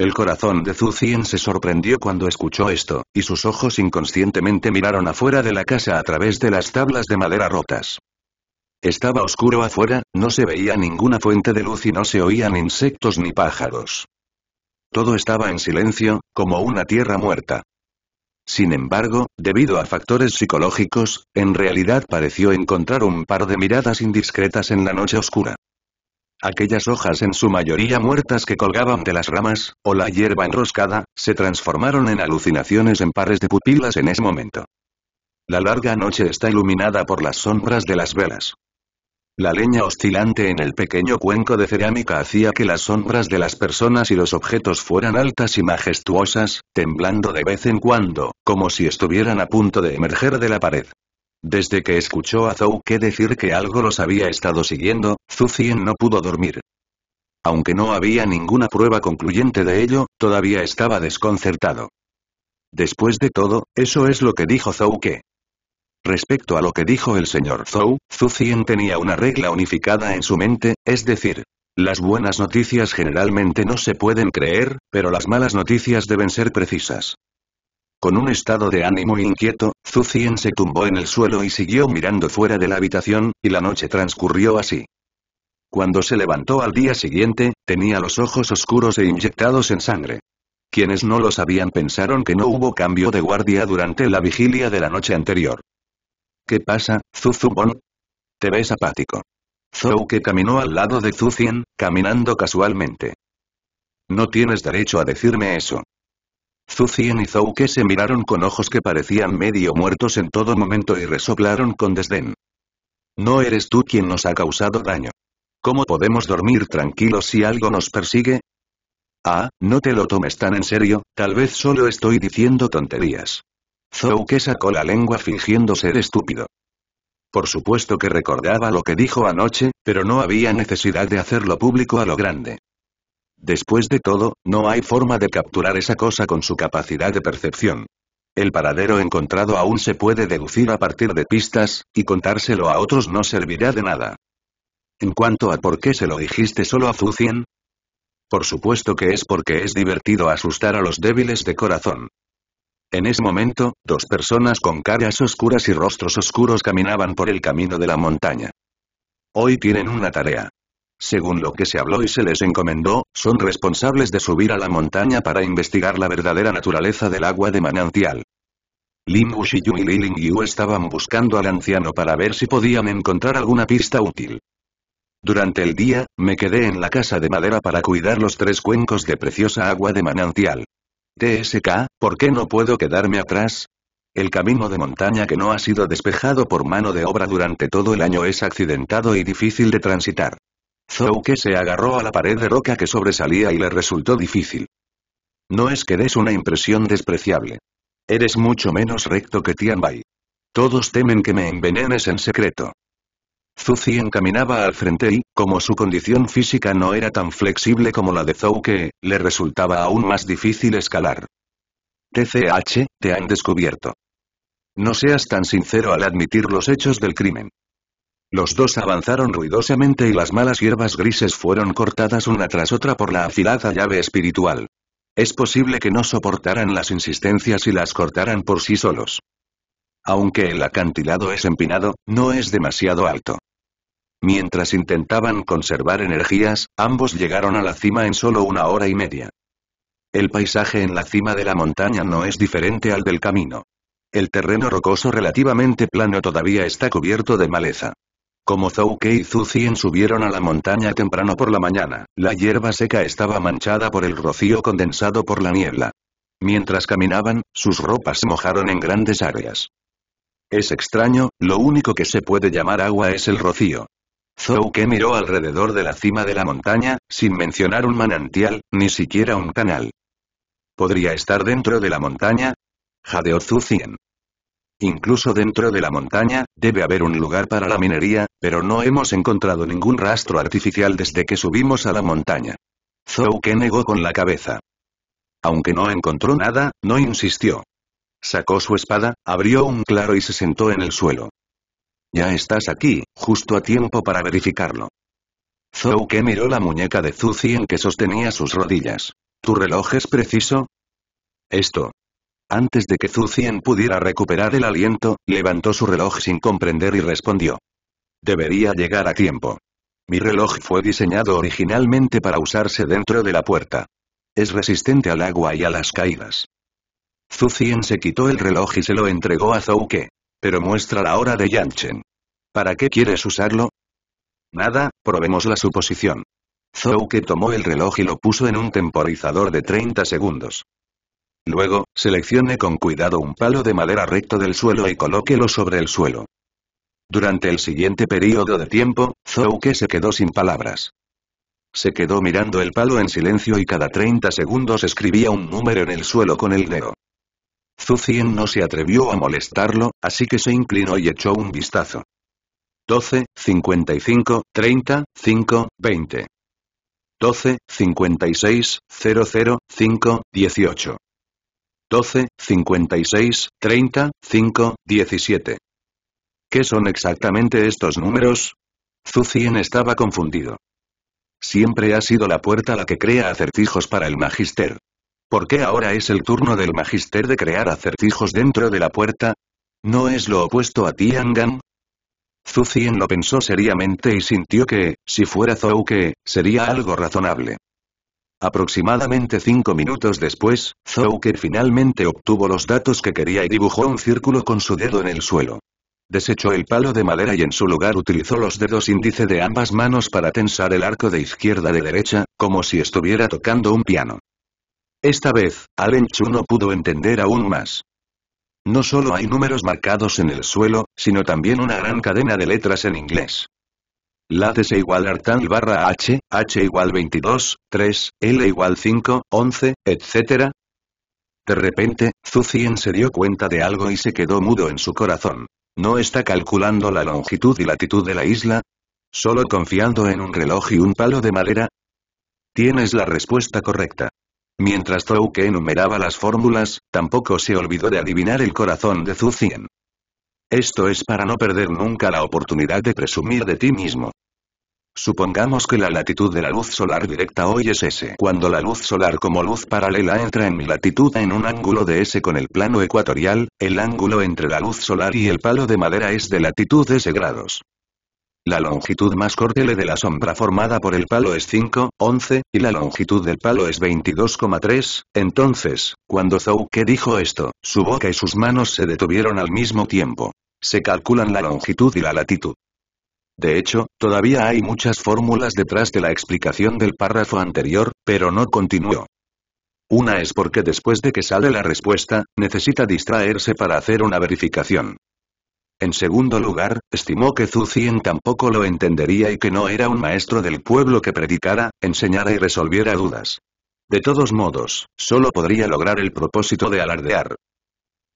El corazón de Zucien se sorprendió cuando escuchó esto, y sus ojos inconscientemente miraron afuera de la casa a través de las tablas de madera rotas. Estaba oscuro afuera, no se veía ninguna fuente de luz y no se oían insectos ni pájaros. Todo estaba en silencio, como una tierra muerta. Sin embargo, debido a factores psicológicos, en realidad pareció encontrar un par de miradas indiscretas en la noche oscura. Aquellas hojas en su mayoría muertas que colgaban de las ramas, o la hierba enroscada, se transformaron en alucinaciones en pares de pupilas en ese momento. La larga noche está iluminada por las sombras de las velas. La leña oscilante en el pequeño cuenco de cerámica hacía que las sombras de las personas y los objetos fueran altas y majestuosas, temblando de vez en cuando, como si estuvieran a punto de emerger de la pared. Desde que escuchó a que decir que algo los había estado siguiendo, Xian no pudo dormir. Aunque no había ninguna prueba concluyente de ello, todavía estaba desconcertado. Después de todo, eso es lo que dijo que. Respecto a lo que dijo el señor Zhou, Xian tenía una regla unificada en su mente, es decir, las buenas noticias generalmente no se pueden creer, pero las malas noticias deben ser precisas. Con un estado de ánimo inquieto, Zucien se tumbó en el suelo y siguió mirando fuera de la habitación, y la noche transcurrió así. Cuando se levantó al día siguiente, tenía los ojos oscuros e inyectados en sangre. Quienes no lo sabían pensaron que no hubo cambio de guardia durante la vigilia de la noche anterior. ¿Qué pasa, Zuzubon? Te ves apático. Zou que caminó al lado de Zucien, caminando casualmente. No tienes derecho a decirme eso. Zhu y Zouke que se miraron con ojos que parecían medio muertos en todo momento y resoplaron con desdén. No eres tú quien nos ha causado daño. ¿Cómo podemos dormir tranquilos si algo nos persigue? Ah, no te lo tomes tan en serio, tal vez solo estoy diciendo tonterías. Zhou que sacó la lengua fingiendo ser estúpido. Por supuesto que recordaba lo que dijo anoche, pero no había necesidad de hacerlo público a lo grande. Después de todo, no hay forma de capturar esa cosa con su capacidad de percepción. El paradero encontrado aún se puede deducir a partir de pistas, y contárselo a otros no servirá de nada. En cuanto a por qué se lo dijiste solo a fucien por supuesto que es porque es divertido asustar a los débiles de corazón. En ese momento, dos personas con caras oscuras y rostros oscuros caminaban por el camino de la montaña. Hoy tienen una tarea. Según lo que se habló y se les encomendó, son responsables de subir a la montaña para investigar la verdadera naturaleza del agua de manantial. Lin Wuxiyu y Li Yu estaban buscando al anciano para ver si podían encontrar alguna pista útil. Durante el día, me quedé en la casa de madera para cuidar los tres cuencos de preciosa agua de manantial. TSK, ¿por qué no puedo quedarme atrás? El camino de montaña que no ha sido despejado por mano de obra durante todo el año es accidentado y difícil de transitar. Zouke se agarró a la pared de roca que sobresalía y le resultó difícil. No es que des una impresión despreciable. Eres mucho menos recto que Tianbai. Todos temen que me envenenes en secreto. Zuzi encaminaba al frente y, como su condición física no era tan flexible como la de Zouke, le resultaba aún más difícil escalar. TCH, te han descubierto. No seas tan sincero al admitir los hechos del crimen. Los dos avanzaron ruidosamente y las malas hierbas grises fueron cortadas una tras otra por la afilada llave espiritual. Es posible que no soportaran las insistencias y las cortaran por sí solos. Aunque el acantilado es empinado, no es demasiado alto. Mientras intentaban conservar energías, ambos llegaron a la cima en solo una hora y media. El paisaje en la cima de la montaña no es diferente al del camino. El terreno rocoso relativamente plano todavía está cubierto de maleza. Como Zouke y Zuzien subieron a la montaña temprano por la mañana, la hierba seca estaba manchada por el rocío condensado por la niebla. Mientras caminaban, sus ropas se mojaron en grandes áreas. Es extraño, lo único que se puede llamar agua es el rocío. Zouke miró alrededor de la cima de la montaña, sin mencionar un manantial, ni siquiera un canal. ¿Podría estar dentro de la montaña? Jadeó Zuzien. Incluso dentro de la montaña, debe haber un lugar para la minería, pero no hemos encontrado ningún rastro artificial desde que subimos a la montaña. Zouke negó con la cabeza. Aunque no encontró nada, no insistió. Sacó su espada, abrió un claro y se sentó en el suelo. Ya estás aquí, justo a tiempo para verificarlo. Zouke miró la muñeca de Zuzi en que sostenía sus rodillas. ¿Tu reloj es preciso? Esto, antes de que Zhu pudiera recuperar el aliento, levantó su reloj sin comprender y respondió. Debería llegar a tiempo. Mi reloj fue diseñado originalmente para usarse dentro de la puerta. Es resistente al agua y a las caídas. Zhu se quitó el reloj y se lo entregó a Zhou Pero muestra la hora de Yanchen. ¿Para qué quieres usarlo? Nada, probemos la suposición. Zhou tomó el reloj y lo puso en un temporizador de 30 segundos. Luego, seleccione con cuidado un palo de madera recto del suelo y colóquelo sobre el suelo. Durante el siguiente periodo de tiempo, Zouke se quedó sin palabras. Se quedó mirando el palo en silencio y cada 30 segundos escribía un número en el suelo con el dedo. Zucien no se atrevió a molestarlo, así que se inclinó y echó un vistazo. 12, 55, 30, 5, 20. 12, 56, 00, 5, 18. 12, 56, 30, 5, 17. ¿Qué son exactamente estos números? Zucien estaba confundido. Siempre ha sido la puerta la que crea acertijos para el magister. ¿Por qué ahora es el turno del magister de crear acertijos dentro de la puerta? ¿No es lo opuesto a Tiangan? Zucien lo pensó seriamente y sintió que, si fuera Zouke, sería algo razonable. Aproximadamente cinco minutos después, Zouker finalmente obtuvo los datos que quería y dibujó un círculo con su dedo en el suelo. Desechó el palo de madera y en su lugar utilizó los dedos índice de ambas manos para tensar el arco de izquierda de derecha, como si estuviera tocando un piano. Esta vez, Allen Chu no pudo entender aún más. No solo hay números marcados en el suelo, sino también una gran cadena de letras en inglés. La e igual artan barra h, h igual 22, 3, l igual 5, 11, etc. De repente, Zucien se dio cuenta de algo y se quedó mudo en su corazón. ¿No está calculando la longitud y latitud de la isla? ¿Solo confiando en un reloj y un palo de madera? Tienes la respuesta correcta. Mientras Zhou enumeraba las fórmulas, tampoco se olvidó de adivinar el corazón de Zucien. Esto es para no perder nunca la oportunidad de presumir de ti mismo. Supongamos que la latitud de la luz solar directa hoy es S. Cuando la luz solar como luz paralela entra en mi latitud en un ángulo de S con el plano ecuatorial, el ángulo entre la luz solar y el palo de madera es de latitud S grados. La longitud más corta de la sombra formada por el palo es 5,11, y la longitud del palo es 22,3. Entonces, cuando Zouke dijo esto, su boca y sus manos se detuvieron al mismo tiempo. Se calculan la longitud y la latitud. De hecho, todavía hay muchas fórmulas detrás de la explicación del párrafo anterior, pero no continuó. Una es porque después de que sale la respuesta, necesita distraerse para hacer una verificación. En segundo lugar, estimó que Zhu tampoco lo entendería y que no era un maestro del pueblo que predicara, enseñara y resolviera dudas. De todos modos, solo podría lograr el propósito de alardear.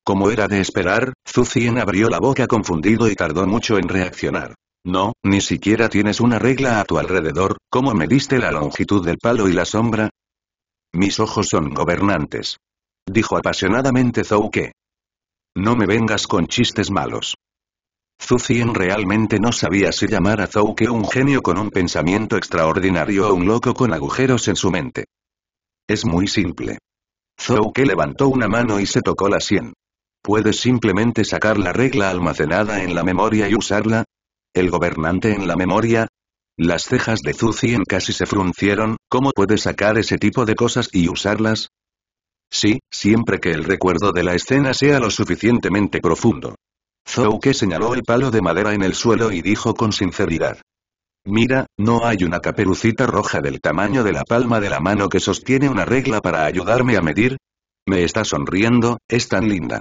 Como era de esperar, Zhu abrió la boca confundido y tardó mucho en reaccionar. No, ni siquiera tienes una regla a tu alrededor, ¿cómo mediste la longitud del palo y la sombra? Mis ojos son gobernantes. Dijo apasionadamente Zhou Ke. No me vengas con chistes malos. Zhu realmente no sabía si llamar a Zhou que un genio con un pensamiento extraordinario o un loco con agujeros en su mente. Es muy simple. Zhou que levantó una mano y se tocó la sien. ¿Puedes simplemente sacar la regla almacenada en la memoria y usarla? ¿El gobernante en la memoria? Las cejas de Zhu casi se fruncieron, ¿cómo puedes sacar ese tipo de cosas y usarlas? Sí, siempre que el recuerdo de la escena sea lo suficientemente profundo. Zouke señaló el palo de madera en el suelo y dijo con sinceridad. Mira, no hay una caperucita roja del tamaño de la palma de la mano que sostiene una regla para ayudarme a medir. Me está sonriendo, es tan linda.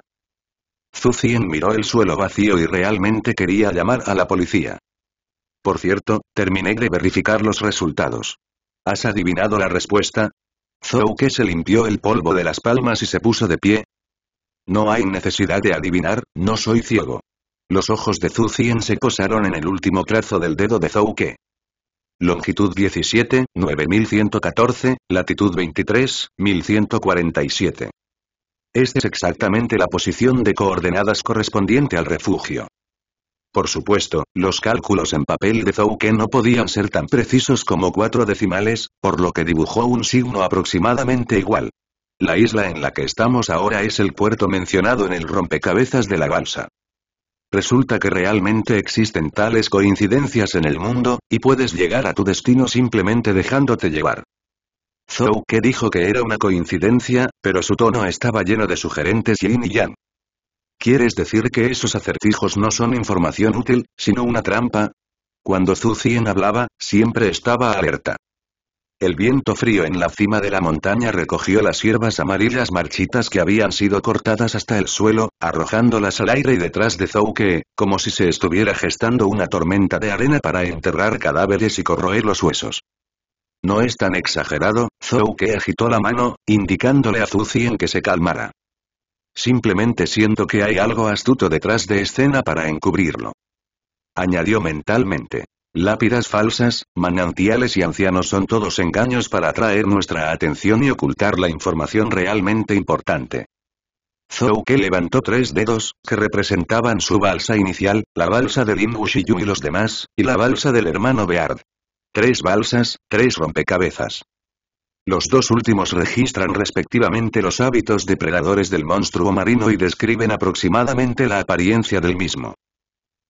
Zhu miró el suelo vacío y realmente quería llamar a la policía. Por cierto, terminé de verificar los resultados. ¿Has adivinado la respuesta? Zouke se limpió el polvo de las palmas y se puso de pie, no hay necesidad de adivinar, no soy ciego. Los ojos de Zhu se posaron en el último trazo del dedo de Zhou Longitud 17, 9114, latitud 23, 1147. Esta es exactamente la posición de coordenadas correspondiente al refugio. Por supuesto, los cálculos en papel de Zouke no podían ser tan precisos como cuatro decimales, por lo que dibujó un signo aproximadamente igual. La isla en la que estamos ahora es el puerto mencionado en el rompecabezas de la balsa. Resulta que realmente existen tales coincidencias en el mundo, y puedes llegar a tu destino simplemente dejándote llevar. Zhou, que dijo que era una coincidencia, pero su tono estaba lleno de sugerentes yin y yang. ¿Quieres decir que esos acertijos no son información útil, sino una trampa? Cuando Zhu Cien hablaba, siempre estaba alerta. El viento frío en la cima de la montaña recogió las hierbas amarillas marchitas que habían sido cortadas hasta el suelo, arrojándolas al aire y detrás de Zouke, como si se estuviera gestando una tormenta de arena para enterrar cadáveres y corroer los huesos. No es tan exagerado, Zouke agitó la mano, indicándole a Zucien que se calmara. Simplemente siento que hay algo astuto detrás de escena para encubrirlo. Añadió mentalmente. Lápidas falsas, manantiales y ancianos son todos engaños para atraer nuestra atención y ocultar la información realmente importante. Zouke levantó tres dedos, que representaban su balsa inicial, la balsa de Lin Yu y los demás, y la balsa del hermano Beard. Tres balsas, tres rompecabezas. Los dos últimos registran respectivamente los hábitos depredadores del monstruo marino y describen aproximadamente la apariencia del mismo.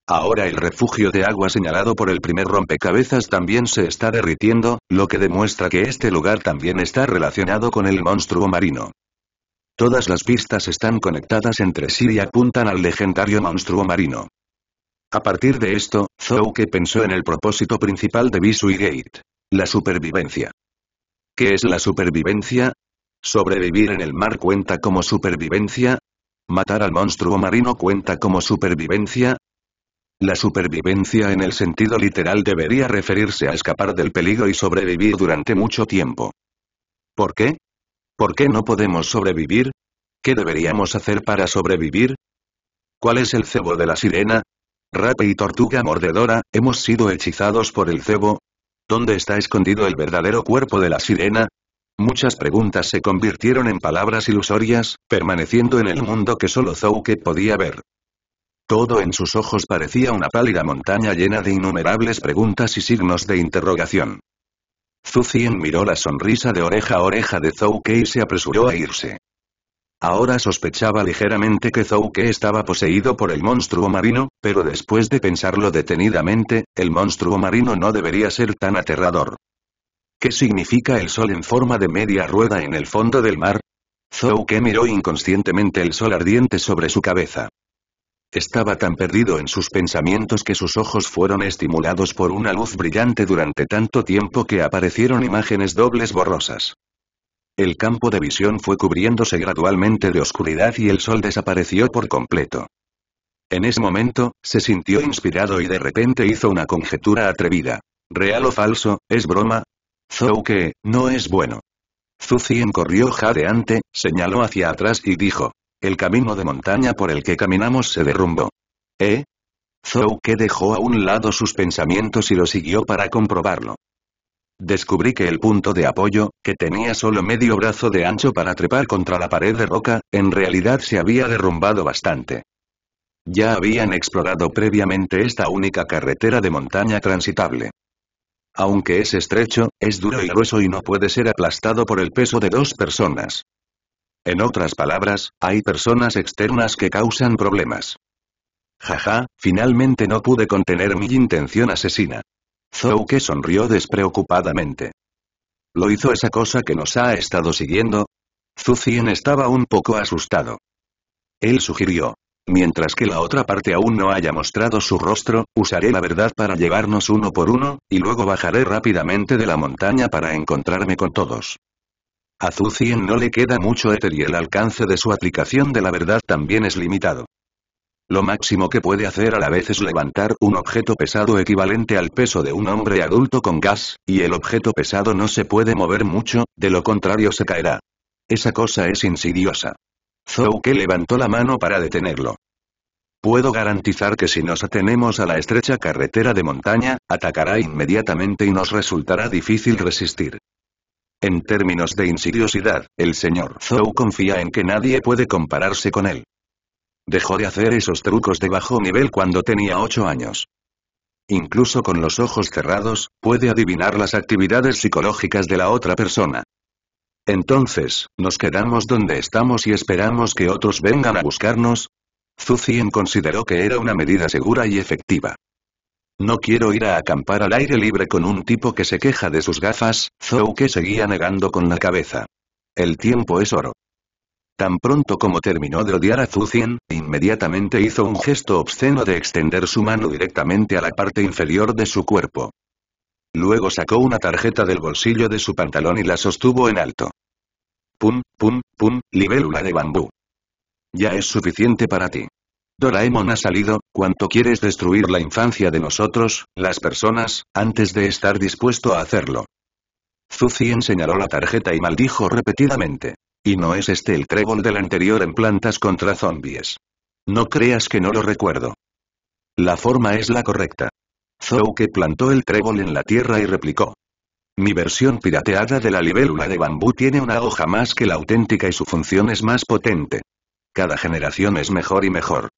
Ahora el refugio de agua señalado por el primer rompecabezas también se está derritiendo, lo que demuestra que este lugar también está relacionado con el monstruo marino. Todas las pistas están conectadas entre sí y apuntan al legendario monstruo marino. A partir de esto, Zouke pensó en el propósito principal de Visuigate. Gate. La supervivencia. ¿Qué es la supervivencia? ¿Sobrevivir en el mar cuenta como supervivencia? ¿Matar al monstruo marino cuenta como supervivencia? La supervivencia en el sentido literal debería referirse a escapar del peligro y sobrevivir durante mucho tiempo. ¿Por qué? ¿Por qué no podemos sobrevivir? ¿Qué deberíamos hacer para sobrevivir? ¿Cuál es el cebo de la sirena? Rape y tortuga mordedora, ¿hemos sido hechizados por el cebo? ¿Dónde está escondido el verdadero cuerpo de la sirena? Muchas preguntas se convirtieron en palabras ilusorias, permaneciendo en el mundo que solo Zouke podía ver. Todo en sus ojos parecía una pálida montaña llena de innumerables preguntas y signos de interrogación. Zhu miró la sonrisa de oreja a oreja de Zhou y se apresuró a irse. Ahora sospechaba ligeramente que Zhou estaba poseído por el monstruo marino, pero después de pensarlo detenidamente, el monstruo marino no debería ser tan aterrador. ¿Qué significa el sol en forma de media rueda en el fondo del mar? Zhou miró inconscientemente el sol ardiente sobre su cabeza. Estaba tan perdido en sus pensamientos que sus ojos fueron estimulados por una luz brillante durante tanto tiempo que aparecieron imágenes dobles borrosas. El campo de visión fue cubriéndose gradualmente de oscuridad y el sol desapareció por completo. En ese momento, se sintió inspirado y de repente hizo una conjetura atrevida. ¿Real o falso? ¿Es broma? Zouke, no es bueno. Zucien corrió jadeante, señaló hacia atrás y dijo, el camino de montaña por el que caminamos se derrumbó. ¿Eh? Zou que dejó a un lado sus pensamientos y lo siguió para comprobarlo. Descubrí que el punto de apoyo, que tenía solo medio brazo de ancho para trepar contra la pared de roca, en realidad se había derrumbado bastante. Ya habían explorado previamente esta única carretera de montaña transitable. Aunque es estrecho, es duro y grueso y no puede ser aplastado por el peso de dos personas. En otras palabras, hay personas externas que causan problemas. Jaja, finalmente no pude contener mi intención asesina. Zouke sonrió despreocupadamente. ¿Lo hizo esa cosa que nos ha estado siguiendo? Zucien estaba un poco asustado. Él sugirió. Mientras que la otra parte aún no haya mostrado su rostro, usaré la verdad para llevarnos uno por uno, y luego bajaré rápidamente de la montaña para encontrarme con todos. A no le queda mucho éter y el alcance de su aplicación de la verdad también es limitado. Lo máximo que puede hacer a la vez es levantar un objeto pesado equivalente al peso de un hombre adulto con gas, y el objeto pesado no se puede mover mucho, de lo contrario se caerá. Esa cosa es insidiosa. Zouke que levantó la mano para detenerlo. Puedo garantizar que si nos atenemos a la estrecha carretera de montaña, atacará inmediatamente y nos resultará difícil resistir. En términos de insidiosidad, el señor Zhou confía en que nadie puede compararse con él. Dejó de hacer esos trucos de bajo nivel cuando tenía 8 años. Incluso con los ojos cerrados, puede adivinar las actividades psicológicas de la otra persona. Entonces, ¿nos quedamos donde estamos y esperamos que otros vengan a buscarnos? Cien consideró que era una medida segura y efectiva. No quiero ir a acampar al aire libre con un tipo que se queja de sus gafas, Zou que seguía negando con la cabeza. El tiempo es oro. Tan pronto como terminó de odiar a Zucien, inmediatamente hizo un gesto obsceno de extender su mano directamente a la parte inferior de su cuerpo. Luego sacó una tarjeta del bolsillo de su pantalón y la sostuvo en alto. Pum, pum, pum, libélula de bambú. Ya es suficiente para ti. Doraemon ha salido, cuanto quieres destruir la infancia de nosotros, las personas, antes de estar dispuesto a hacerlo. Zuzi señaló la tarjeta y maldijo repetidamente. Y no es este el trébol del anterior en plantas contra zombies. No creas que no lo recuerdo. La forma es la correcta. Zouke que plantó el trébol en la tierra y replicó. Mi versión pirateada de la libélula de bambú tiene una hoja más que la auténtica y su función es más potente. Cada generación es mejor y mejor.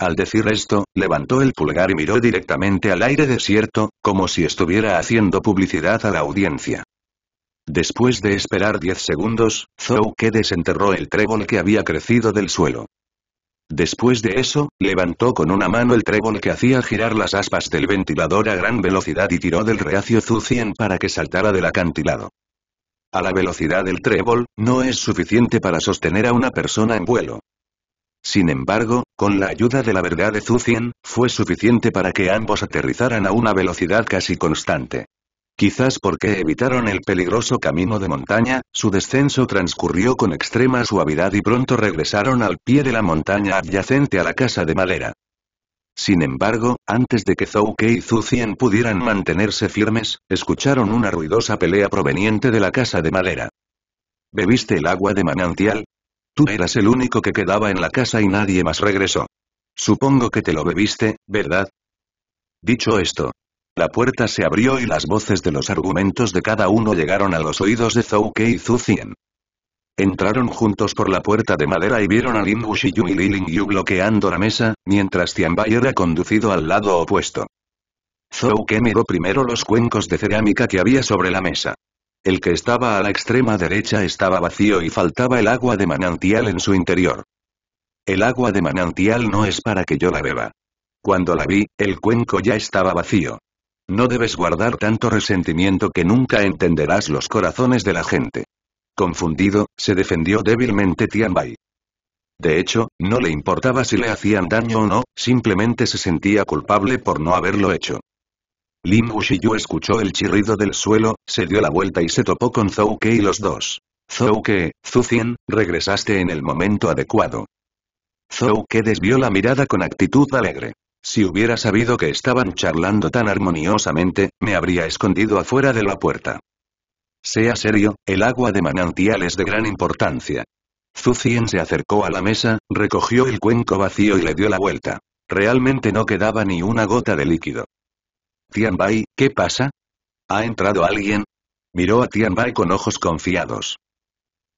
Al decir esto, levantó el pulgar y miró directamente al aire desierto, como si estuviera haciendo publicidad a la audiencia. Después de esperar diez segundos, Zouke desenterró el trébol que había crecido del suelo. Después de eso, levantó con una mano el trébol que hacía girar las aspas del ventilador a gran velocidad y tiró del reacio Zucien para que saltara del acantilado. A la velocidad del trébol, no es suficiente para sostener a una persona en vuelo. Sin embargo, con la ayuda de la verdad de Zucien, fue suficiente para que ambos aterrizaran a una velocidad casi constante. Quizás porque evitaron el peligroso camino de montaña, su descenso transcurrió con extrema suavidad y pronto regresaron al pie de la montaña adyacente a la casa de madera. Sin embargo, antes de que Zouke y Zucien pudieran mantenerse firmes, escucharon una ruidosa pelea proveniente de la casa de madera. ¿Bebiste el agua de manantial? Tú eras el único que quedaba en la casa y nadie más regresó. Supongo que te lo bebiste, ¿verdad? Dicho esto, la puerta se abrió y las voces de los argumentos de cada uno llegaron a los oídos de Zhou y Zhu Xian. Entraron juntos por la puerta de madera y vieron a Lin Wuxiyu y Li Yu bloqueando la mesa, mientras Bai era conducido al lado opuesto. Zhou miró primero los cuencos de cerámica que había sobre la mesa. El que estaba a la extrema derecha estaba vacío y faltaba el agua de manantial en su interior. El agua de manantial no es para que yo la beba. Cuando la vi, el cuenco ya estaba vacío. No debes guardar tanto resentimiento que nunca entenderás los corazones de la gente. Confundido, se defendió débilmente Tianbai. De hecho, no le importaba si le hacían daño o no, simplemente se sentía culpable por no haberlo hecho. Lin Yu escuchó el chirrido del suelo, se dio la vuelta y se topó con Zhou Ke y los dos. Zhou Ke, Zhu regresaste en el momento adecuado. Zhou Ke desvió la mirada con actitud alegre. Si hubiera sabido que estaban charlando tan armoniosamente, me habría escondido afuera de la puerta. Sea serio, el agua de manantial es de gran importancia. Zhu se acercó a la mesa, recogió el cuenco vacío y le dio la vuelta. Realmente no quedaba ni una gota de líquido. Tian Bai, ¿qué pasa? ¿Ha entrado alguien? Miró a Tian Bai con ojos confiados.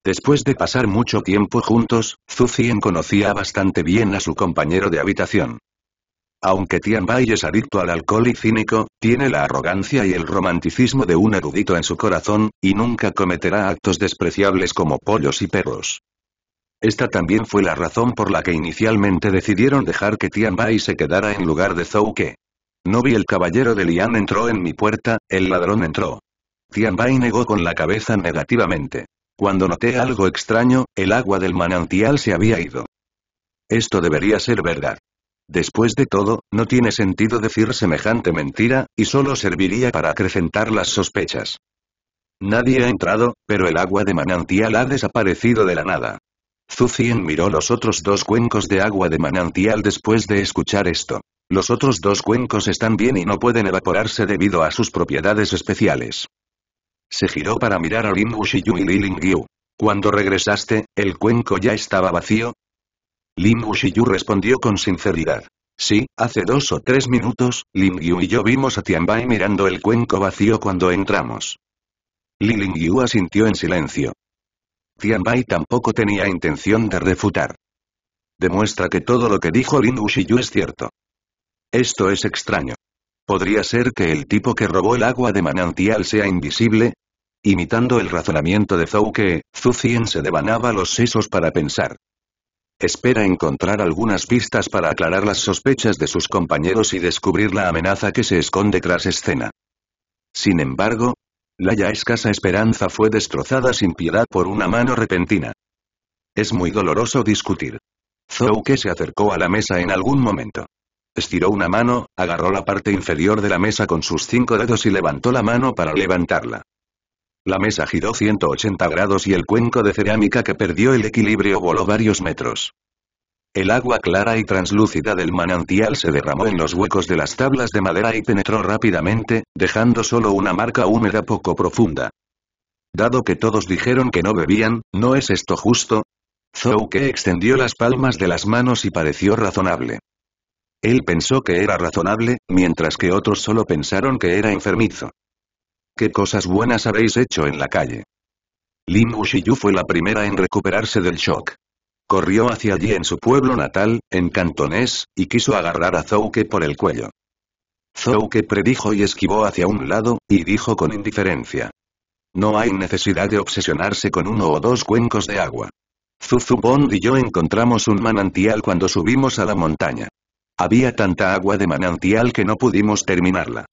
Después de pasar mucho tiempo juntos, Zhu Zien conocía bastante bien a su compañero de habitación. Aunque Tian Bai es adicto al alcohol y cínico, tiene la arrogancia y el romanticismo de un erudito en su corazón, y nunca cometerá actos despreciables como pollos y perros. Esta también fue la razón por la que inicialmente decidieron dejar que Tian Bai se quedara en lugar de Zhou Ke. No vi el caballero de Lian entró en mi puerta, el ladrón entró. Tianbai negó con la cabeza negativamente. Cuando noté algo extraño, el agua del manantial se había ido. Esto debería ser verdad. Después de todo, no tiene sentido decir semejante mentira, y solo serviría para acrecentar las sospechas. Nadie ha entrado, pero el agua de manantial ha desaparecido de la nada. Zucien miró los otros dos cuencos de agua de manantial después de escuchar esto. Los otros dos cuencos están bien y no pueden evaporarse debido a sus propiedades especiales. Se giró para mirar a Lin Yu y Li Lingyu. Cuando regresaste, ¿el cuenco ya estaba vacío? Lin Yu respondió con sinceridad. Sí, hace dos o tres minutos, Lin Yu y yo vimos a Tianbai mirando el cuenco vacío cuando entramos. Li Yu asintió en silencio. Tianbai tampoco tenía intención de refutar. Demuestra que todo lo que dijo Lin Yu es cierto. Esto es extraño. ¿Podría ser que el tipo que robó el agua de manantial sea invisible? Imitando el razonamiento de Zouke, Zucien se devanaba los sesos para pensar. Espera encontrar algunas pistas para aclarar las sospechas de sus compañeros y descubrir la amenaza que se esconde tras escena. Sin embargo, la ya escasa esperanza fue destrozada sin piedad por una mano repentina. Es muy doloroso discutir. Zouke se acercó a la mesa en algún momento. Estiró una mano, agarró la parte inferior de la mesa con sus cinco dedos y levantó la mano para levantarla. La mesa giró 180 grados y el cuenco de cerámica que perdió el equilibrio voló varios metros. El agua clara y translúcida del manantial se derramó en los huecos de las tablas de madera y penetró rápidamente, dejando solo una marca húmeda poco profunda. Dado que todos dijeron que no bebían, ¿no es esto justo? Zouke extendió las palmas de las manos y pareció razonable. Él pensó que era razonable, mientras que otros solo pensaron que era enfermizo. ¿Qué cosas buenas habéis hecho en la calle? Lin Wuxiyu fue la primera en recuperarse del shock. Corrió hacia allí en su pueblo natal, en cantonés, y quiso agarrar a Zouke por el cuello. Zouke predijo y esquivó hacia un lado, y dijo con indiferencia. No hay necesidad de obsesionarse con uno o dos cuencos de agua. Zuzu Bond y yo encontramos un manantial cuando subimos a la montaña. Había tanta agua de manantial que no pudimos terminarla.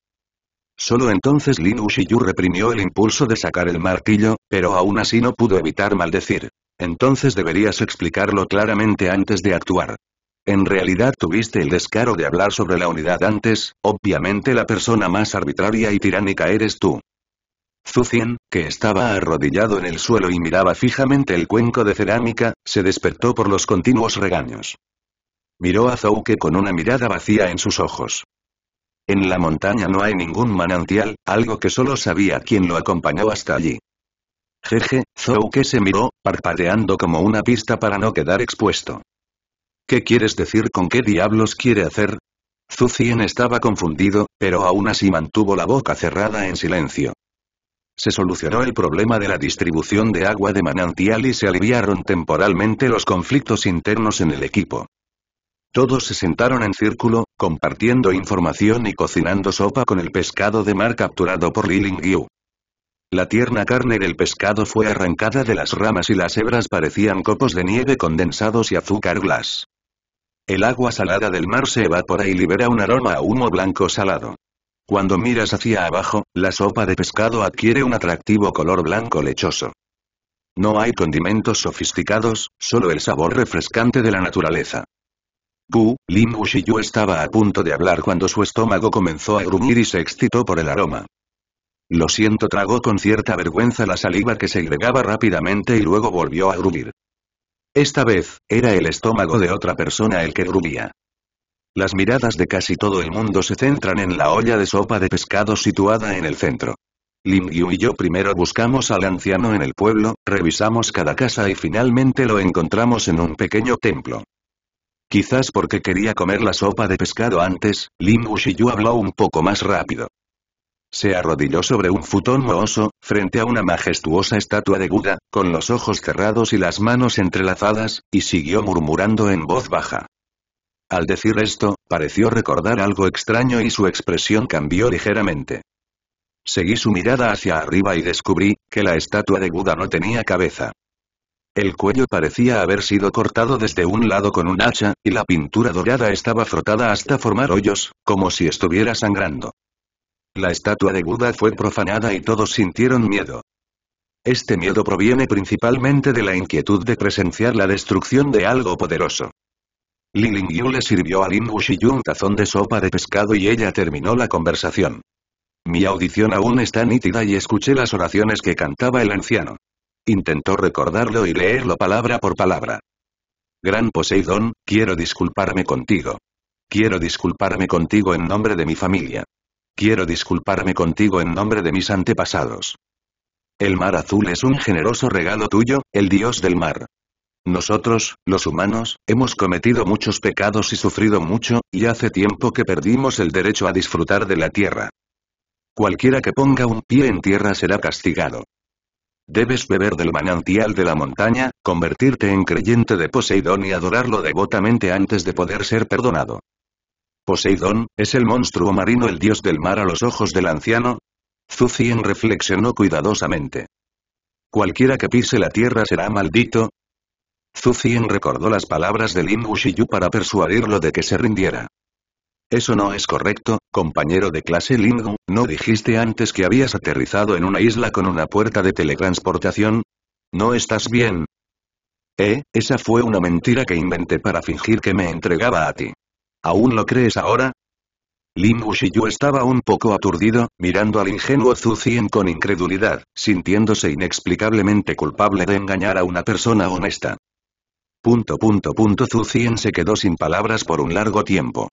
Solo entonces Lin Yu reprimió el impulso de sacar el martillo, pero aún así no pudo evitar maldecir. Entonces deberías explicarlo claramente antes de actuar. En realidad tuviste el descaro de hablar sobre la unidad antes, obviamente la persona más arbitraria y tiránica eres tú. Zhu que estaba arrodillado en el suelo y miraba fijamente el cuenco de cerámica, se despertó por los continuos regaños. Miró a Zouke con una mirada vacía en sus ojos. En la montaña no hay ningún manantial, algo que solo sabía quien lo acompañó hasta allí. Jeje, Zouke se miró, parpadeando como una pista para no quedar expuesto. ¿Qué quieres decir con qué diablos quiere hacer? Zucien estaba confundido, pero aún así mantuvo la boca cerrada en silencio. Se solucionó el problema de la distribución de agua de manantial y se aliviaron temporalmente los conflictos internos en el equipo. Todos se sentaron en círculo, compartiendo información y cocinando sopa con el pescado de mar capturado por Liling Yu. La tierna carne del pescado fue arrancada de las ramas y las hebras parecían copos de nieve condensados y azúcar glas. El agua salada del mar se evapora y libera un aroma a humo blanco salado. Cuando miras hacia abajo, la sopa de pescado adquiere un atractivo color blanco lechoso. No hay condimentos sofisticados, solo el sabor refrescante de la naturaleza. Pu, Lin Yu estaba a punto de hablar cuando su estómago comenzó a grumir y se excitó por el aroma. Lo siento tragó con cierta vergüenza la saliva que se agregaba rápidamente y luego volvió a grumir. Esta vez, era el estómago de otra persona el que grumía. Las miradas de casi todo el mundo se centran en la olla de sopa de pescado situada en el centro. Lim Yu y yo primero buscamos al anciano en el pueblo, revisamos cada casa y finalmente lo encontramos en un pequeño templo. Quizás porque quería comer la sopa de pescado antes, Lin yo habló un poco más rápido. Se arrodilló sobre un futón mohoso, frente a una majestuosa estatua de Buda, con los ojos cerrados y las manos entrelazadas, y siguió murmurando en voz baja. Al decir esto, pareció recordar algo extraño y su expresión cambió ligeramente. Seguí su mirada hacia arriba y descubrí que la estatua de Buda no tenía cabeza. El cuello parecía haber sido cortado desde un lado con un hacha, y la pintura dorada estaba frotada hasta formar hoyos, como si estuviera sangrando. La estatua de Buda fue profanada y todos sintieron miedo. Este miedo proviene principalmente de la inquietud de presenciar la destrucción de algo poderoso. Lin le sirvió a Lin un tazón de sopa de pescado y ella terminó la conversación. Mi audición aún está nítida y escuché las oraciones que cantaba el anciano intentó recordarlo y leerlo palabra por palabra. Gran Poseidón, quiero disculparme contigo. Quiero disculparme contigo en nombre de mi familia. Quiero disculparme contigo en nombre de mis antepasados. El mar azul es un generoso regalo tuyo, el dios del mar. Nosotros, los humanos, hemos cometido muchos pecados y sufrido mucho, y hace tiempo que perdimos el derecho a disfrutar de la tierra. Cualquiera que ponga un pie en tierra será castigado. Debes beber del manantial de la montaña, convertirte en creyente de Poseidón y adorarlo devotamente antes de poder ser perdonado. Poseidón, ¿es el monstruo marino el dios del mar a los ojos del anciano? Zucien reflexionó cuidadosamente. Cualquiera que pise la tierra será maldito. Zucien recordó las palabras de Lin Yu para persuadirlo de que se rindiera. Eso no es correcto, compañero de clase Lingo, ¿no dijiste antes que habías aterrizado en una isla con una puerta de teletransportación? ¿No estás bien? Eh, esa fue una mentira que inventé para fingir que me entregaba a ti. ¿Aún lo crees ahora? Lin yo estaba un poco aturdido, mirando al ingenuo Zhu con incredulidad, sintiéndose inexplicablemente culpable de engañar a una persona honesta. Punto punto punto Zhu se quedó sin palabras por un largo tiempo.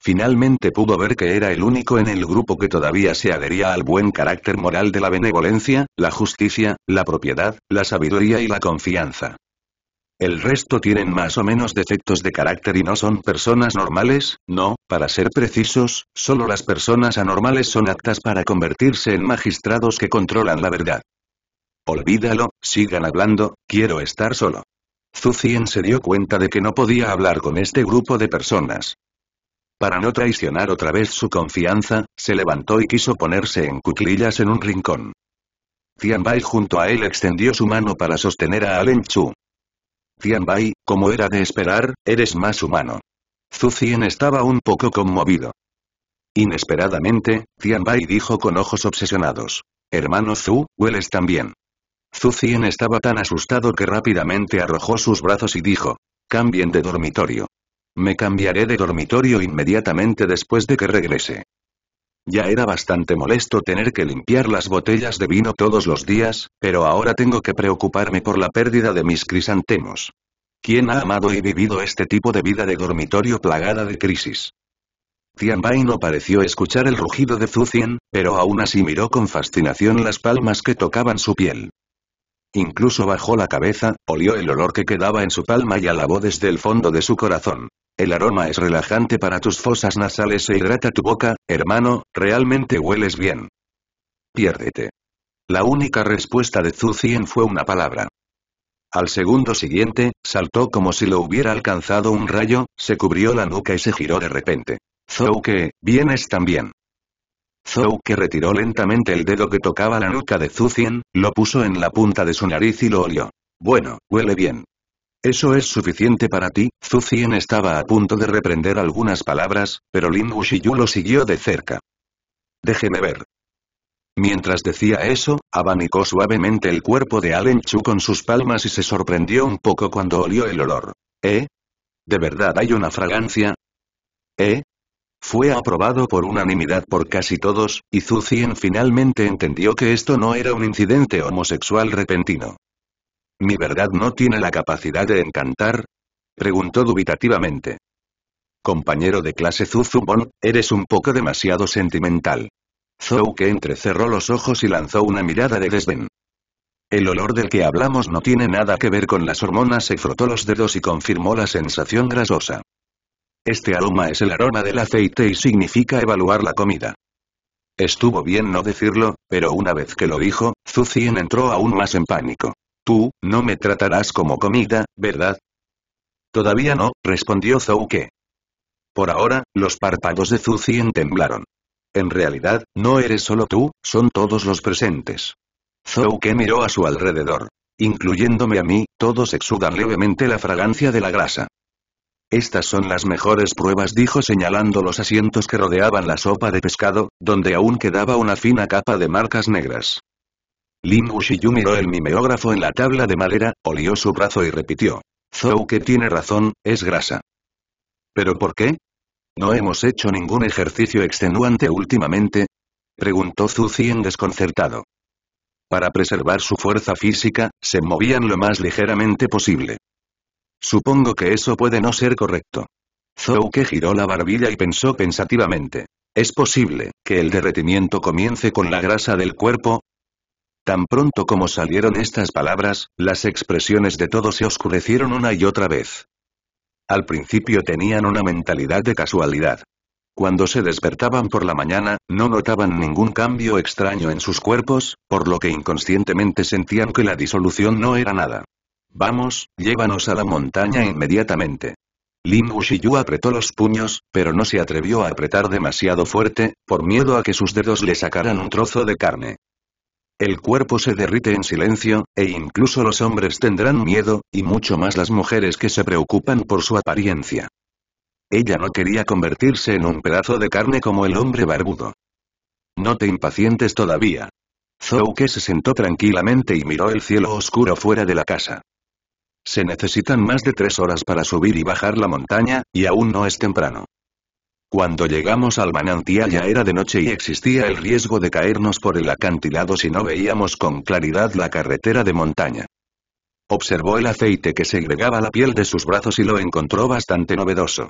Finalmente pudo ver que era el único en el grupo que todavía se adhería al buen carácter moral de la benevolencia, la justicia, la propiedad, la sabiduría y la confianza. El resto tienen más o menos defectos de carácter y no son personas normales, no, para ser precisos, solo las personas anormales son aptas para convertirse en magistrados que controlan la verdad. Olvídalo, sigan hablando, quiero estar solo. Zucin se dio cuenta de que no podía hablar con este grupo de personas. Para no traicionar otra vez su confianza, se levantó y quiso ponerse en cuclillas en un rincón. Bai junto a él extendió su mano para sostener a Alen Chu. Bai, como era de esperar, eres más humano. Zhu Cien estaba un poco conmovido. Inesperadamente, Bai dijo con ojos obsesionados. Hermano Zhu, hueles también. Zhu Cien estaba tan asustado que rápidamente arrojó sus brazos y dijo. Cambien de dormitorio. Me cambiaré de dormitorio inmediatamente después de que regrese. Ya era bastante molesto tener que limpiar las botellas de vino todos los días, pero ahora tengo que preocuparme por la pérdida de mis crisantemos. ¿Quién ha amado y vivido este tipo de vida de dormitorio plagada de crisis? Tianbai no pareció escuchar el rugido de Zucien, pero aún así miró con fascinación las palmas que tocaban su piel. Incluso bajó la cabeza, olió el olor que quedaba en su palma y alabó desde el fondo de su corazón. El aroma es relajante para tus fosas nasales e hidrata tu boca, hermano, realmente hueles bien. Piérdete. La única respuesta de Zucien fue una palabra. Al segundo siguiente, saltó como si lo hubiera alcanzado un rayo, se cubrió la nuca y se giró de repente. Zouke, vienes también. Zhou que retiró lentamente el dedo que tocaba la nuca de Zucien, lo puso en la punta de su nariz y lo olió. Bueno, huele bien. Eso es suficiente para ti, Zucien estaba a punto de reprender algunas palabras, pero Lin Yu lo siguió de cerca. Déjeme ver. Mientras decía eso, abanicó suavemente el cuerpo de Allen Chu con sus palmas y se sorprendió un poco cuando olió el olor. ¿Eh? ¿De verdad hay una fragancia? ¿Eh? Fue aprobado por unanimidad por casi todos, y Zhu finalmente entendió que esto no era un incidente homosexual repentino. ¿Mi verdad no tiene la capacidad de encantar? Preguntó dubitativamente. Compañero de clase Zhu Zubon, eres un poco demasiado sentimental. Zhou que entrecerró los ojos y lanzó una mirada de desdén. El olor del que hablamos no tiene nada que ver con las hormonas, se frotó los dedos y confirmó la sensación grasosa. Este aroma es el aroma del aceite y significa evaluar la comida. Estuvo bien no decirlo, pero una vez que lo dijo, Zucien entró aún más en pánico. Tú, no me tratarás como comida, ¿verdad? Todavía no, respondió Zouke. Por ahora, los párpados de Zucien temblaron. En realidad, no eres solo tú, son todos los presentes. Zouke miró a su alrededor. Incluyéndome a mí, todos exudan levemente la fragancia de la grasa. Estas son las mejores pruebas dijo señalando los asientos que rodeaban la sopa de pescado, donde aún quedaba una fina capa de marcas negras. Lin Wushiyu miró el mimeógrafo en la tabla de madera, olió su brazo y repitió. Zhou que tiene razón, es grasa. ¿Pero por qué? ¿No hemos hecho ningún ejercicio extenuante últimamente? Preguntó en desconcertado. Para preservar su fuerza física, se movían lo más ligeramente posible. Supongo que eso puede no ser correcto. Zouke giró la barbilla y pensó pensativamente. ¿Es posible que el derretimiento comience con la grasa del cuerpo? Tan pronto como salieron estas palabras, las expresiones de todos se oscurecieron una y otra vez. Al principio tenían una mentalidad de casualidad. Cuando se despertaban por la mañana, no notaban ningún cambio extraño en sus cuerpos, por lo que inconscientemente sentían que la disolución no era nada. Vamos, llévanos a la montaña inmediatamente. Lin Yu apretó los puños, pero no se atrevió a apretar demasiado fuerte, por miedo a que sus dedos le sacaran un trozo de carne. El cuerpo se derrite en silencio, e incluso los hombres tendrán miedo, y mucho más las mujeres que se preocupan por su apariencia. Ella no quería convertirse en un pedazo de carne como el hombre barbudo. No te impacientes todavía. Zouke se sentó tranquilamente y miró el cielo oscuro fuera de la casa. Se necesitan más de tres horas para subir y bajar la montaña, y aún no es temprano. Cuando llegamos al manantial ya era de noche y existía el riesgo de caernos por el acantilado si no veíamos con claridad la carretera de montaña. Observó el aceite que segregaba la piel de sus brazos y lo encontró bastante novedoso.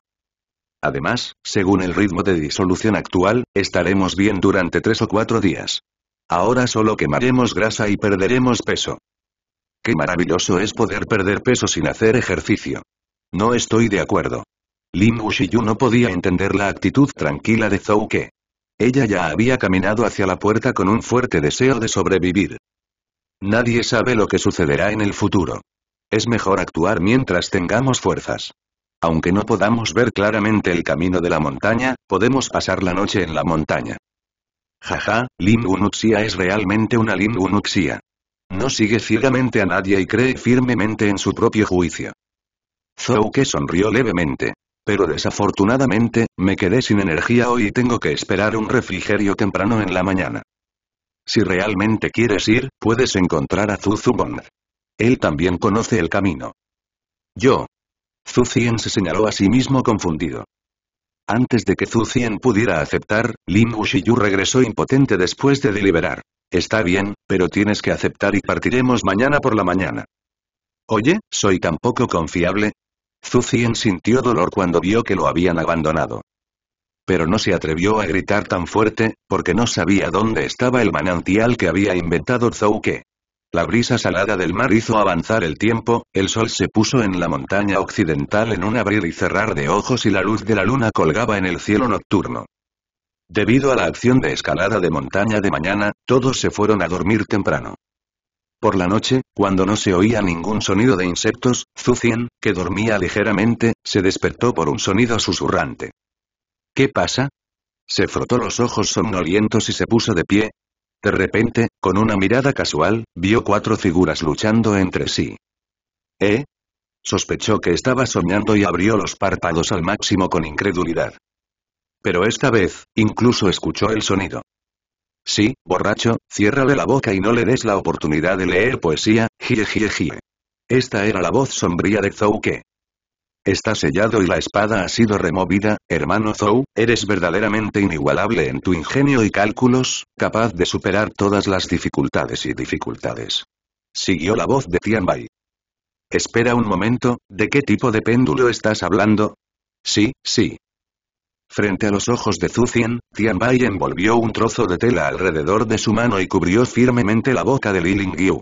Además, según el ritmo de disolución actual, estaremos bien durante tres o cuatro días. Ahora solo quemaremos grasa y perderemos peso. Qué maravilloso es poder perder peso sin hacer ejercicio. No estoy de acuerdo. Lin Yu no podía entender la actitud tranquila de Zhou Ke. Ella ya había caminado hacia la puerta con un fuerte deseo de sobrevivir. Nadie sabe lo que sucederá en el futuro. Es mejor actuar mientras tengamos fuerzas. Aunque no podamos ver claramente el camino de la montaña, podemos pasar la noche en la montaña. Jaja, Lin Wuxia es realmente una Lin Wuxia. No sigue ciegamente a nadie y cree firmemente en su propio juicio. Zouke sonrió levemente. Pero desafortunadamente, me quedé sin energía hoy y tengo que esperar un refrigerio temprano en la mañana. Si realmente quieres ir, puedes encontrar a Zuzubon. Él también conoce el camino. Yo. Zuzien se señaló a sí mismo confundido. Antes de que Zuzien pudiera aceptar, Lin Wushiyu regresó impotente después de deliberar. Está bien, pero tienes que aceptar y partiremos mañana por la mañana. Oye, ¿soy tan poco confiable? Zucien sintió dolor cuando vio que lo habían abandonado. Pero no se atrevió a gritar tan fuerte, porque no sabía dónde estaba el manantial que había inventado Zouke. La brisa salada del mar hizo avanzar el tiempo, el sol se puso en la montaña occidental en un abrir y cerrar de ojos y la luz de la luna colgaba en el cielo nocturno. Debido a la acción de escalada de montaña de mañana, todos se fueron a dormir temprano. Por la noche, cuando no se oía ningún sonido de insectos, Zucien, que dormía ligeramente, se despertó por un sonido susurrante. ¿Qué pasa? Se frotó los ojos somnolientos y se puso de pie. De repente, con una mirada casual, vio cuatro figuras luchando entre sí. ¿Eh? Sospechó que estaba soñando y abrió los párpados al máximo con incredulidad. Pero esta vez, incluso escuchó el sonido. Sí, borracho, ciérrale la boca y no le des la oportunidad de leer poesía, jie jie jie. Esta era la voz sombría de Zhou que. Está sellado y la espada ha sido removida, hermano Zou, eres verdaderamente inigualable en tu ingenio y cálculos, capaz de superar todas las dificultades y dificultades. Siguió la voz de Tianbai. Espera un momento, ¿de qué tipo de péndulo estás hablando? Sí, sí, Frente a los ojos de Zucien, Tian Bai envolvió un trozo de tela alrededor de su mano y cubrió firmemente la boca de Li Yu.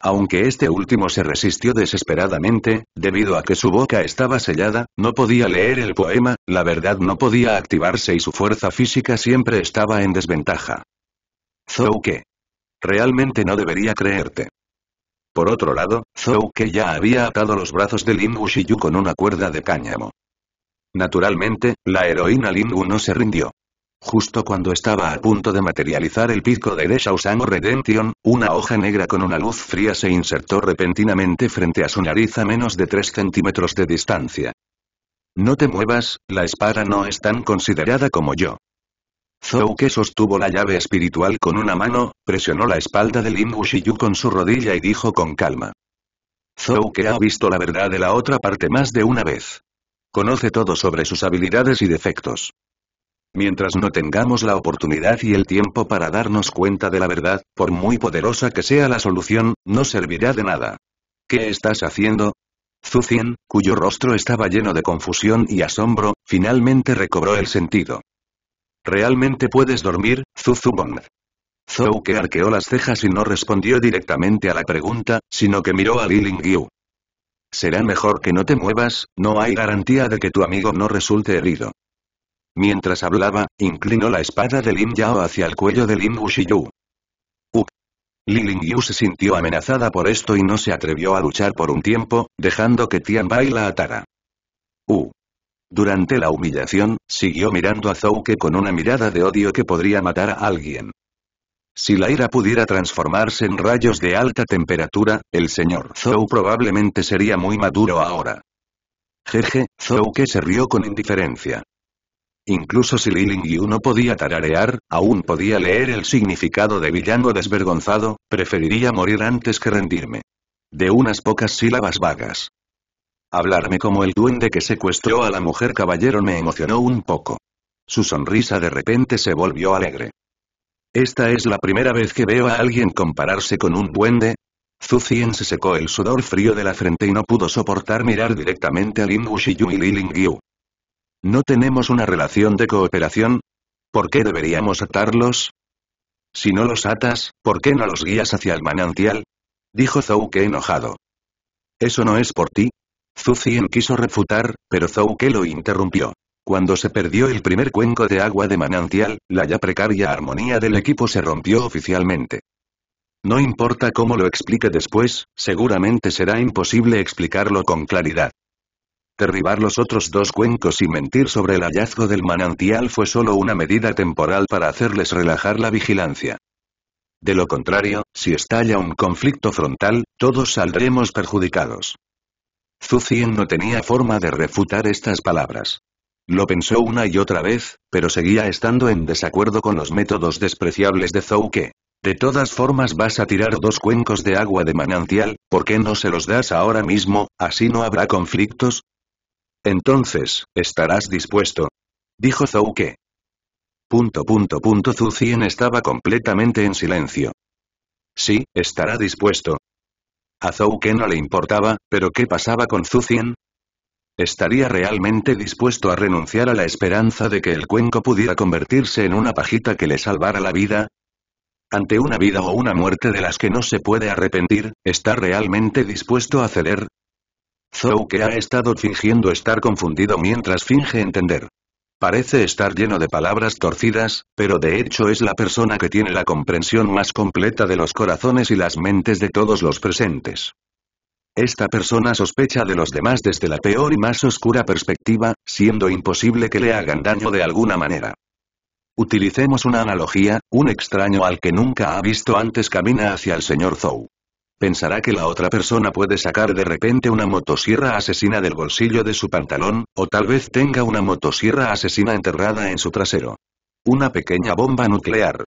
Aunque este último se resistió desesperadamente, debido a que su boca estaba sellada, no podía leer el poema, la verdad no podía activarse y su fuerza física siempre estaba en desventaja. Zhou Ke. Realmente no debería creerte. Por otro lado, Zhou Ke ya había atado los brazos de Lin Yu con una cuerda de cáñamo. Naturalmente, la heroína Wu no se rindió. Justo cuando estaba a punto de materializar el pico de Sang o Redemption, una hoja negra con una luz fría se insertó repentinamente frente a su nariz a menos de 3 centímetros de distancia. No te muevas, la espada no es tan considerada como yo. Zou sostuvo la llave espiritual con una mano, presionó la espalda de Lin Yu con su rodilla y dijo con calma. Zou ha visto la verdad de la otra parte más de una vez. Conoce todo sobre sus habilidades y defectos. Mientras no tengamos la oportunidad y el tiempo para darnos cuenta de la verdad, por muy poderosa que sea la solución, no servirá de nada. ¿Qué estás haciendo? Zucien, cuyo rostro estaba lleno de confusión y asombro, finalmente recobró el sentido. ¿Realmente puedes dormir, Zuzubong? Zhou que arqueó las cejas y no respondió directamente a la pregunta, sino que miró a Li Lingyu. Será mejor que no te muevas, no hay garantía de que tu amigo no resulte herido. Mientras hablaba, inclinó la espada de Lin Yao hacia el cuello de Lin Yu. U. Li Lingyu se sintió amenazada por esto y no se atrevió a luchar por un tiempo, dejando que Tian Bai la atara. U. Durante la humillación, siguió mirando a Zouke con una mirada de odio que podría matar a alguien. Si la ira pudiera transformarse en rayos de alta temperatura, el señor Zhou probablemente sería muy maduro ahora. Jeje, Zhou que se rió con indiferencia. Incluso si Liling Yu no podía tararear, aún podía leer el significado de villano desvergonzado, preferiría morir antes que rendirme. De unas pocas sílabas vagas. Hablarme como el duende que secuestró a la mujer caballero me emocionó un poco. Su sonrisa de repente se volvió alegre. Esta es la primera vez que veo a alguien compararse con un duende. Zucien se secó el sudor frío de la frente y no pudo soportar mirar directamente a Lin Wuxiyu y Li Yu. ¿No tenemos una relación de cooperación? ¿Por qué deberíamos atarlos? Si no los atas, ¿por qué no los guías hacia el manantial? Dijo Zouke enojado. Eso no es por ti. Zucien quiso refutar, pero Zouke lo interrumpió. Cuando se perdió el primer cuenco de agua de manantial, la ya precaria armonía del equipo se rompió oficialmente. No importa cómo lo explique después, seguramente será imposible explicarlo con claridad. Derribar los otros dos cuencos y mentir sobre el hallazgo del manantial fue solo una medida temporal para hacerles relajar la vigilancia. De lo contrario, si estalla un conflicto frontal, todos saldremos perjudicados. Zucien no tenía forma de refutar estas palabras. Lo pensó una y otra vez, pero seguía estando en desacuerdo con los métodos despreciables de Zouke. de todas formas vas a tirar dos cuencos de agua de manantial, ¿por qué no se los das ahora mismo, así no habrá conflictos? Entonces, ¿estarás dispuesto? Dijo Zouke. Punto punto punto estaba completamente en silencio. Sí, estará dispuesto. A Zouke no le importaba, pero ¿qué pasaba con Zucien? ¿Estaría realmente dispuesto a renunciar a la esperanza de que el cuenco pudiera convertirse en una pajita que le salvara la vida? Ante una vida o una muerte de las que no se puede arrepentir, ¿está realmente dispuesto a ceder? Zou que ha estado fingiendo estar confundido mientras finge entender. Parece estar lleno de palabras torcidas, pero de hecho es la persona que tiene la comprensión más completa de los corazones y las mentes de todos los presentes. Esta persona sospecha de los demás desde la peor y más oscura perspectiva, siendo imposible que le hagan daño de alguna manera. Utilicemos una analogía, un extraño al que nunca ha visto antes camina hacia el señor Zhou. Pensará que la otra persona puede sacar de repente una motosierra asesina del bolsillo de su pantalón, o tal vez tenga una motosierra asesina enterrada en su trasero. Una pequeña bomba nuclear.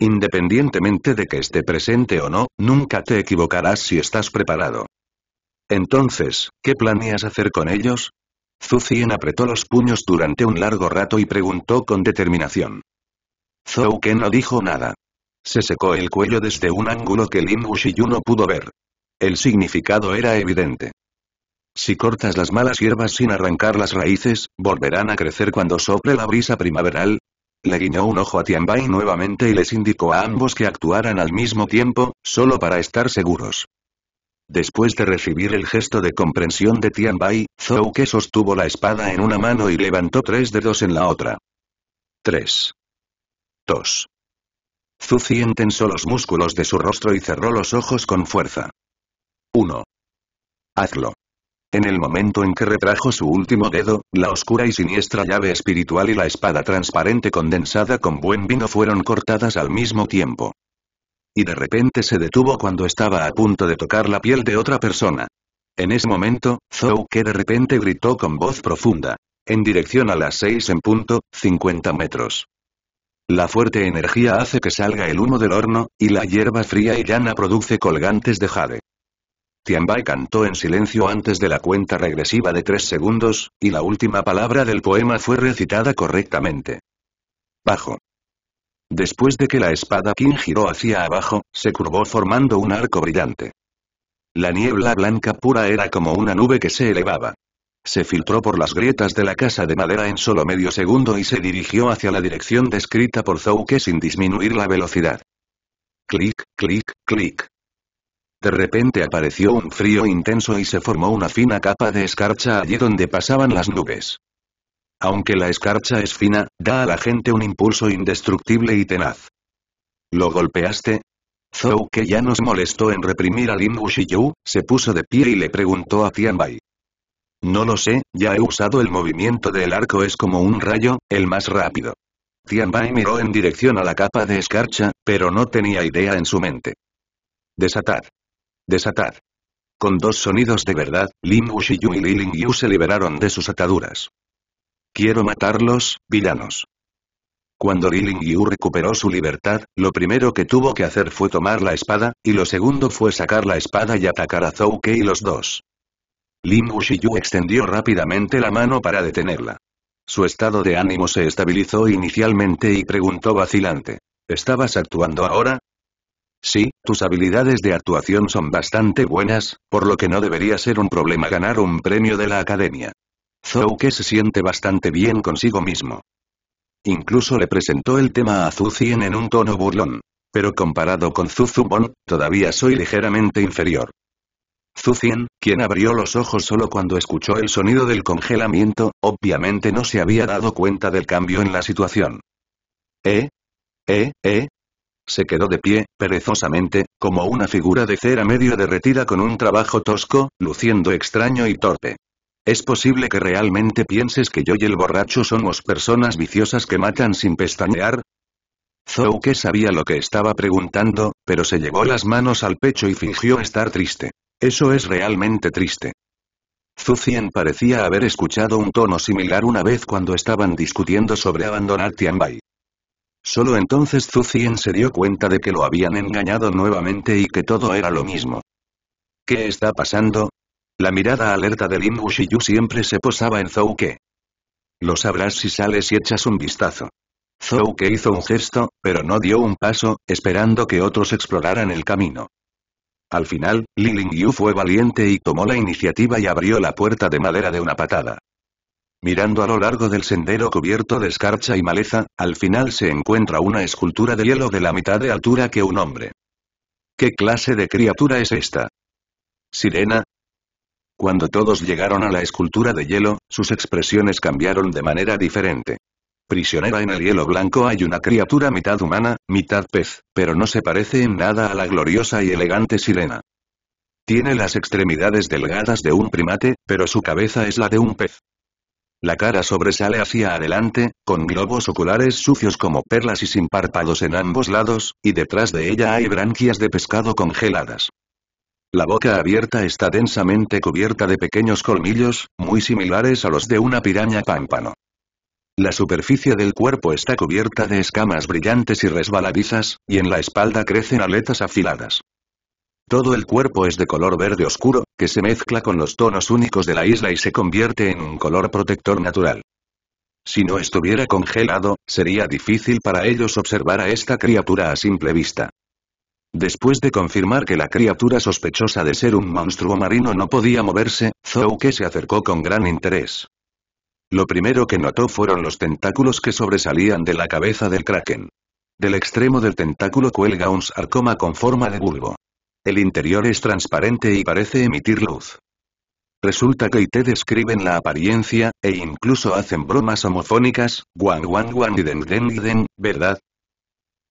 Independientemente de que esté presente o no, nunca te equivocarás si estás preparado. Entonces, ¿qué planeas hacer con ellos? Zucien apretó los puños durante un largo rato y preguntó con determinación. Zhou Ken no dijo nada. Se secó el cuello desde un ángulo que Lin Yu no pudo ver. El significado era evidente. Si cortas las malas hierbas sin arrancar las raíces, volverán a crecer cuando sople la brisa primaveral, le guiñó un ojo a Tianbai nuevamente y les indicó a ambos que actuaran al mismo tiempo, solo para estar seguros. Después de recibir el gesto de comprensión de Tianbai, Zhou que sostuvo la espada en una mano y levantó tres dedos en la otra. 3. 2. Cien tensó los músculos de su rostro y cerró los ojos con fuerza. 1. Hazlo. En el momento en que retrajo su último dedo, la oscura y siniestra llave espiritual y la espada transparente condensada con buen vino fueron cortadas al mismo tiempo. Y de repente se detuvo cuando estaba a punto de tocar la piel de otra persona. En ese momento, Zou que de repente gritó con voz profunda. En dirección a las 6 en punto, 50 metros. La fuerte energía hace que salga el humo del horno, y la hierba fría y llana produce colgantes de jade. Tianbai cantó en silencio antes de la cuenta regresiva de tres segundos, y la última palabra del poema fue recitada correctamente. Bajo. Después de que la espada King giró hacia abajo, se curvó formando un arco brillante. La niebla blanca pura era como una nube que se elevaba. Se filtró por las grietas de la casa de madera en solo medio segundo y se dirigió hacia la dirección descrita por Zouke sin disminuir la velocidad. Clic, clic, clic. De repente apareció un frío intenso y se formó una fina capa de escarcha allí donde pasaban las nubes. Aunque la escarcha es fina, da a la gente un impulso indestructible y tenaz. ¿Lo golpeaste? Zhou que ya nos molestó en reprimir a Lin Yu, se puso de pie y le preguntó a Tianbai. No lo sé, ya he usado el movimiento del arco es como un rayo, el más rápido. Tianbai miró en dirección a la capa de escarcha, pero no tenía idea en su mente. Desatad. Desatad. Con dos sonidos de verdad, Lin Yu y Li Yu se liberaron de sus ataduras. Quiero matarlos, villanos. Cuando Li Lingyu recuperó su libertad, lo primero que tuvo que hacer fue tomar la espada, y lo segundo fue sacar la espada y atacar a Zhou Kei los dos. Lin Yu extendió rápidamente la mano para detenerla. Su estado de ánimo se estabilizó inicialmente y preguntó vacilante. ¿Estabas actuando ahora? Sí, tus habilidades de actuación son bastante buenas, por lo que no debería ser un problema ganar un premio de la academia. Zouke se siente bastante bien consigo mismo. Incluso le presentó el tema a Zucien en un tono burlón. Pero comparado con Zuzubon, todavía soy ligeramente inferior. Zucien, quien abrió los ojos solo cuando escuchó el sonido del congelamiento, obviamente no se había dado cuenta del cambio en la situación. ¿Eh? ¿Eh? ¿Eh? Se quedó de pie, perezosamente, como una figura de cera medio derretida con un trabajo tosco, luciendo extraño y torpe. Es posible que realmente pienses que yo y el borracho somos personas viciosas que matan sin pestañear, Zouke sabía lo que estaba preguntando, pero se llevó las manos al pecho y fingió estar triste. Eso es realmente triste. Zucien parecía haber escuchado un tono similar una vez cuando estaban discutiendo sobre abandonar Tianbai. Solo entonces Zuzien se dio cuenta de que lo habían engañado nuevamente y que todo era lo mismo. ¿Qué está pasando? La mirada alerta de Lin Yu siempre se posaba en Zhou Lo sabrás si sales y echas un vistazo. Zhou hizo un gesto, pero no dio un paso, esperando que otros exploraran el camino. Al final, Li Yu fue valiente y tomó la iniciativa y abrió la puerta de madera de una patada. Mirando a lo largo del sendero cubierto de escarcha y maleza, al final se encuentra una escultura de hielo de la mitad de altura que un hombre. ¿Qué clase de criatura es esta? Sirena. Cuando todos llegaron a la escultura de hielo, sus expresiones cambiaron de manera diferente. Prisionera en el hielo blanco hay una criatura mitad humana, mitad pez, pero no se parece en nada a la gloriosa y elegante sirena. Tiene las extremidades delgadas de un primate, pero su cabeza es la de un pez. La cara sobresale hacia adelante, con globos oculares sucios como perlas y sin párpados en ambos lados, y detrás de ella hay branquias de pescado congeladas. La boca abierta está densamente cubierta de pequeños colmillos, muy similares a los de una piraña pámpano. La superficie del cuerpo está cubierta de escamas brillantes y resbaladizas, y en la espalda crecen aletas afiladas. Todo el cuerpo es de color verde oscuro, que se mezcla con los tonos únicos de la isla y se convierte en un color protector natural. Si no estuviera congelado, sería difícil para ellos observar a esta criatura a simple vista. Después de confirmar que la criatura sospechosa de ser un monstruo marino no podía moverse, Zouke se acercó con gran interés. Lo primero que notó fueron los tentáculos que sobresalían de la cabeza del kraken. Del extremo del tentáculo cuelga un sarcoma con forma de bulbo. El interior es transparente y parece emitir luz. Resulta que te describen la apariencia, e incluso hacen bromas homofónicas, guan guan guan y den den y den, ¿verdad?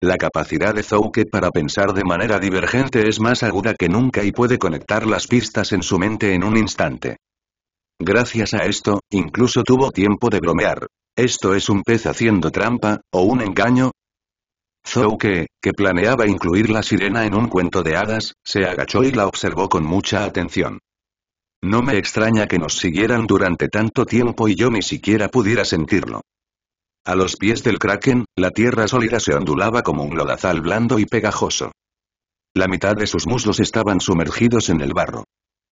La capacidad de Zouke para pensar de manera divergente es más aguda que nunca y puede conectar las pistas en su mente en un instante. Gracias a esto, incluso tuvo tiempo de bromear. Esto es un pez haciendo trampa, o un engaño, Zouke, que, que planeaba incluir la sirena en un cuento de hadas, se agachó y la observó con mucha atención. No me extraña que nos siguieran durante tanto tiempo y yo ni siquiera pudiera sentirlo. A los pies del kraken, la tierra sólida se ondulaba como un lodazal blando y pegajoso. La mitad de sus muslos estaban sumergidos en el barro.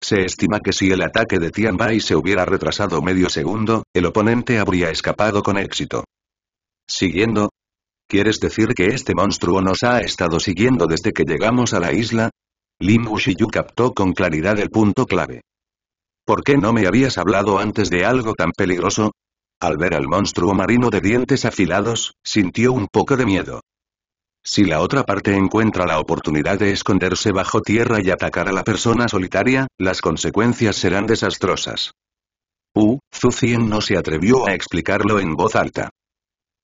Se estima que si el ataque de Tian Bai se hubiera retrasado medio segundo, el oponente habría escapado con éxito. Siguiendo, ¿Quieres decir que este monstruo nos ha estado siguiendo desde que llegamos a la isla? Lin Wushiyu captó con claridad el punto clave. ¿Por qué no me habías hablado antes de algo tan peligroso? Al ver al monstruo marino de dientes afilados, sintió un poco de miedo. Si la otra parte encuentra la oportunidad de esconderse bajo tierra y atacar a la persona solitaria, las consecuencias serán desastrosas. Wu Zuxian no se atrevió a explicarlo en voz alta.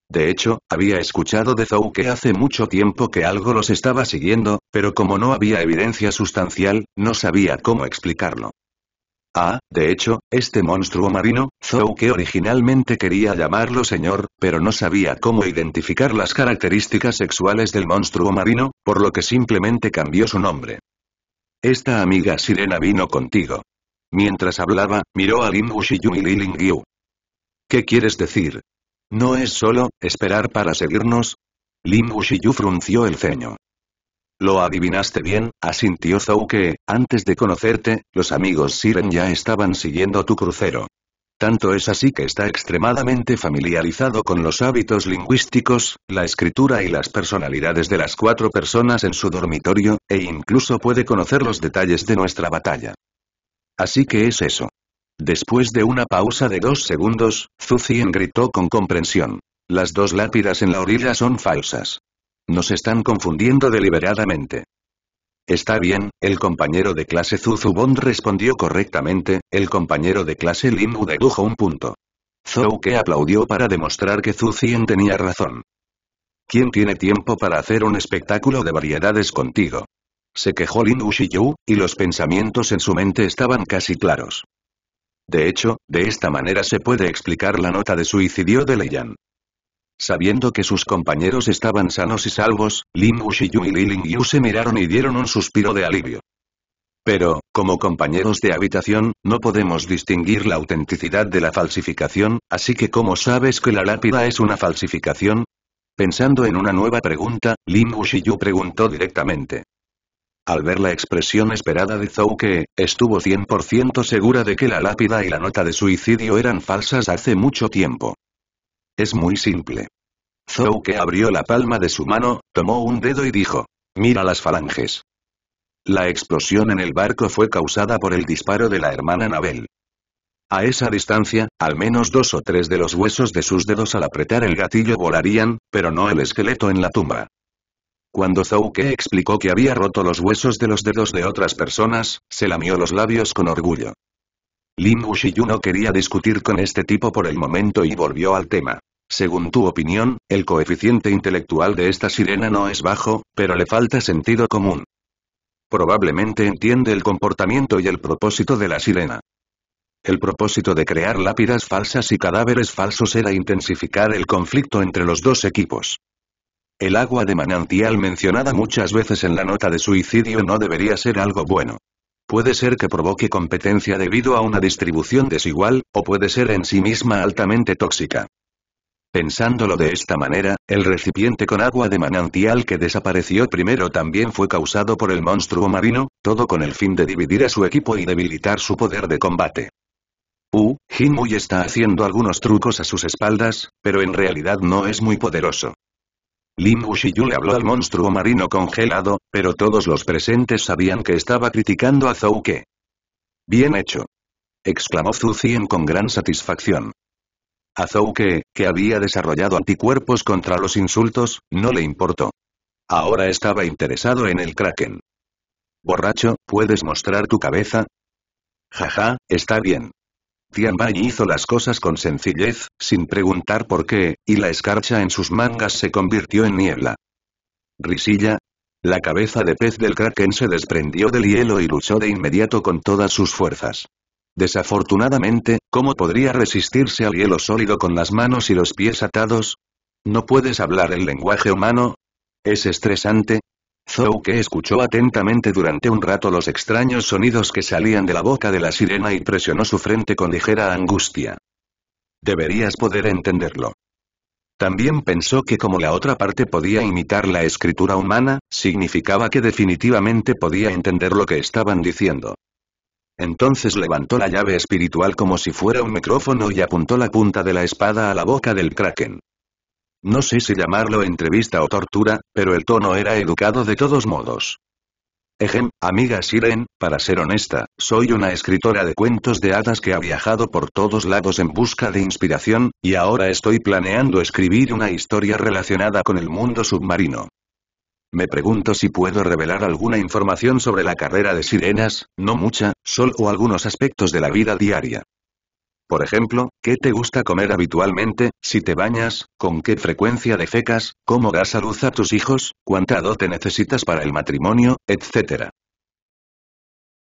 De hecho, había escuchado de Zou que hace mucho tiempo que algo los estaba siguiendo, pero como no había evidencia sustancial, no sabía cómo explicarlo. Ah, de hecho, este monstruo marino, Zou que originalmente quería llamarlo señor, pero no sabía cómo identificar las características sexuales del monstruo marino, por lo que simplemente cambió su nombre. Esta amiga sirena vino contigo. Mientras hablaba, miró a Lin Yu y Li Yu. ¿Qué quieres decir? ¿No es solo, esperar para seguirnos? Lin Yu frunció el ceño. Lo adivinaste bien, asintió Zhou que, antes de conocerte, los amigos Siren ya estaban siguiendo tu crucero. Tanto es así que está extremadamente familiarizado con los hábitos lingüísticos, la escritura y las personalidades de las cuatro personas en su dormitorio, e incluso puede conocer los detalles de nuestra batalla. Así que es eso. Después de una pausa de dos segundos, Zhu gritó con comprensión. Las dos lápidas en la orilla son falsas. Nos están confundiendo deliberadamente. Está bien, el compañero de clase Bond respondió correctamente, el compañero de clase Limu dedujo un punto. Zhou aplaudió para demostrar que Zhu tenía razón. ¿Quién tiene tiempo para hacer un espectáculo de variedades contigo? Se quejó Lin Yu, y los pensamientos en su mente estaban casi claros. De hecho, de esta manera se puede explicar la nota de suicidio de Leyan. Sabiendo que sus compañeros estaban sanos y salvos, Lin Wuxiyu y Li Yu se miraron y dieron un suspiro de alivio. Pero, como compañeros de habitación, no podemos distinguir la autenticidad de la falsificación, así que ¿cómo sabes que la lápida es una falsificación? Pensando en una nueva pregunta, Lin Yu preguntó directamente. Al ver la expresión esperada de Zouke, estuvo 100% segura de que la lápida y la nota de suicidio eran falsas hace mucho tiempo. Es muy simple. Zouke abrió la palma de su mano, tomó un dedo y dijo, mira las falanges. La explosión en el barco fue causada por el disparo de la hermana Nabel. A esa distancia, al menos dos o tres de los huesos de sus dedos al apretar el gatillo volarían, pero no el esqueleto en la tumba. Cuando Zouke explicó que había roto los huesos de los dedos de otras personas, se lamió los labios con orgullo. Lin Wuxiyu no quería discutir con este tipo por el momento y volvió al tema. Según tu opinión, el coeficiente intelectual de esta sirena no es bajo, pero le falta sentido común. Probablemente entiende el comportamiento y el propósito de la sirena. El propósito de crear lápidas falsas y cadáveres falsos era intensificar el conflicto entre los dos equipos. El agua de manantial mencionada muchas veces en la nota de suicidio no debería ser algo bueno. Puede ser que provoque competencia debido a una distribución desigual, o puede ser en sí misma altamente tóxica. Pensándolo de esta manera, el recipiente con agua de manantial que desapareció primero también fue causado por el monstruo marino, todo con el fin de dividir a su equipo y debilitar su poder de combate. Uh, Hinmui está haciendo algunos trucos a sus espaldas, pero en realidad no es muy poderoso. Lin le habló al monstruo marino congelado, pero todos los presentes sabían que estaba criticando a Zouke. Bien hecho. Exclamó Zhu con gran satisfacción. A Zouke, que había desarrollado anticuerpos contra los insultos, no le importó. Ahora estaba interesado en el kraken. Borracho, ¿puedes mostrar tu cabeza? Jaja, está bien. Bai hizo las cosas con sencillez, sin preguntar por qué, y la escarcha en sus mangas se convirtió en niebla. Risilla. La cabeza de pez del kraken se desprendió del hielo y luchó de inmediato con todas sus fuerzas. Desafortunadamente, ¿cómo podría resistirse al hielo sólido con las manos y los pies atados? ¿No puedes hablar el lenguaje humano? Es estresante, Zouke escuchó atentamente durante un rato los extraños sonidos que salían de la boca de la sirena y presionó su frente con ligera angustia. Deberías poder entenderlo. También pensó que como la otra parte podía imitar la escritura humana, significaba que definitivamente podía entender lo que estaban diciendo. Entonces levantó la llave espiritual como si fuera un micrófono y apuntó la punta de la espada a la boca del kraken. No sé si llamarlo entrevista o tortura, pero el tono era educado de todos modos. Ejem, amiga Siren, para ser honesta, soy una escritora de cuentos de hadas que ha viajado por todos lados en busca de inspiración, y ahora estoy planeando escribir una historia relacionada con el mundo submarino. Me pregunto si puedo revelar alguna información sobre la carrera de sirenas, no mucha, solo algunos aspectos de la vida diaria. Por ejemplo, ¿qué te gusta comer habitualmente? Si te bañas, ¿con qué frecuencia defecas? ¿Cómo das a luz a tus hijos? ¿Cuánta dote necesitas para el matrimonio? Etcétera.